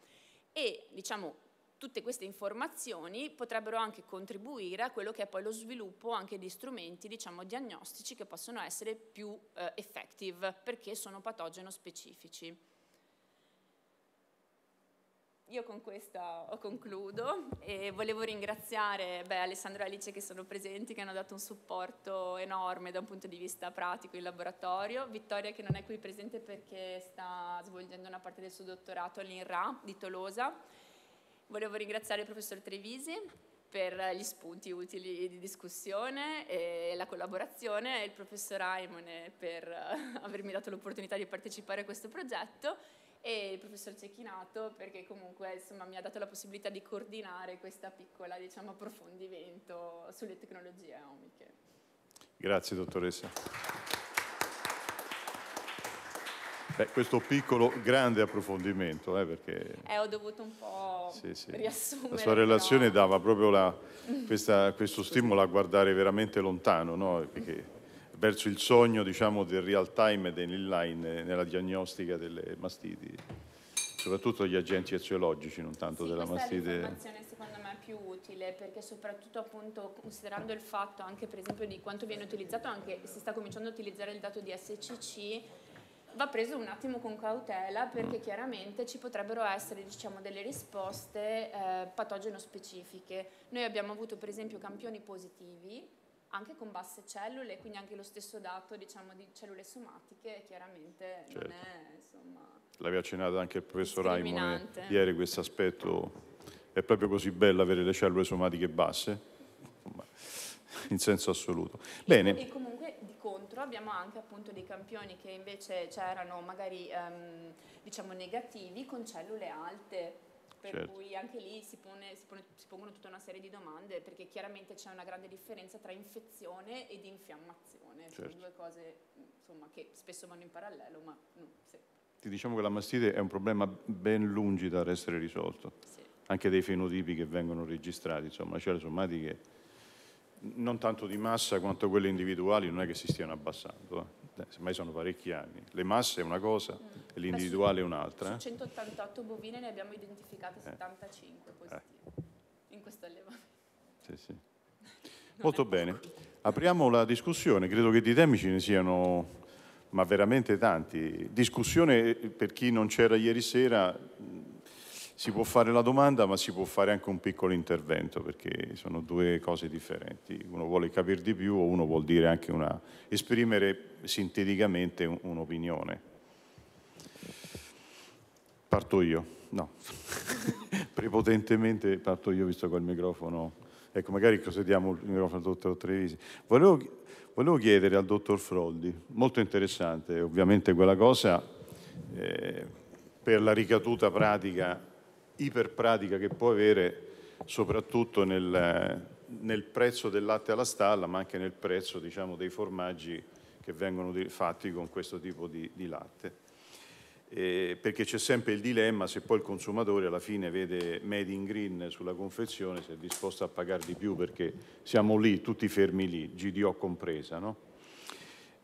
E diciamo tutte queste informazioni potrebbero anche contribuire a quello che è poi lo sviluppo anche di strumenti diciamo, diagnostici che possono essere più eh, effective perché sono patogeno specifici io con questa concludo e volevo ringraziare beh, Alessandro e Alice che sono presenti, che hanno dato un supporto enorme da un punto di vista pratico in laboratorio, Vittoria che non è qui presente perché sta svolgendo una parte del suo dottorato all'INRA di Tolosa, volevo ringraziare il professor Trevisi per gli spunti utili di discussione e la collaborazione e il professor Aimone per eh, avermi dato l'opportunità di partecipare a questo progetto e il professor Cecchinato perché comunque insomma, mi ha dato la possibilità di coordinare questa piccola diciamo, approfondimento sulle tecnologie omiche. Grazie dottoressa. Beh, questo piccolo, grande approfondimento, eh, perché... Eh, ho dovuto un po' sì, sì. riassumere. La sua relazione però... dava proprio la, questa, questo stimolo a guardare veramente lontano, no? Perché verso il sogno diciamo, del real time e dell'inline eh, nella diagnostica delle mastiti, soprattutto gli agenti eziologici, non tanto sì, della mastite. secondo me più utile perché soprattutto appunto considerando il fatto anche per esempio di quanto viene utilizzato anche si sta cominciando a utilizzare il dato di SCC va preso un attimo con cautela perché chiaramente ci potrebbero essere diciamo, delle risposte eh, patogeno specifiche. Noi abbiamo avuto per esempio campioni positivi anche con basse cellule, quindi anche lo stesso dato diciamo, di cellule somatiche chiaramente certo. non è insomma l'aveva accennato anche il professor Raimone ieri questo aspetto è proprio così bello avere le cellule somatiche basse in senso assoluto Bene. E, comunque di contro abbiamo anche appunto dei campioni che invece c'erano magari ehm, diciamo negativi con cellule alte per certo. cui anche lì si, pone, si, pone, si, pongono tutta una serie di domande perché chiaramente c'è una grande differenza tra infezione ed infiammazione, certo. sono due cose insomma, che spesso vanno in parallelo, ma non sempre. Ti diciamo che la mastite è un problema ben lungi dall'essere risolto, sì. anche dei fenotipi che vengono registrati, insomma, celle cioè somatiche non tanto di massa quanto quelle individuali non è che si stiano abbassando. Eh. Eh, semmai sono parecchi anni. Le masse è una cosa e l'individuale è un'altra. Eh. Su 188 bovine ne abbiamo identificate 75 eh. positive in questo allevamento. Sì, sì. Molto bene. Apriamo la discussione, credo che di temi ce ne siano ma veramente tanti. Discussione per chi non c'era ieri sera, si può fare la domanda ma si può fare anche un piccolo intervento perché sono due cose differenti, uno vuole capire di più o uno vuol dire anche una, esprimere sinteticamente un'opinione. Parto io, no, prepotentemente parto io visto che il microfono, ecco magari cosa diamo il microfono al dottor Trevisi. Volevo, volevo chiedere al dottor Froldi, molto interessante ovviamente quella cosa eh, per la ricaduta pratica iperpratica che può avere soprattutto nel, nel, prezzo del latte alla stalla, ma anche nel prezzo diciamo, dei formaggi che vengono fatti con questo tipo di, di latte. Eh, perché c'è sempre il dilemma se poi il consumatore alla fine vede made in green sulla confezione se è disposto a pagare di più perché siamo lì, tutti fermi lì, GDO compresa, no?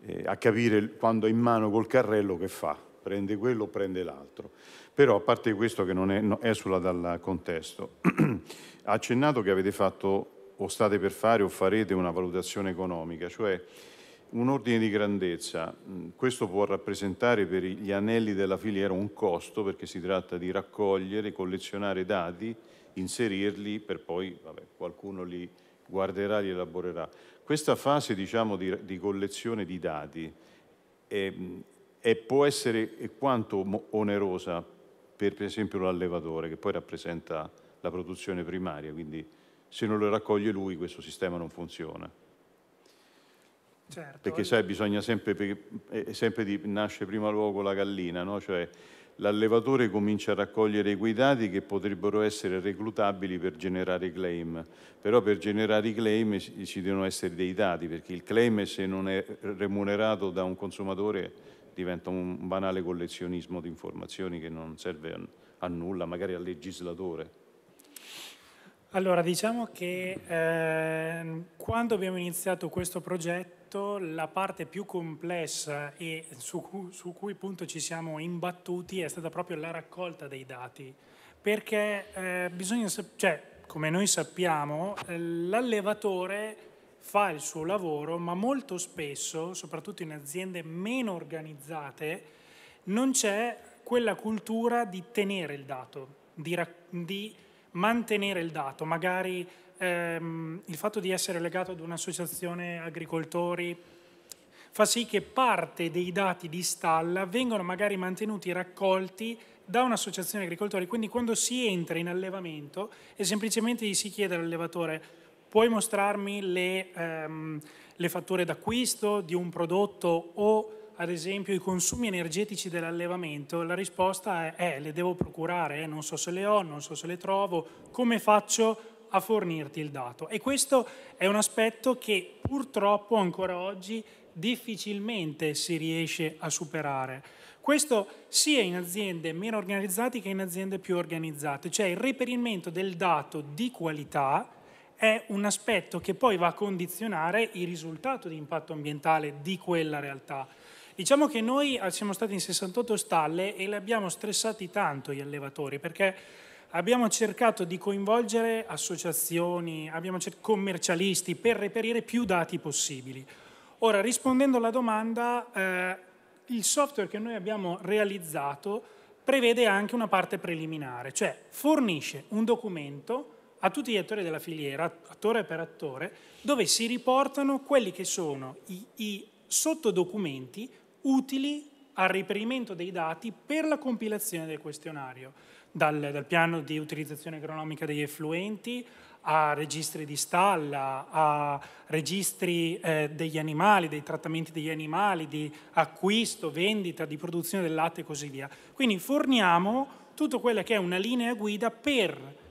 eh, a capire quando è in mano col carrello che fa, prende quello o prende l'altro. Però, a parte questo che non è, no, esula dal contesto, ha accennato che avete fatto o state per fare o farete una valutazione economica, cioè un ordine di grandezza. Mm, questo può rappresentare per gli anelli della filiera un costo perché si tratta di raccogliere, collezionare dati, inserirli per poi vabbè, qualcuno li guarderà, li elaborerà. Questa fase diciamo, di, di, collezione di dati è, mm, è, può essere quanto onerosa per, per esempio l'allevatore che poi rappresenta la produzione primaria, quindi se non lo raccoglie lui questo sistema non funziona. Certo. Perché sai, bisogna sempre, eh, eh, sempre di, nasce prima luogo la gallina, no? cioè l'allevatore comincia a raccogliere quei dati che potrebbero essere reclutabili per generare claim, però per generare i claim ci devono essere dei dati, perché il claim se non è remunerato da un consumatore diventa un banale collezionismo di informazioni che non serve a, nulla, magari al legislatore. Allora, diciamo che eh, quando abbiamo iniziato questo progetto, la parte più complessa e su cui, su cui punto ci siamo imbattuti è stata proprio la raccolta dei dati, perché eh, bisogna, cioè, come noi sappiamo, l'allevatore fa il suo lavoro, ma molto spesso, soprattutto in aziende meno organizzate, non c'è quella cultura di tenere il dato, di, di mantenere il dato, magari ehm, il fatto di essere legato ad un'associazione agricoltori fa sì che parte dei dati di stalla vengano magari mantenuti raccolti da un'associazione agricoltori, quindi quando si entra in allevamento e semplicemente gli si chiede all'allevatore puoi mostrarmi le, ehm, le fatture d'acquisto di un prodotto o ad esempio i consumi energetici dell'allevamento? La risposta è, eh, le devo procurare, eh, non so se le ho, non so se le trovo, come faccio a fornirti il dato? E questo è un aspetto che purtroppo ancora oggi difficilmente si riesce a superare. Questo sia in aziende meno organizzate che in aziende più organizzate, cioè il reperimento del dato di qualità è un aspetto che poi va a condizionare il risultato di impatto ambientale di quella realtà. Diciamo che noi ah, siamo stati in 68 stalle e le abbiamo stressati tanto gli allevatori perché abbiamo cercato di coinvolgere associazioni, abbiamo cercato commercialisti per reperire più dati possibili. Ora, rispondendo alla domanda, eh, il software che noi abbiamo realizzato prevede anche una parte preliminare, cioè fornisce un documento a tutti gli attori della filiera, attore per attore, dove si riportano quelli che sono i, i sottodocumenti utili al riperimento dei dati per la compilazione del questionario, dal, dal piano di utilizzazione agronomica degli effluenti a registri di stalla, a registri eh, degli animali, dei trattamenti degli animali, di acquisto, vendita, di produzione del latte e così via. Quindi forniamo tutta quella che è una linea guida per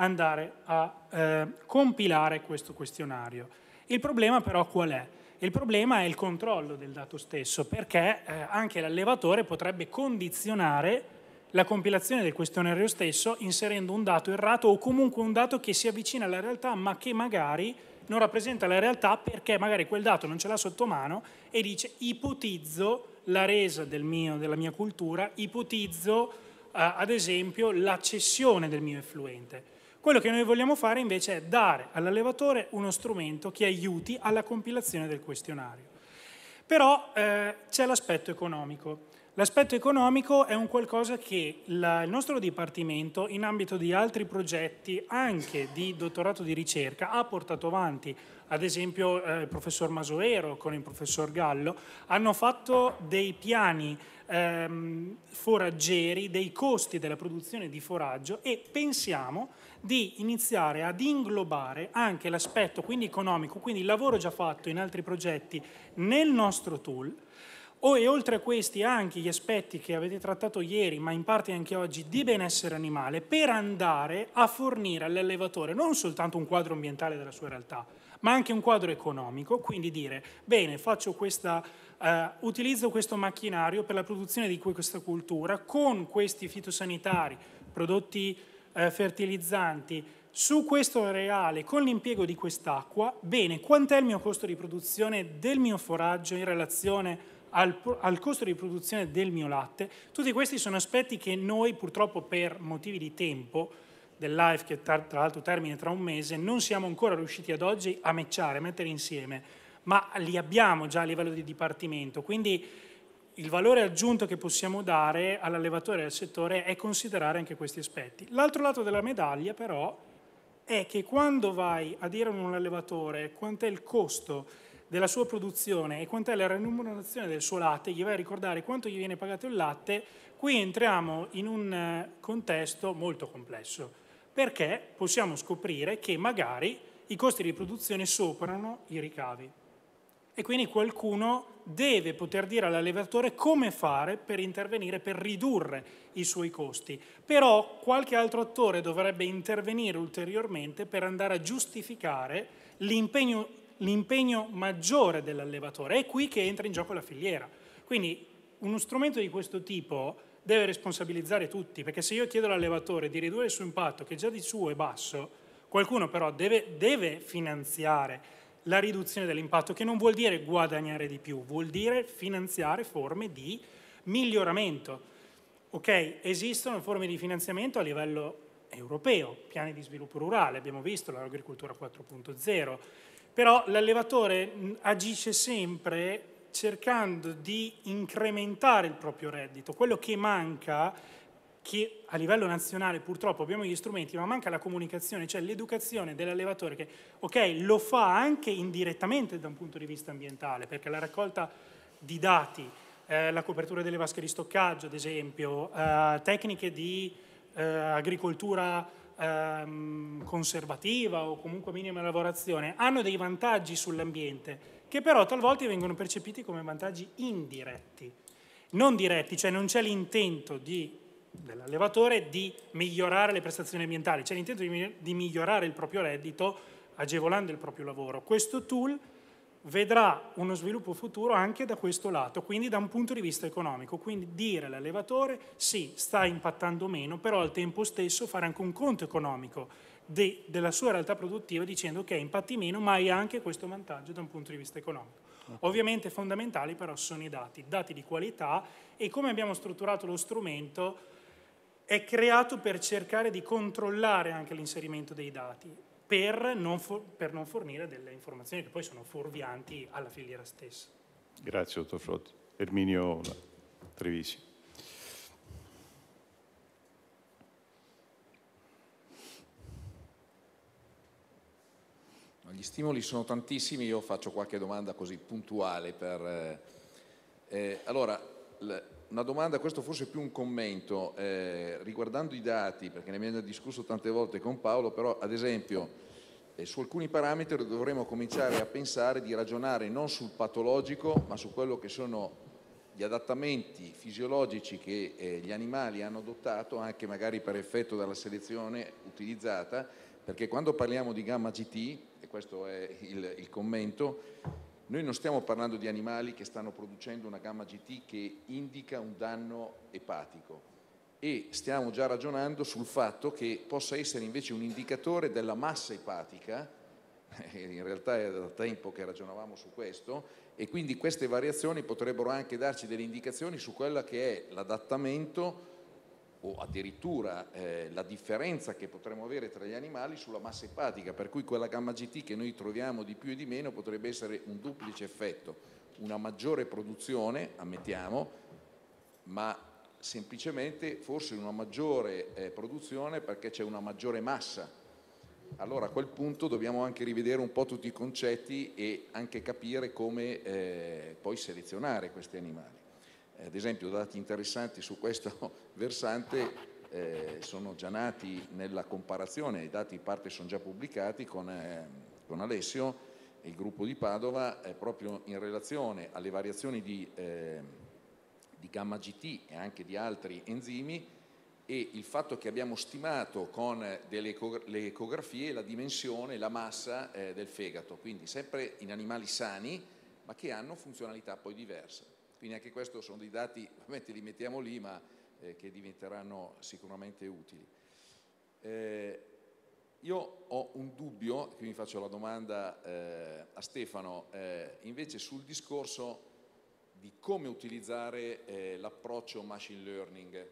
andare a eh, compilare questo questionario. Il problema però qual è? Il problema è il controllo del dato stesso, perché eh, anche l'allevatore potrebbe condizionare la compilazione del questionario stesso inserendo un dato errato o comunque un dato che si avvicina alla realtà ma che magari non rappresenta la realtà perché magari quel dato non ce l'ha sotto mano e dice ipotizzo la resa del mio, della mia cultura, ipotizzo eh, ad esempio l'accessione del mio effluente. Quello che noi vogliamo fare invece è dare all'allevatore uno strumento che aiuti alla compilazione del questionario. Però eh, c'è l'aspetto economico. L'aspetto economico è un qualcosa che la, il nostro dipartimento, in ambito di altri progetti, anche di dottorato di ricerca, ha portato avanti. Ad esempio eh, il professor Masoero con il professor Gallo hanno fatto dei piani ehm, foraggeri, dei costi della produzione di foraggio e pensiamo di iniziare ad inglobare anche l'aspetto quindi economico, quindi il lavoro già fatto in altri progetti nel nostro tool o e oltre a questi anche gli aspetti che avete trattato ieri, ma in parte anche oggi, di benessere animale, per andare a fornire all'allevatore non soltanto un quadro ambientale della sua realtà, ma anche un quadro economico, quindi dire, bene, questa, eh, utilizzo questo macchinario per la produzione di questa cultura con questi fitosanitari, prodotti eh, fertilizzanti su questo areale con l'impiego di quest'acqua, bene, quant'è il mio costo di produzione del mio foraggio in relazione al, al, costo di produzione del mio latte? Tutti questi sono aspetti che noi purtroppo per motivi di tempo, del live che tra, tra l'altro termina tra un mese, non siamo ancora riusciti ad oggi a mecciare, a mettere insieme, ma li abbiamo già a livello di dipartimento, quindi il valore aggiunto che possiamo dare all'allevatore del settore è considerare anche questi aspetti. L'altro lato della medaglia però è che quando vai a dire a un allevatore quant'è il costo della sua produzione e quant'è la remunerazione del suo latte, gli vai a ricordare quanto gli viene pagato il latte, qui entriamo in un eh, contesto molto complesso, perché possiamo scoprire che magari i costi di produzione superano i ricavi e quindi qualcuno deve poter dire all'allevatore come fare per intervenire, per ridurre i suoi costi. Però qualche altro attore dovrebbe intervenire ulteriormente per andare a giustificare l'impegno, maggiore dell'allevatore. È qui che entra in gioco la filiera. Quindi uno strumento di questo tipo deve responsabilizzare tutti, perché se io chiedo all'allevatore di ridurre il suo impatto, che già di suo è basso, qualcuno però deve, deve finanziare la riduzione dell'impatto, che non vuol dire guadagnare di più, vuol dire finanziare forme di miglioramento. Ok, esistono forme di finanziamento a livello europeo, piani di sviluppo rurale, abbiamo visto l'agricoltura 4.0, però l'allevatore agisce sempre cercando di incrementare il proprio reddito. Quello che manca che a livello nazionale purtroppo abbiamo gli strumenti, ma manca la comunicazione, cioè l'educazione dell'allevatore che, ok, lo fa anche indirettamente da un punto di vista ambientale, perché la raccolta di dati, eh, la copertura delle vasche di stoccaggio, ad esempio, eh, tecniche di eh, agricoltura ehm, conservativa o comunque minima lavorazione, hanno dei vantaggi sull'ambiente che però talvolta vengono percepiti come vantaggi indiretti non diretti, cioè non c'è l'intento di dell'allevatore di migliorare le prestazioni ambientali, cioè l'intento di migliorare il proprio reddito agevolando il proprio lavoro. Questo tool vedrà uno sviluppo futuro anche da questo lato, quindi da un punto di vista economico, quindi dire all'allevatore sì, sta impattando meno, però al tempo stesso fare anche un conto economico de, della sua realtà produttiva dicendo che okay, impatti meno, ma hai anche questo vantaggio da un punto di vista economico. Okay. Ovviamente fondamentali però sono i dati, dati di qualità e come abbiamo strutturato lo strumento è creato per cercare di controllare anche l'inserimento dei dati, per non, for- per non fornire delle informazioni che poi sono fuorvianti alla filiera stessa. Grazie, dottor Frotti. Erminio Trevisi. Gli stimoli sono tantissimi, io faccio qualche domanda così puntuale. Per, eh, eh allora, una domanda, questo forse più un commento, eh, riguardando i dati, perché ne abbiamo discusso tante volte con Paolo, però ad esempio eh, su alcuni parametri dovremmo cominciare a pensare di ragionare non sul patologico, ma su quello che sono gli adattamenti fisiologici che eh, gli animali hanno adottato, anche magari per effetto della selezione utilizzata, perché quando parliamo di gamma GT, e questo è il, il commento, noi non stiamo parlando di animali che stanno producendo una gamma GT che indica un danno epatico e stiamo già ragionando sul fatto che possa essere invece un indicatore della massa epatica in realtà è da tempo che ragionavamo su questo e quindi queste variazioni potrebbero anche darci delle indicazioni su quella che è l'adattamento o addirittura eh, la differenza che potremmo avere tra gli animali sulla massa epatica, per cui quella gamma GT che noi troviamo di più e di meno potrebbe essere un duplice effetto, una maggiore produzione, ammettiamo, ma semplicemente forse una maggiore eh, produzione perché c'è una maggiore massa. Allora a quel punto dobbiamo anche rivedere un po' tutti i concetti e anche capire come eh, poi selezionare questi animali ad esempio dati interessanti su questo versante eh, sono già nati nella comparazione, i dati in parte sono già pubblicati con, eh, con Alessio, il gruppo di Padova, eh, proprio in relazione alle variazioni di, eh, di gamma GT e anche di altri enzimi e il fatto che abbiamo stimato con delle ecogra le ecografie la dimensione, la massa eh, del fegato, quindi sempre in animali sani ma che hanno funzionalità poi diverse. Quindi anche questo sono dei dati, ovviamente li mettiamo lì, ma eh, che diventeranno sicuramente utili. Eh, io ho un dubbio, quindi faccio la domanda eh, a Stefano, eh, invece sul discorso di come utilizzare eh, l'approccio machine learning.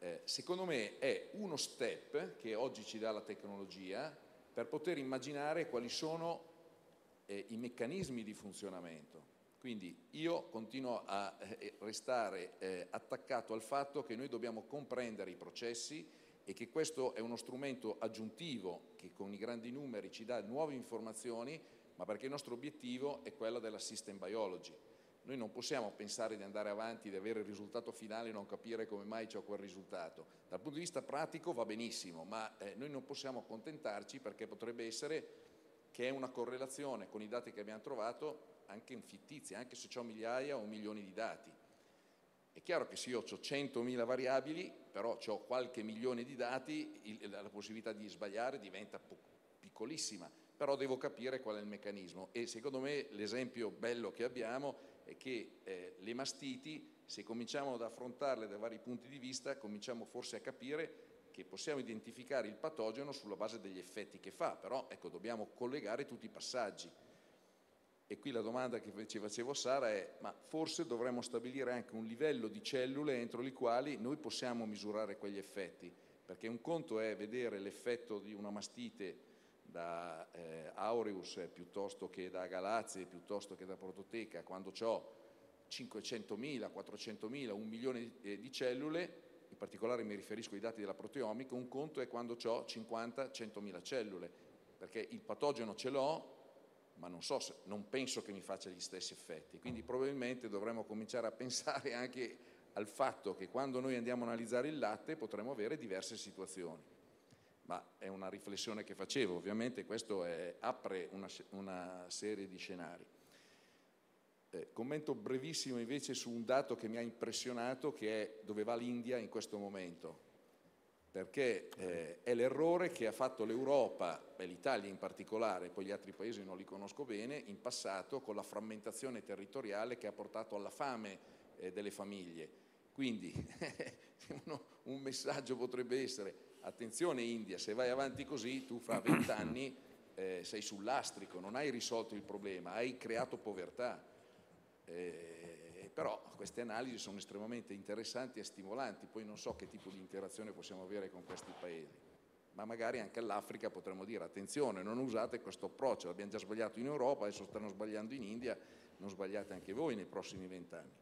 Eh, secondo me è uno step che oggi ci dà la tecnologia per poter immaginare quali sono i meccanismi di funzionamento. Quindi io continuo a eh, restare eh, attaccato al fatto che noi dobbiamo comprendere i processi e che questo è uno strumento aggiuntivo che con i grandi numeri ci dà nuove informazioni, ma perché il nostro obiettivo è quello della system biology. Noi non possiamo pensare di andare avanti, di avere il risultato finale e non capire come mai c'è quel risultato. Dal punto di vista pratico va benissimo, ma eh, noi non possiamo accontentarci perché potrebbe essere che è una correlazione con i dati che abbiamo trovato anche in fittizia, anche se ho migliaia o milioni di dati. È chiaro che se io ho 100.000 variabili, però ho qualche milione di dati, il, la, possibilità di sbagliare diventa piccolissima, però devo capire qual è il meccanismo. E secondo me l'esempio bello che abbiamo è che eh, le mastiti, se cominciamo ad affrontarle da vari punti di vista, cominciamo forse a capire che possiamo identificare il patogeno sulla base degli effetti che fa, però ecco, dobbiamo collegare tutti i passaggi. E qui la domanda che ci facevo a Sara è, ma forse dovremmo stabilire anche un livello di cellule entro le quali noi possiamo misurare quegli effetti, perché un conto è vedere l'effetto di una mastite da eh, Aureus eh, piuttosto che da Galazie, piuttosto che da Prototeca, quando ho 500.000, 400.000, un milione di, eh, di cellule, in particolare mi riferisco ai dati della proteomica, un conto è quando ho 50, 100.000 cellule, perché il patogeno ce l'ho, ma non, so se, non penso che mi faccia gli stessi effetti. Quindi probabilmente dovremmo cominciare a pensare anche al fatto che quando noi andiamo a analizzare il latte potremo avere diverse situazioni. Ma è una riflessione che facevo, ovviamente questo è, apre una, una, serie di scenari. Eh, commento brevissimo invece su un dato che mi ha impressionato, che è dove va l'India in questo momento perché eh, è l'errore che ha fatto l'Europa, e l'Italia in particolare, poi gli altri paesi non li conosco bene, in passato con la frammentazione territoriale che ha portato alla fame eh, delle famiglie. Quindi uno, un messaggio potrebbe essere, attenzione India, se vai avanti così tu fra vent'anni eh, sei sull'astrico, non hai risolto il problema, hai creato povertà. Eh, però queste analisi sono estremamente interessanti e stimolanti, poi non so che tipo di interazione possiamo avere con questi paesi, ma magari anche all'Africa potremmo dire attenzione, non usate questo approccio, l'abbiamo già sbagliato in Europa, adesso stanno sbagliando in India, non sbagliate anche voi nei prossimi vent'anni.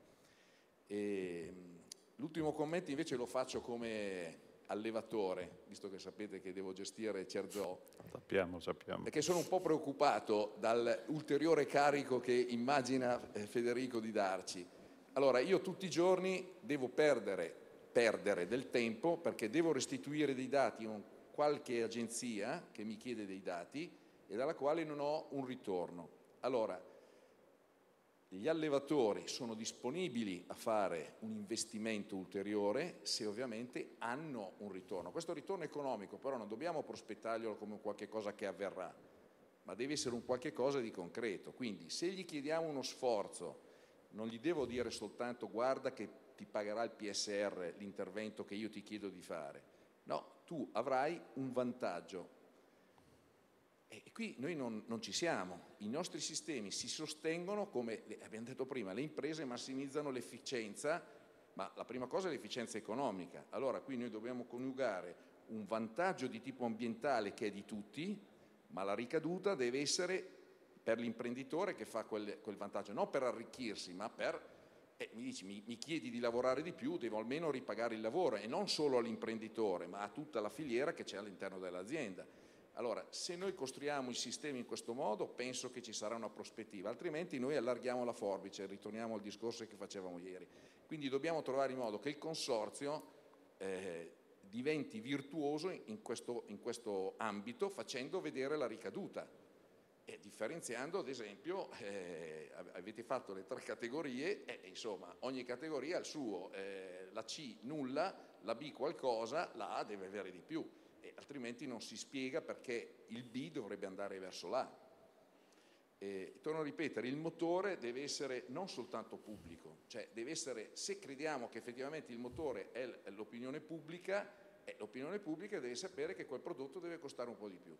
Ehm, l'ultimo commento invece lo faccio come allevatore, visto che sapete che devo gestire Cerzo. Sappiamo, sappiamo. Perché sono un po' preoccupato dall'ulteriore carico che immagina eh, Federico di darci. Allora io tutti i giorni devo perdere, perdere del tempo perché devo restituire dei dati a qualche agenzia che mi chiede dei dati e dalla quale non ho un ritorno. Allora, gli allevatori sono disponibili a fare un investimento ulteriore se ovviamente hanno un ritorno. Questo ritorno economico però non dobbiamo prospettarglielo come qualcosa che avverrà, ma deve essere un qualche cosa di concreto. Quindi se gli chiediamo uno sforzo non gli devo dire soltanto guarda che ti pagherà il PSR l'intervento che io ti chiedo di fare. No, tu avrai un vantaggio. E qui noi non, non ci siamo. I nostri sistemi si sostengono, come abbiamo detto prima, le imprese massimizzano l'efficienza, ma la prima cosa è l'efficienza economica. Allora qui noi dobbiamo coniugare un vantaggio di tipo ambientale che è di tutti, ma la ricaduta deve essere per l'imprenditore che fa quel, quel, vantaggio, non per arricchirsi, ma per, eh, mi, dici, mi, mi chiedi di lavorare di più, devo almeno ripagare il lavoro e non solo all'imprenditore, ma a tutta la filiera che c'è all'interno dell'azienda. Allora, se noi costruiamo il sistema in questo modo, penso che ci sarà una prospettiva, altrimenti noi allarghiamo la forbice, ritorniamo al discorso che facevamo ieri. Quindi dobbiamo trovare in modo che il consorzio eh, diventi virtuoso in questo, in questo ambito, facendo vedere la ricaduta e differenziando, ad esempio, eh, avete fatto le tre categorie, e eh, insomma ogni categoria ha il suo, eh, la C nulla, la B qualcosa, la A deve avere di più, altrimenti non si spiega perché il B dovrebbe andare verso l'A. E, torno a ripetere, il motore deve essere non soltanto pubblico, cioè deve essere, se crediamo che effettivamente il motore è l'opinione pubblica, eh, l'opinione pubblica deve sapere che quel prodotto deve costare un po' di più.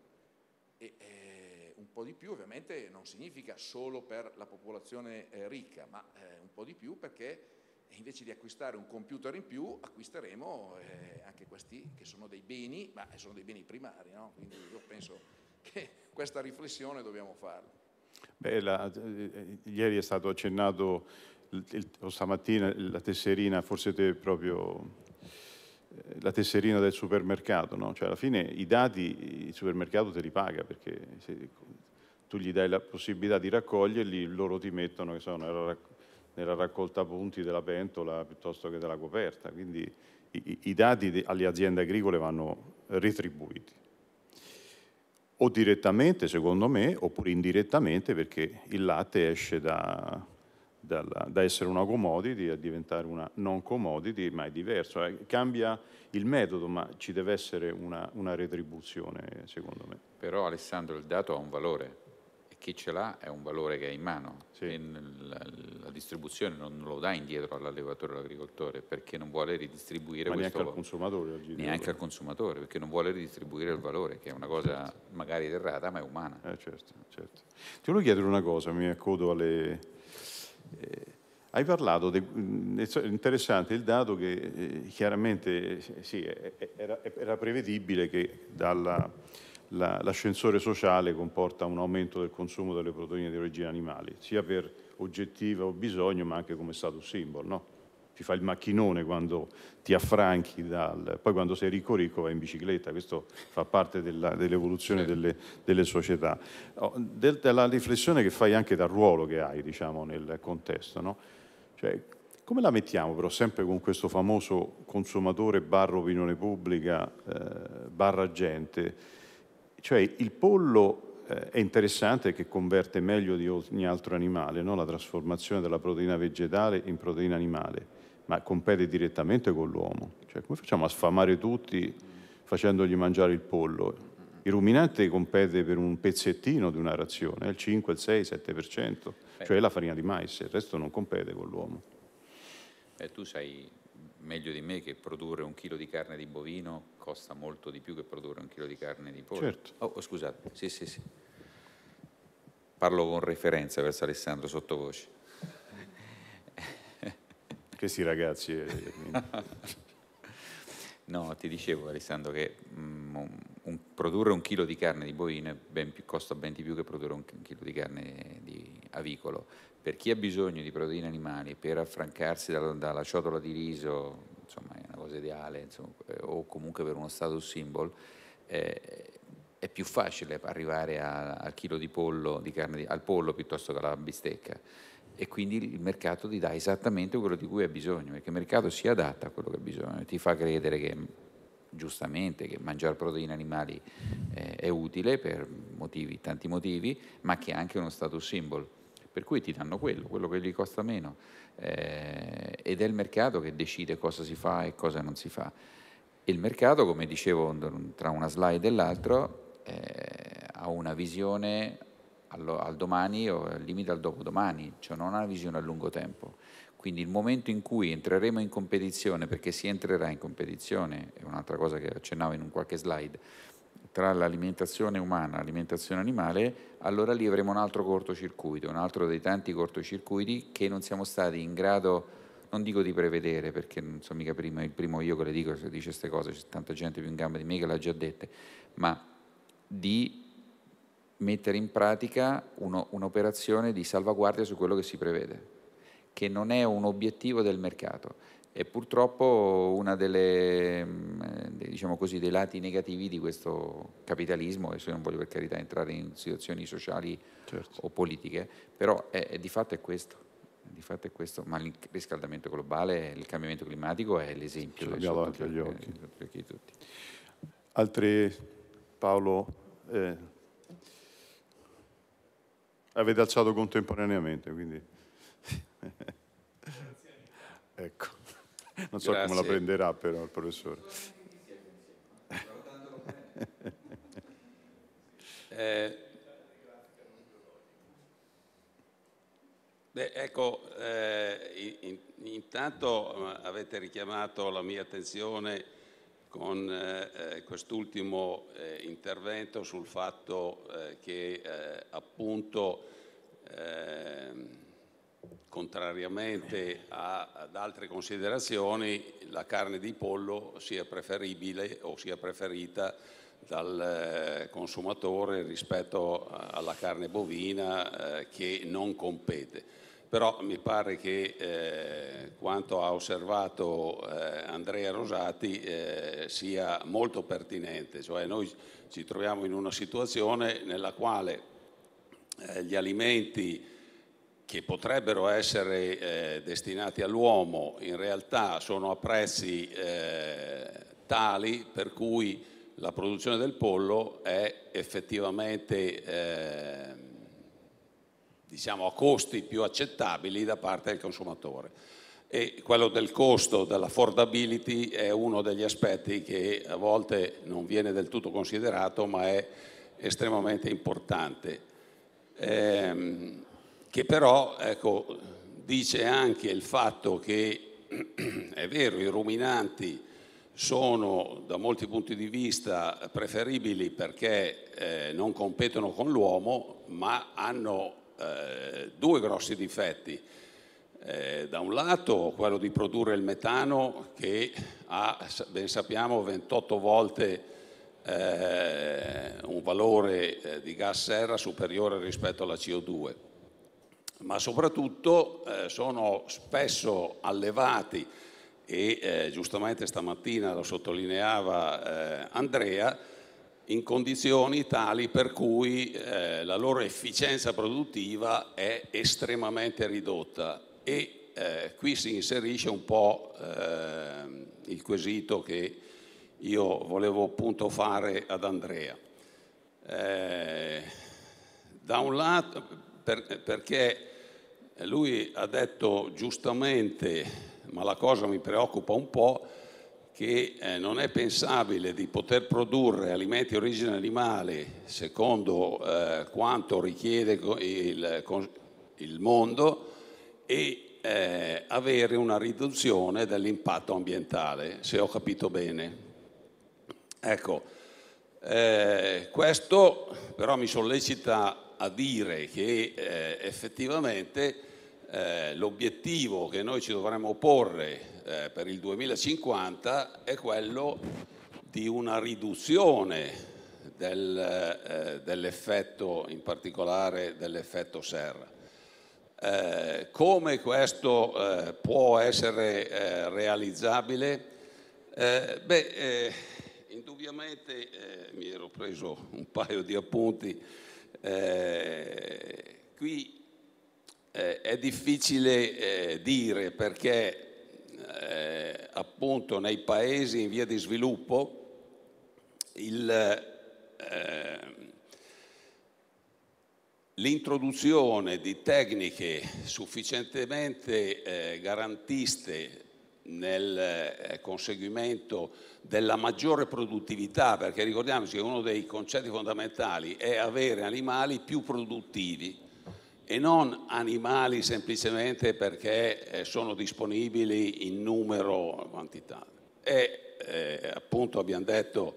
E, eh, un po' di più ovviamente non significa solo per la popolazione eh, ricca, ma eh, un po' di più perché invece di acquistare un computer in più acquisteremo eh, anche questi che sono dei beni, ma eh, sono dei beni primari, no? quindi io penso che questa riflessione dobbiamo farla. Beh, la, eh, ieri è stato accennato, il, o stamattina, la tesserina, forse te proprio eh, la tesserina del supermercato, no? cioè alla fine i dati il supermercato te li paga perché se tu gli dai la possibilità di raccoglierli, loro ti mettono che sono nella, raccolta punti della pentola piuttosto che della coperta, quindi i, i dati alle aziende agricole vanno retribuiti o direttamente secondo me oppure indirettamente perché il latte esce da, dalla, da essere una commodity a diventare una non commodity, ma è diverso. Eh, cambia il metodo, ma ci deve essere una, una, retribuzione, secondo me. Però Alessandro, il dato ha un valore e chi ce l'ha è un valore che è in mano. Sì. La, la, distribuzione non lo dà indietro all'allevatore o all'agricoltore perché non vuole ridistribuire ma questo neanche al consumatore Neanche al consumatore perché non vuole ridistribuire il valore, che è una cosa certo. magari errata ma è umana. Eh, certo, certo. Ti voglio chiedere una cosa, mi accodo alle eh, hai parlato, mm, è interessante il dato che eh, chiaramente sì, era, era, prevedibile che l'ascensore la, sociale comporta un aumento del consumo delle proteine di origine animale, sia per oggettivo bisogno ma anche come status symbol. No? ti fa il macchinone quando ti affranchi, dal, poi quando sei ricco ricco vai in bicicletta, questo fa parte dell'evoluzione dell delle, delle, società. Oh, del, della riflessione che fai anche dal ruolo che hai diciamo, nel contesto, no? cioè, come la mettiamo però sempre con questo famoso consumatore barra opinione pubblica, eh, barra gente? Cioè il pollo eh, è interessante che converte meglio di ogni altro animale no? la trasformazione della proteina vegetale in proteina animale ma compete direttamente con l'uomo. Cioè, come facciamo a sfamare tutti facendogli mangiare il pollo? Il ruminante compete per un pezzettino di una razione, il 5, il 6, il 7%, Beh. cioè la farina di mais, il resto non compete con l'uomo. Eh, tu sai meglio di me che produrre un chilo di carne di bovino costa molto di più che produrre un chilo di carne di pollo. Certo. Oh, oh, scusate, sì, sì, sì. Parlo con referenza verso Alessandro sottovoce. Questi ragazzi... Eh, no, ti dicevo Alessandro che mm, un, produrre un chilo di carne di bovino ben più, costa ben di più che produrre un chilo di carne di avicolo. Per chi ha bisogno di proteine animali per affrancarsi dalla, dalla ciotola di riso, insomma è una cosa ideale, insomma, eh, o comunque per uno status symbol, eh, è più facile arrivare a, al chilo di pollo, di carne di, al pollo piuttosto che alla bistecca e quindi il mercato ti dà esattamente quello di cui hai bisogno, perché il mercato si adatta a quello che ha bisogno, ti fa credere che giustamente che mangiare proteine animali eh, è utile per motivi, tanti motivi, ma che è anche uno status symbol. Per cui ti danno quello, quello che gli costa meno. Eh, ed è il mercato che decide cosa si fa e cosa non si fa. Il mercato, come dicevo tra una slide e l'altra, eh, ha una visione allo, al domani o al limite al dopodomani, cioè non ha una visione a lungo tempo. Quindi il momento in cui entreremo in competizione, perché si entrerà in competizione, è un'altra cosa che accennavo in un qualche slide, tra l'alimentazione umana e l'alimentazione animale, allora lì avremo un altro cortocircuito, un altro dei tanti cortocircuiti che non siamo stati in grado, non dico di prevedere, perché non so mica prima, il primo io che le dico, se dice queste cose, c'è tanta gente più in gamba di me che l'ha già dette, ma di mettere in pratica un'operazione di salvaguardia su quello che si prevede, che non è un obiettivo del mercato. È purtroppo uno mm, eh, diciamo dei lati negativi di questo capitalismo, adesso non voglio per carità entrare in situazioni sociali certo. o politiche, però è, è, di fatto è questo di fatto è questo, ma il riscaldamento globale, il cambiamento climatico è l'esempio. Ce l'abbiamo davanti agli occhi. di Tutti. Altri, Paolo, eh avete alzato contemporaneamente, quindi... ecco, non so Grazie. come la prenderà però il professore. eh, beh, ecco, eh, in, in, intanto eh, avete richiamato la mia attenzione con eh, eh, quest'ultimo eh, intervento sul fatto eh, che eh, appunto ehm, contrariamente a, ad altre considerazioni la carne di pollo sia preferibile o sia preferita dal consumatore rispetto alla carne bovina che non compete però mi pare che eh, quanto ha osservato eh, Andrea Rosati eh, sia molto pertinente, cioè noi ci troviamo in una situazione nella quale eh, gli alimenti che potrebbero essere eh, destinati all'uomo in realtà sono a prezzi eh, tali per cui la produzione del pollo è effettivamente diciamo, a costi più accettabili da parte del consumatore. E quello del costo dell'affordability è uno degli aspetti che a volte non viene del tutto considerato ma è estremamente importante, ehm, che però ecco, dice anche il fatto che è vero i ruminanti sono da molti punti di vista preferibili perché eh, non competono con l'uomo ma hanno eh, due grossi difetti. Eh, da un lato quello di produrre il metano che ha, ben sappiamo, 28 volte eh, un valore eh, di gas serra superiore rispetto alla CO2, ma soprattutto eh, sono spesso allevati e giustamente stamattina lo sottolineava Andrea, in condizioni tali per cui eh, la loro efficienza produttiva è estremamente ridotta e eh, qui si inserisce un po' eh, il quesito che io volevo appunto fare ad Andrea. Eh, da un lato per, perché lui ha detto giustamente, ma la cosa mi preoccupa un po', che eh, non è pensabile di poter produrre alimenti di origine animale secondo eh, quanto richiede il, il mondo e eh, avere una riduzione dell'impatto ambientale, se ho capito bene. Ecco, eh, questo però mi sollecita a dire che eh, effettivamente eh, l'obiettivo che noi ci dovremmo porre eh, per il 2050 è quello di una riduzione del, eh, dell'effetto, in particolare dell'effetto serra. Eh, come questo eh, può essere eh, realizzabile? Eh, beh, eh, indubbiamente mi ero preso un paio di appunti. qui è difficile dire perché eh, appunto nei paesi in via di sviluppo il, eh, l'introduzione di tecniche sufficientemente eh, garantiste nel eh, conseguimento della maggiore produttività, perché ricordiamoci che uno dei concetti fondamentali è avere animali più produttivi e non animali semplicemente perché eh, sono disponibili in numero e quantità. È eh, appunto abbiamo detto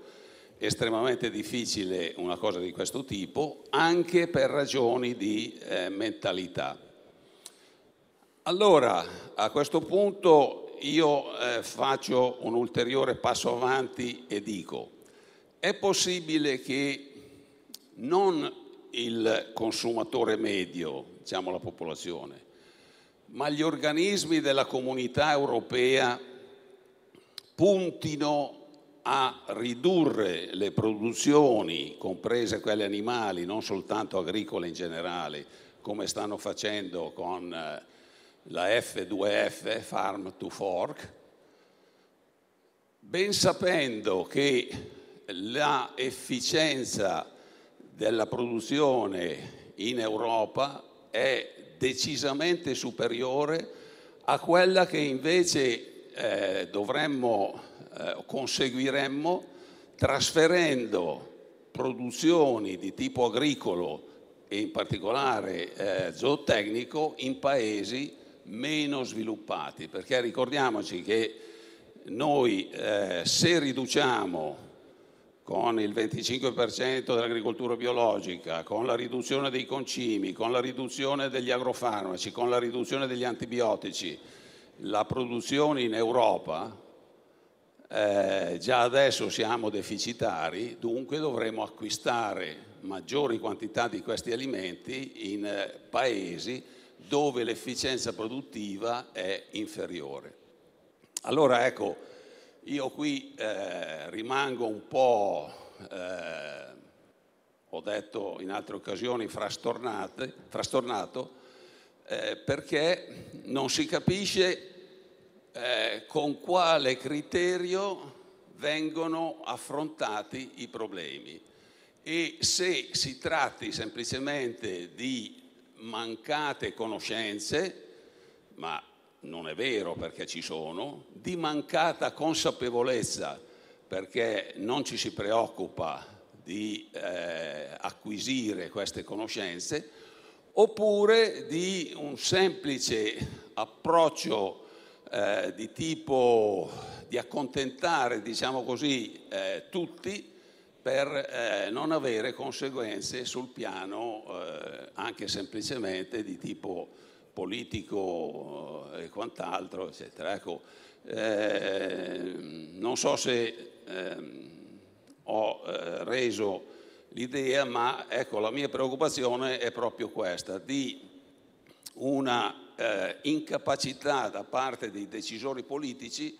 estremamente difficile una cosa di questo tipo anche per ragioni di eh, mentalità. Allora, a questo punto io eh, faccio un ulteriore passo avanti e dico, è possibile che non il consumatore medio, diciamo la popolazione, ma gli organismi della comunità europea puntino a ridurre le produzioni, comprese quelle animali, non soltanto agricole in generale, come stanno facendo con eh, la F2F, eh, Farm to Fork, ben sapendo che l'efficienza efficienza della produzione in Europa è decisamente superiore a quella che invece eh, dovremmo, eh, conseguiremmo trasferendo produzioni di tipo agricolo e in particolare eh, zootecnico in paesi meno sviluppati, perché ricordiamoci che noi eh, se riduciamo con il 25% dell'agricoltura biologica, con la riduzione dei concimi, con la riduzione degli agrofarmaci, con la riduzione degli antibiotici, la produzione in Europa, eh, già adesso siamo deficitari, dunque dovremo acquistare maggiori quantità di questi alimenti in eh, paesi dove l'efficienza produttiva è inferiore. Allora ecco, io qui eh, rimango un po', eh, ho detto in altre occasioni, frastornato, eh, perché non si capisce eh, con quale criterio vengono affrontati i problemi e se si tratti semplicemente di mancate conoscenze, ma non è vero perché ci sono, di mancata consapevolezza perché non ci si preoccupa di eh, acquisire queste conoscenze, oppure di un semplice approccio eh, di tipo di accontentare, diciamo così, eh, tutti per eh, non avere conseguenze sul piano eh, anche semplicemente di tipo politico eh, e quant'altro, eccetera. Ecco, eh, non so se ehm, eh, ho reso l'idea, ma ecco, la mia preoccupazione è proprio questa, di una eh, incapacità da parte dei decisori politici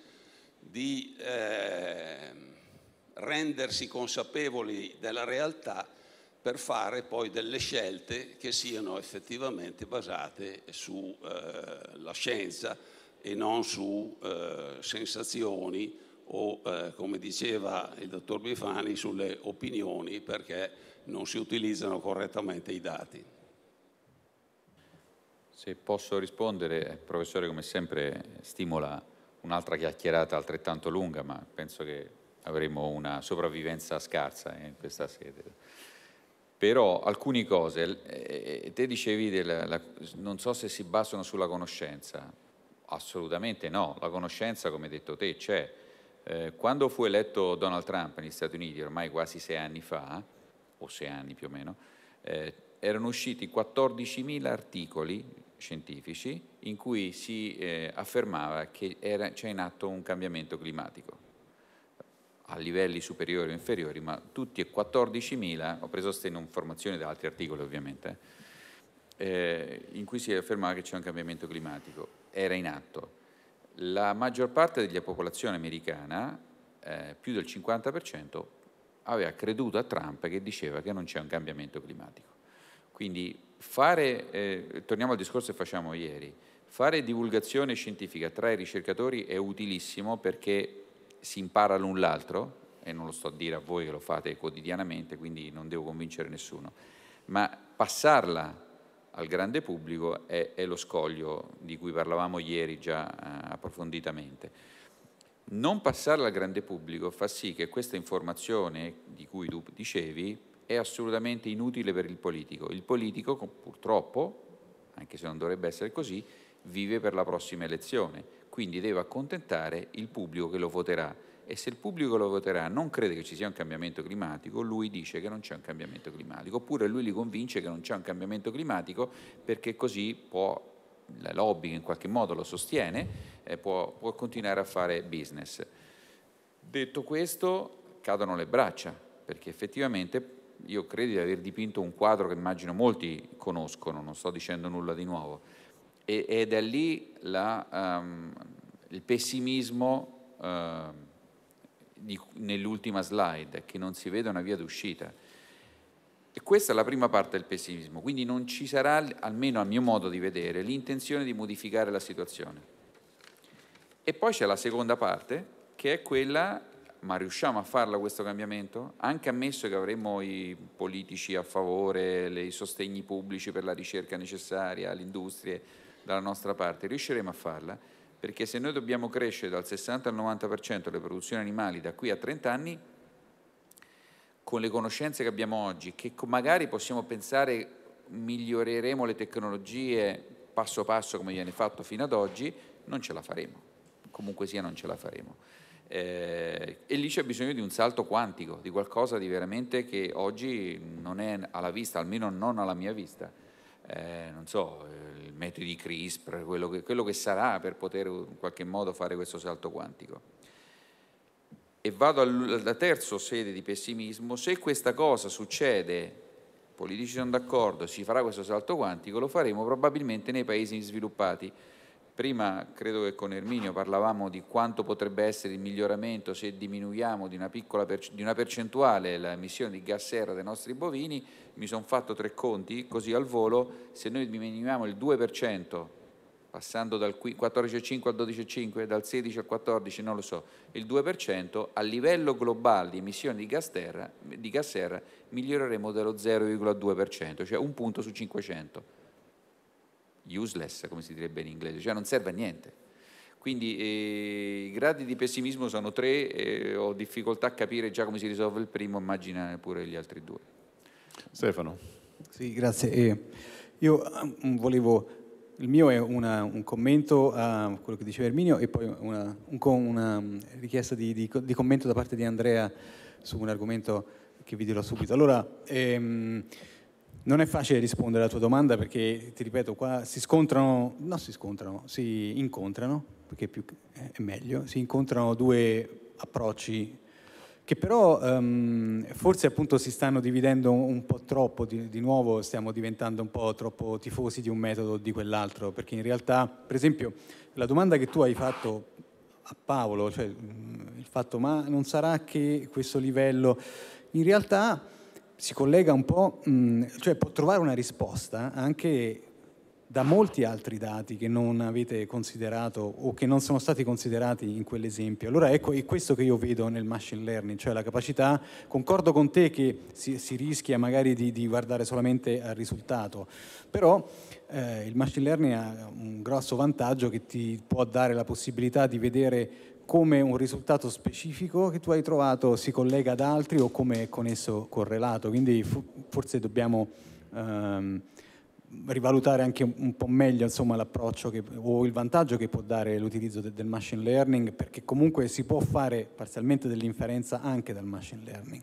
di eh, rendersi consapevoli della realtà per fare poi delle scelte che siano effettivamente basate sulla eh, scienza e non su eh, sensazioni o, eh, come diceva il dottor Bifani, sulle opinioni perché non si utilizzano correttamente i dati. Se posso rispondere, eh, professore, come sempre stimola un'altra chiacchierata altrettanto lunga, ma penso che avremo una sopravvivenza scarsa eh, in questa sede però alcune cose, eh, eh, te dicevi, della, la, non so se si basano sulla conoscenza, assolutamente no, la conoscenza come hai detto te c'è. Eh, quando fu eletto Donald Trump negli Stati Uniti, ormai quasi sei anni fa, o sei anni più o meno, eh, erano usciti 14.000 articoli scientifici in cui si eh, affermava che c'è in atto un cambiamento climatico a livelli superiori o inferiori, ma tutti e 14.000, ho preso queste informazioni da altri articoli ovviamente, eh, in cui si affermava che c'è un cambiamento climatico, era in atto. La maggior parte della popolazione americana, eh, più del 50%, aveva creduto a Trump che diceva che non c'è un cambiamento climatico. Quindi fare, eh, torniamo al discorso che facciamo ieri, fare divulgazione scientifica tra i ricercatori è utilissimo perché si impara l'un l'altro, e non lo sto a dire a voi che lo fate quotidianamente, quindi non devo convincere nessuno, ma passarla al grande pubblico è, è lo scoglio di cui parlavamo ieri già eh, approfonditamente. Non passarla al grande pubblico fa sì che questa informazione di cui tu dicevi è assolutamente inutile per il politico. Il politico purtroppo, anche se non dovrebbe essere così, vive per la prossima elezione quindi deve accontentare il pubblico che lo voterà. E se il pubblico lo voterà non crede che ci sia un cambiamento climatico, lui dice che non c'è un cambiamento climatico, oppure lui li convince che non c'è un cambiamento climatico perché così può, la lobby in qualche modo lo sostiene, eh, può, può continuare a fare business. Detto questo, cadono le braccia, perché effettivamente io credo di aver dipinto un quadro che immagino molti conoscono, non sto dicendo nulla di nuovo e, ed è lì la, um, il pessimismo uh, di, nell'ultima slide, che non si vede una via d'uscita. E questa è la prima parte del pessimismo, quindi non ci sarà, almeno a mio modo di vedere, l'intenzione di modificare la situazione. E poi c'è la seconda parte, che è quella, ma riusciamo a farlo questo cambiamento? Anche ammesso che avremmo i politici a favore, i sostegni pubblici per la ricerca necessaria, le industrie, dalla nostra parte, riusciremo a farla perché se noi dobbiamo crescere dal 60 al 90% le produzioni animali da qui a 30 anni, con le conoscenze che abbiamo oggi, che magari possiamo pensare miglioreremo le tecnologie passo passo come viene fatto fino ad oggi, non ce la faremo, comunque sia non ce la faremo. Eh, e lì c'è bisogno di un salto quantico, di qualcosa di veramente che oggi non è alla vista, almeno non alla mia vista eh, non so, eh, i metodi CRISPR, quello che, quello che sarà per poter eh, in qualche modo fare questo salto quantico. E vado alla terza sede di pessimismo, se questa cosa succede i politici sono d'accordo, si farà questo salto quantico, lo faremo probabilmente nei paesi sviluppati. Prima credo che con Erminio parlavamo di quanto potrebbe essere il miglioramento se diminuiamo di una, piccola di una percentuale l'emissione di gas serra dei nostri bovini, mi sono fatto tre conti, così al volo, se noi diminuiamo il 2%, passando dal 14,5 al 12,5, dal 16 al 14, non lo so, il 2%, a livello globale di emissioni di gas, terra, di gas serra miglioreremo dello 0,2%, cioè un punto su 500. Useless, come si direbbe in inglese, cioè non serve a niente. Quindi eh, i gradi di pessimismo sono tre, eh, ho difficoltà a capire già come si risolve il primo, immagina pure gli altri due. Stefano. Sì, grazie. Eh, io mm, volevo, il mio è una, un commento a quello che diceva Erminio e poi una, un, una mm, richiesta di, di, di, commento da parte di Andrea su un argomento che vi dirò subito. Allora, ehm, non è facile rispondere alla tua domanda perché, ti ripeto, qua si scontrano, no si scontrano, si incontrano, perché più, eh, è meglio, si incontrano due approcci che però ehm, forse appunto si stanno dividendo un po' troppo, di, di, nuovo stiamo diventando un po' troppo tifosi di un metodo o di quell'altro, perché in realtà, per esempio, la domanda che tu hai fatto a Paolo, cioè mm, il fatto ma non sarà che questo livello, in realtà si collega un po', mh, mm, cioè può trovare una risposta anche da molti altri dati che non avete considerato o che non sono stati considerati in quell'esempio. Allora ecco, è questo che io vedo nel machine learning, cioè la capacità, concordo con te che si, si rischia magari di, di, guardare solamente al risultato, però eh, il machine learning ha un grosso vantaggio che ti può dare la possibilità di vedere come un risultato specifico che tu hai trovato si collega ad altri o come è con esso correlato, quindi forse dobbiamo... Ehm, rivalutare anche un po' meglio insomma, l'approccio che, o il vantaggio che può dare l'utilizzo de, del machine learning, perché comunque si può fare parzialmente dell'inferenza anche dal machine learning.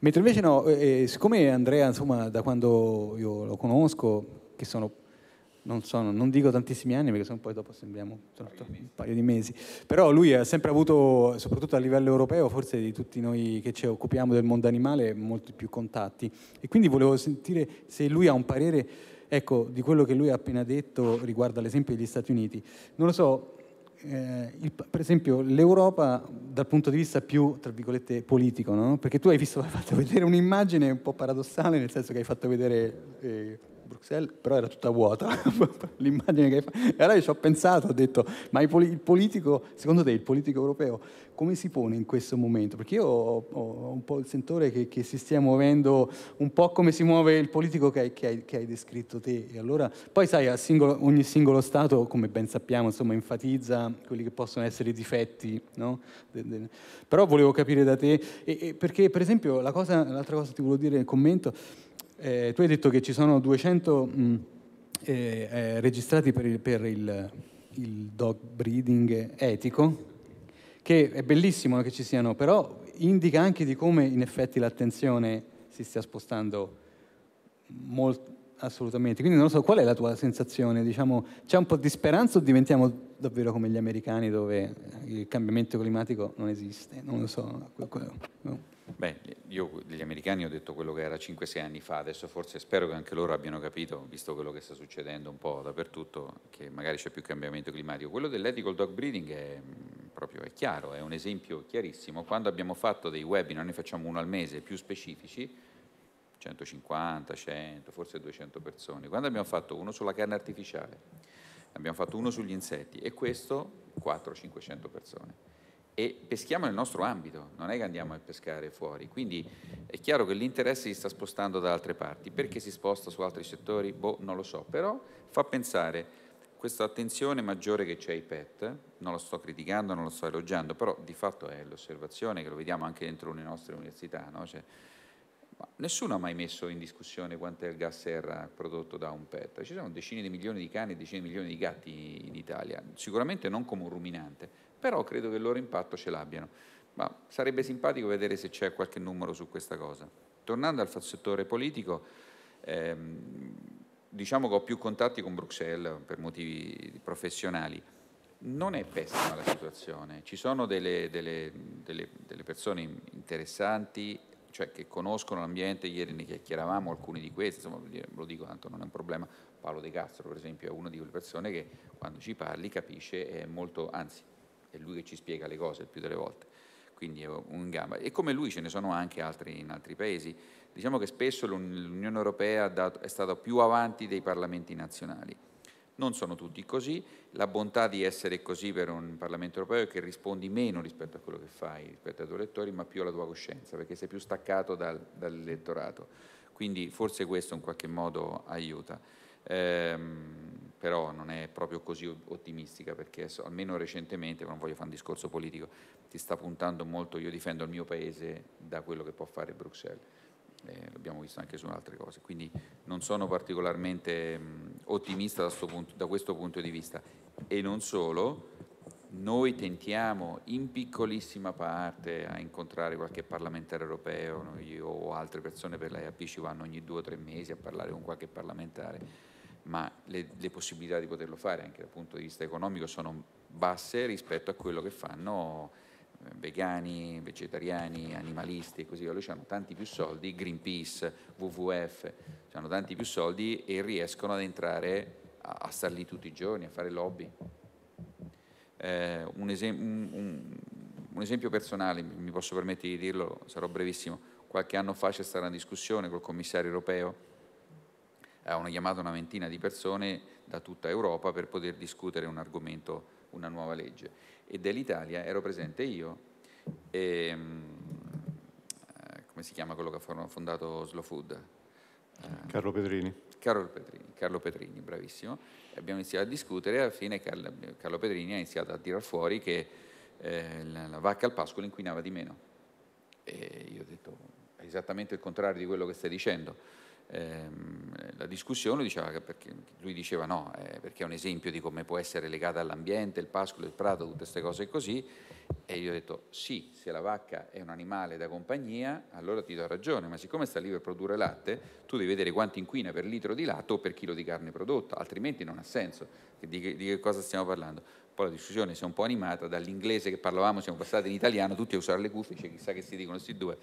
Mentre invece no, eh, eh siccome Andrea, insomma, da quando io lo conosco, che sono non, sono, non, dico tantissimi anni perché sennò poi dopo sembriamo un paio di mesi, però lui ha sempre avuto, soprattutto a livello europeo, forse di tutti noi che ci occupiamo del mondo animale, molti più contatti e quindi volevo sentire se lui ha un parere ecco, di quello che lui ha appena detto riguardo all'esempio degli Stati Uniti. Non lo so, eh, il, per esempio l'Europa dal punto di vista più, tra virgolette, politico, no? perché tu hai visto, hai fatto vedere un'immagine un po' paradossale, nel senso che hai fatto vedere... Eh, Bruxelles, però era tutta vuota l'immagine che hai fatto. E allora ci ho pensato, ho detto, ma il politico, secondo te il politico europeo come si pone in questo momento? Perché io ho, un po' il sentore che, che, si stia muovendo un po' come si muove il politico che hai, che hai, che hai descritto te. E allora, poi sai, singolo, ogni singolo Stato, come ben sappiamo, insomma, enfatizza quelli che possono essere i difetti. No? De, de. Però volevo capire da te, e, e perché per esempio la cosa, l'altra cosa che ti volevo dire nel commento, eh, tu hai detto che ci sono 200 mh, mm, eh, eh, registrati per, il, per il, il, dog breeding etico, che è bellissimo che ci siano, però indica anche di come in effetti l'attenzione si stia spostando molto, assolutamente. Quindi non so, qual è la tua sensazione? Diciamo, c'è un po' di speranza o diventiamo davvero come gli americani dove il cambiamento climatico non esiste? Non lo so. No. Beh, io degli americani ho detto quello che era 5-6 anni fa, adesso forse spero che anche loro abbiano capito, visto quello che sta succedendo un po' dappertutto, che magari c'è più cambiamento climatico. Quello dell'ethical dog breeding è mm, proprio è chiaro, è un esempio chiarissimo. Quando abbiamo fatto dei webinar, ne facciamo uno al mese, più specifici, 150, 100, forse 200 persone. Quando abbiamo fatto uno sulla carne artificiale, abbiamo fatto uno sugli insetti e questo 400-500 persone e peschiamo nel nostro ambito, non è che andiamo a pescare fuori, quindi è chiaro che l'interesse si sta spostando da altre parti, perché si sposta su altri settori? Boh, non lo so, però fa pensare questa attenzione maggiore che c'è ai PET, non lo sto criticando, non lo sto elogiando, però di fatto è l'osservazione che lo vediamo anche dentro le nostre università, no? cioè, nessuno ha mai messo in discussione quanto è il gas serra prodotto da un PET, ci sono decine di milioni di cani e decine di milioni di gatti in Italia, sicuramente non come un ruminante, però credo che il loro impatto ce l'abbiano. Ma sarebbe simpatico vedere se c'è qualche numero su questa cosa. Tornando al settore politico, ehm, diciamo che ho più contatti con Bruxelles per motivi professionali. Non è pessima la situazione, ci sono delle, delle, delle, delle persone interessanti, cioè che conoscono l'ambiente, ieri ne chiacchieravamo alcuni di questi, insomma lo dico tanto non è un problema, Paolo De Castro per esempio è una di quelle persone che quando ci parli capisce, è molto, anzi è lui che ci spiega le cose più delle volte, quindi è un gamba. E come lui ce ne sono anche altri in altri paesi. Diciamo che spesso l'Unione Europea è stata più avanti dei parlamenti nazionali. Non sono tutti così, la bontà di essere così per un Parlamento europeo è che rispondi meno rispetto a quello che fai, rispetto ai tuoi elettori, ma più alla tua coscienza, perché sei più staccato dal, dall'elettorato. Quindi forse questo in qualche modo aiuta. Ehm, però non è proprio così ottimistica perché almeno recentemente, non voglio fare un discorso politico, ti sta puntando molto io difendo il mio paese da quello che può fare Bruxelles. Eh, l'abbiamo visto anche su altre cose, quindi non sono particolarmente mh, ottimista da, punto, da questo punto di vista. E non solo, noi tentiamo in piccolissima parte a incontrare qualche parlamentare europeo, io o altre persone per l'AIAP ci vanno ogni due o tre mesi a parlare con qualche parlamentare ma le, le, possibilità di poterlo fare anche dal punto di vista economico sono basse rispetto a quello che fanno eh, vegani, vegetariani, animalisti e così via. Loro hanno tanti più soldi, Greenpeace, WWF, hanno tanti più soldi e riescono ad entrare a, a star lì tutti i giorni, a fare lobby. Eh, un, esem un, un, un, esempio personale, mi posso permettere di dirlo, sarò brevissimo, qualche anno fa c'è stata una discussione col commissario europeo hanno chiamato una ventina di persone da tutta Europa per poter discutere un argomento, una nuova legge. E dell'Italia ero presente io, e, ehm, eh, come si chiama quello che ha fondato Slow Food? Eh, Carlo Pedrini. Carlo Petrini, Carlo Petrini, bravissimo. Abbiamo iniziato a discutere e alla fine Carlo Petrini ha iniziato a tirar fuori che eh, la vacca al pascolo inquinava di meno. E io ho detto, è esattamente il contrario di quello che stai dicendo ehm, la discussione, diceva che perché, lui diceva no, eh, perché è un esempio di come può essere legata all'ambiente, il pascolo, il prato, tutte queste cose così, e io ho detto sì, se la vacca è un animale da compagnia, allora ti do ragione, ma siccome sta lì per produrre latte, tu devi vedere quanto inquina per litro di latte o per chilo di carne prodotta, altrimenti non ha senso. Di che, di che cosa stiamo parlando? Poi la discussione si è un po' animata, dall'inglese che parlavamo siamo passati in italiano, tutti a usare le cuffie, cioè chissà che si dicono questi due,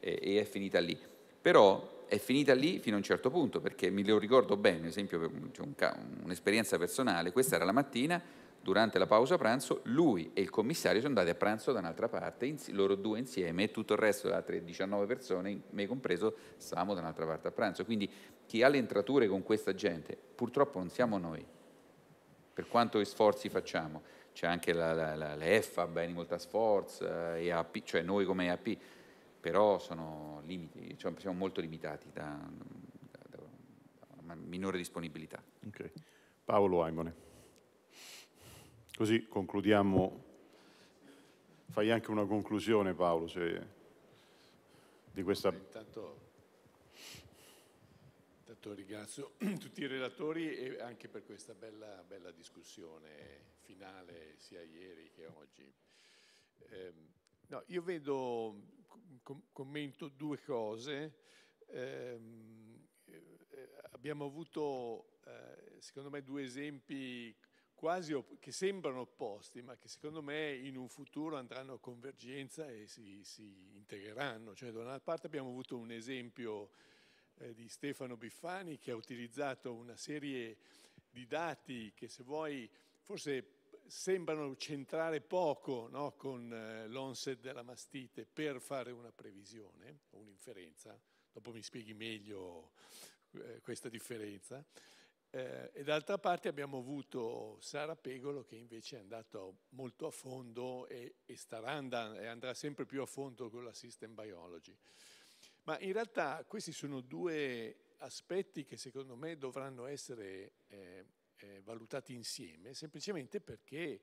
e, e è finita lì. Però è finita lì fino a un certo punto, perché mi lo ricordo bene, esempio per cioè un'esperienza personale, questa era la mattina, durante la pausa pranzo, lui e il commissario sono andati a pranzo da un'altra parte, loro due insieme e tutto il resto le altre 19 persone, me compreso, stavamo da un'altra parte a pranzo. Quindi chi ha le entrature con questa gente, purtroppo non siamo noi, per quanto sforzi facciamo. C'è anche la, la, la, l'EFA, Animal Task Sforz, EAP, eh, cioè noi come EAP, però sono limiti, cioè siamo molto limitati da, da, da una minore disponibilità. Okay. Paolo Aimone. Così concludiamo, fai anche una conclusione Paolo, se, di questa... Eh, intanto, intanto, ringrazio tutti i relatori e anche per questa bella, bella discussione finale sia ieri che oggi. Eh, no, io vedo commento due cose. Ehm, eh, abbiamo avuto, eh, secondo me, due esempi quasi op- che sembrano opposti, ma che secondo me in un futuro andranno a convergenza e si, si integreranno. Cioè, da una parte abbiamo avuto un esempio eh, di Stefano Biffani che ha utilizzato una serie di dati che se vuoi forse sembrano centrare poco no, con eh, l'onset della mastite per fare una previsione, un'inferenza, dopo mi spieghi meglio eh, questa differenza, eh, e d'altra parte abbiamo avuto Sara Pegolo che invece è andato molto a fondo e, e, andando, e andrà sempre più a fondo con la System Biology. Ma in realtà questi sono due aspetti che secondo me dovranno essere eh, eh, valutati insieme, semplicemente perché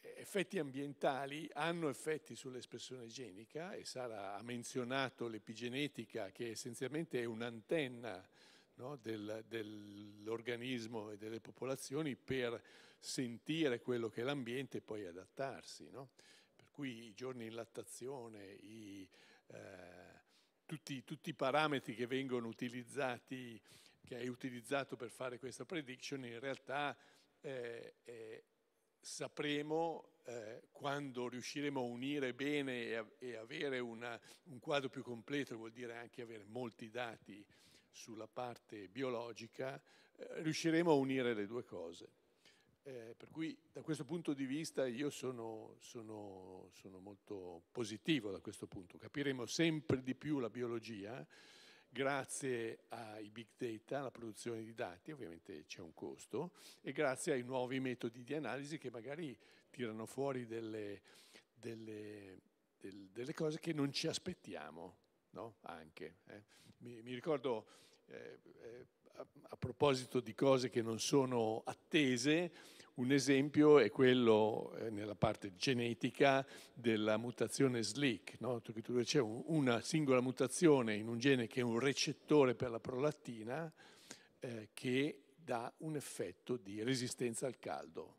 eh, effetti ambientali hanno effetti sull'espressione genica e Sara ha menzionato l'epigenetica che essenzialmente è un'antenna no, del, dell'organismo e delle popolazioni per sentire quello che è l'ambiente e poi adattarsi. No? Per cui i giorni in lattazione, i, eh, tutti, tutti, i parametri che vengono utilizzati che hai utilizzato per fare questa prediction, in realtà eh, eh, sapremo eh, quando riusciremo a unire bene e, a, e avere una, un quadro più completo, vuol dire anche avere molti dati sulla parte biologica, eh, riusciremo a unire le due cose. Eh, per cui da questo punto di vista io sono, sono, sono, molto positivo da questo punto. Capiremo sempre di più la biologia grazie ai big data, alla produzione di dati, ovviamente c'è un costo, e grazie ai nuovi metodi di analisi che magari tirano fuori delle, delle, del, delle cose che non ci aspettiamo. No? Anche, eh. mi, mi, ricordo eh, eh a, a, proposito di cose che non sono attese, un esempio è quello eh, nella parte genetica della mutazione SLEEK, no? c'è una singola mutazione in un gene che è un recettore per la prolattina eh, che dà un effetto di resistenza al caldo,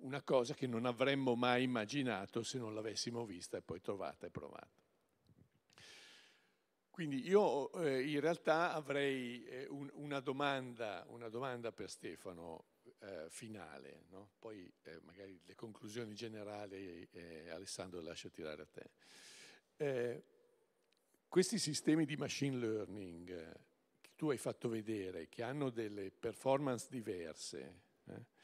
una cosa che non avremmo mai immaginato se non l'avessimo vista e poi trovata e provata. Quindi io eh, in realtà avrei eh, un, una, domanda, una domanda per Stefano eh, finale, no? poi eh, magari le conclusioni generali eh, Alessandro lascia tirare a te. Eh, questi sistemi di machine learning eh, che tu hai fatto vedere, che hanno delle performance diverse, eh,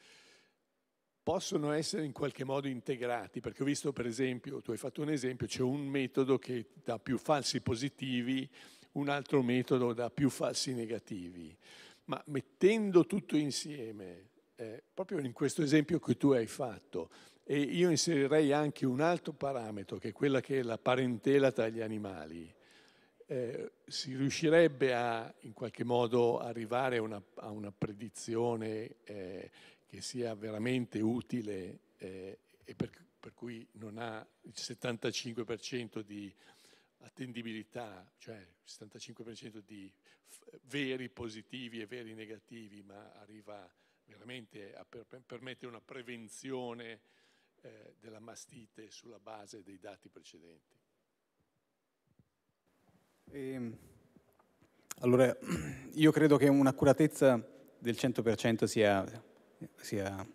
possono essere in qualche modo integrati, perché ho visto per esempio, tu hai fatto un esempio, c'è un metodo che dà più falsi positivi, un altro metodo dà più falsi negativi, ma mettendo tutto insieme eh, proprio in questo esempio che tu hai fatto. E io inserirei anche un altro parametro, che è quella che è la parentela tra gli animali. Eh, si riuscirebbe a, in qualche modo, arrivare una, a una predizione eh, che sia veramente utile eh, e per, per cui non ha il 75% di attendibilità, cioè il 75% di veri positivi e veri negativi, ma arriva a veramente a permettere una prevenzione eh, della mastite sulla base dei dati precedenti. E, ehm, allora, io credo che un'accuratezza del 100% sia, sia,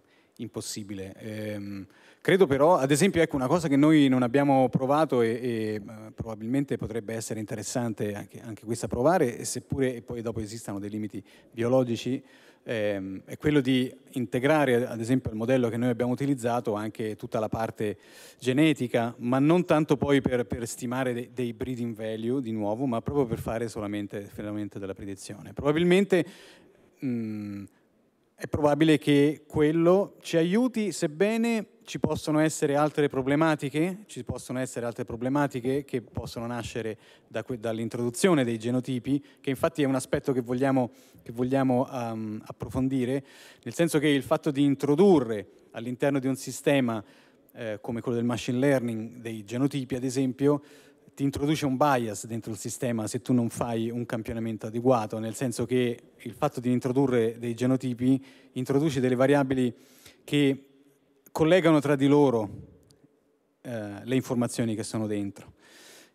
impossibile. Ehm, credo però, ad esempio, ecco una cosa che noi non abbiamo provato e, e eh, probabilmente potrebbe essere interessante anche, anche, questa provare, seppure e poi dopo esistano dei limiti biologici, Ehm, è quello di integrare, ad esempio, al modello che noi abbiamo utilizzato anche tutta la parte genetica, ma non tanto poi per, per stimare de, dei breeding value di nuovo, ma proprio per fare solamente, solamente della predizione. Probabilmente mh, è probabile che quello ci aiuti, sebbene ci possono essere altre problematiche, ci possono essere altre problematiche che possono nascere da dall'introduzione dei genotipi, che infatti è un aspetto che vogliamo, che vogliamo um, approfondire, nel senso che il fatto di introdurre all'interno di un sistema eh, come quello del machine learning dei genotipi, ad esempio, ti introduce un bias dentro il sistema se tu non fai un campionamento adeguato, nel senso che il fatto di introdurre dei genotipi introduce delle variabili che collegano tra di loro eh, le informazioni che sono dentro.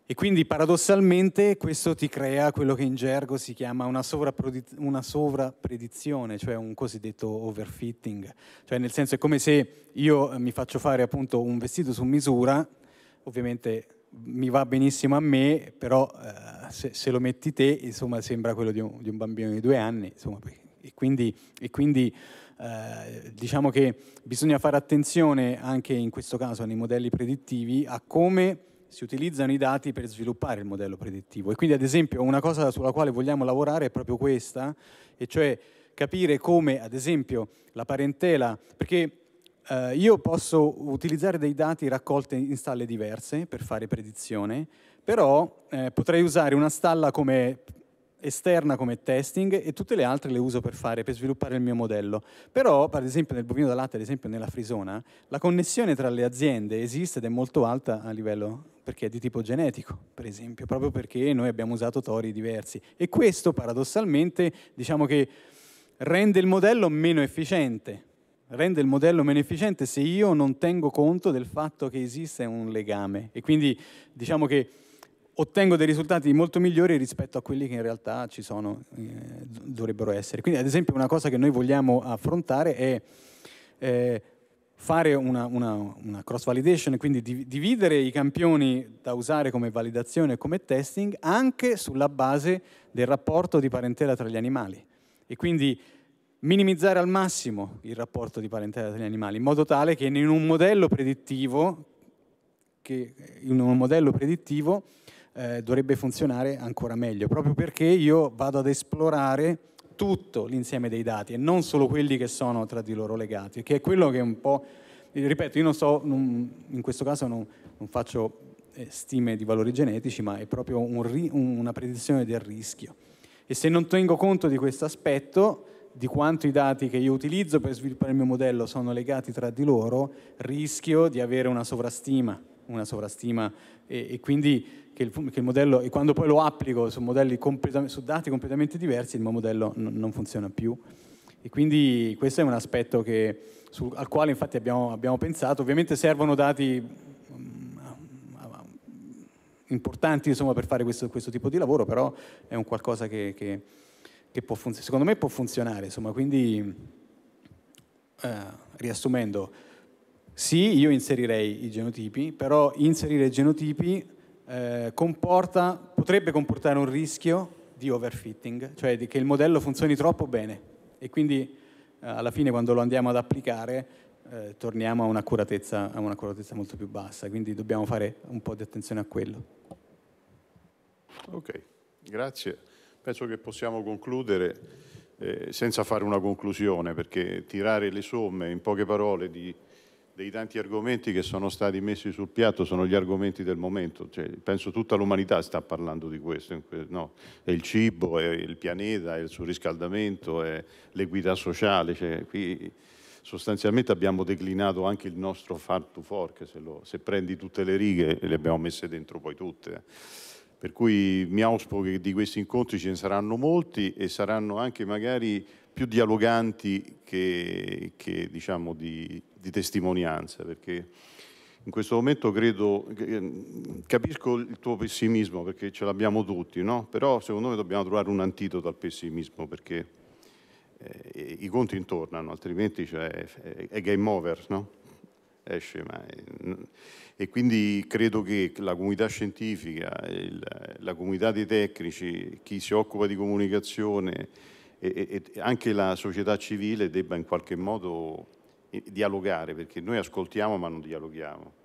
E quindi paradossalmente questo ti crea quello che in gergo si chiama una, sovraprediz- una sovrapredizione, cioè un cosiddetto overfitting. Cioè nel senso è come se io mi faccio fare appunto un vestito su misura, ovviamente mi va benissimo a me, però eh, se, se, lo metti te, insomma, sembra quello di un, di un bambino di due anni, insomma, e quindi, e quindi eh, diciamo che bisogna fare attenzione anche in questo caso nei modelli predittivi a come si utilizzano i dati per sviluppare il modello predittivo. E quindi ad esempio una cosa sulla quale vogliamo lavorare è proprio questa, e cioè capire come ad esempio la parentela, perché eh, io posso utilizzare dei dati raccolti in stalle diverse per fare predizione, però eh, potrei usare una stalla come esterna come testing e tutte le altre le uso per fare, per sviluppare il mio modello. Però, per esempio, nel bovino da latte, ad esempio nella frisona, la connessione tra le aziende esiste ed è molto alta a livello perché è di tipo genetico, per esempio, proprio perché noi abbiamo usato tori diversi. E questo, paradossalmente, diciamo che rende il modello meno efficiente, rende il modello meno efficiente se io non tengo conto del fatto che esiste un legame e quindi diciamo che ottengo dei risultati molto migliori rispetto a quelli che in realtà ci sono, eh, dovrebbero essere. Quindi ad esempio una cosa che noi vogliamo affrontare è eh, fare una, una, una cross validation, quindi di, dividere i campioni da usare come validazione e come testing anche sulla base del rapporto di parentela tra gli animali. E quindi minimizzare al massimo il rapporto di parentela tra gli animali, in modo tale che in un modello predittivo, un modello predittivo eh, dovrebbe funzionare ancora meglio, proprio perché io vado ad esplorare tutto l'insieme dei dati e non solo quelli che sono tra di loro legati, che è quello che è un po', ripeto, io non so, non, in questo caso non, non, faccio eh, stime di valori genetici, ma è proprio un, una predizione del rischio. E se non tengo conto di questo aspetto, di quanto i dati che io utilizzo per sviluppare il mio modello sono legati tra di loro, rischio di avere una sovrastima, una sovrastima e, e quindi che il, che il, modello, e quando poi lo applico su, completam su dati completamente diversi, il mio modello non funziona più. E quindi questo è un aspetto che, sul, al quale infatti abbiamo, abbiamo pensato. Ovviamente servono dati mm, importanti insomma, per fare questo, questo, tipo di lavoro, però è un qualcosa che, che che può secondo me può funzionare, insomma, quindi eh, riassumendo, sì, io inserirei i genotipi, però inserire genotipi eh, comporta, potrebbe comportare un rischio di overfitting, cioè di che il modello funzioni troppo bene e quindi eh, alla fine quando lo andiamo ad applicare eh, torniamo a un'accuratezza, una molto più bassa, quindi dobbiamo fare un po' di attenzione a quello. Ok, grazie. Penso che possiamo concludere eh, senza fare una conclusione, perché tirare le somme in poche parole di, dei tanti argomenti che sono stati messi sul piatto sono gli argomenti del momento. Cioè, penso tutta l'umanità sta parlando di questo. No? È il cibo, è il pianeta, è il surriscaldamento, è l'equità sociale. Cioè, qui sostanzialmente abbiamo declinato anche il nostro farm to fork, se, lo, se prendi tutte le righe le abbiamo messe dentro poi tutte. Per cui mi auspico che di questi incontri ce ne saranno molti e saranno anche magari più dialoganti che, che diciamo di, di, testimonianza, perché in questo momento credo, capisco il tuo pessimismo perché ce l'abbiamo tutti, no? però secondo me dobbiamo trovare un antidoto al pessimismo perché eh, i conti intornano, altrimenti cioè, è, è game over. No? esce mai. Eh, e quindi credo che la comunità scientifica, il, la comunità dei tecnici, chi si occupa di comunicazione e, e anche la società civile debba in qualche modo eh, dialogare, perché noi ascoltiamo ma non dialoghiamo.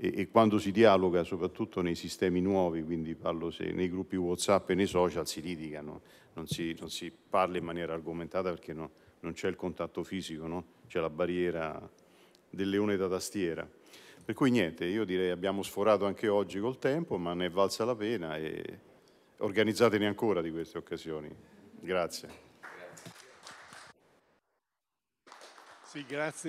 E, e, quando si dialoga, soprattutto nei sistemi nuovi, quindi parlo se nei gruppi WhatsApp e nei social, si litigano, non si, non si parla in maniera argomentata perché no, non c'è il contatto fisico, no? c'è la barriera del leone da tastiera. Per cui niente, io direi abbiamo sforato anche oggi col tempo, ma ne è valsa la pena e organizzatene ancora di queste occasioni. Grazie. Sì, grazie.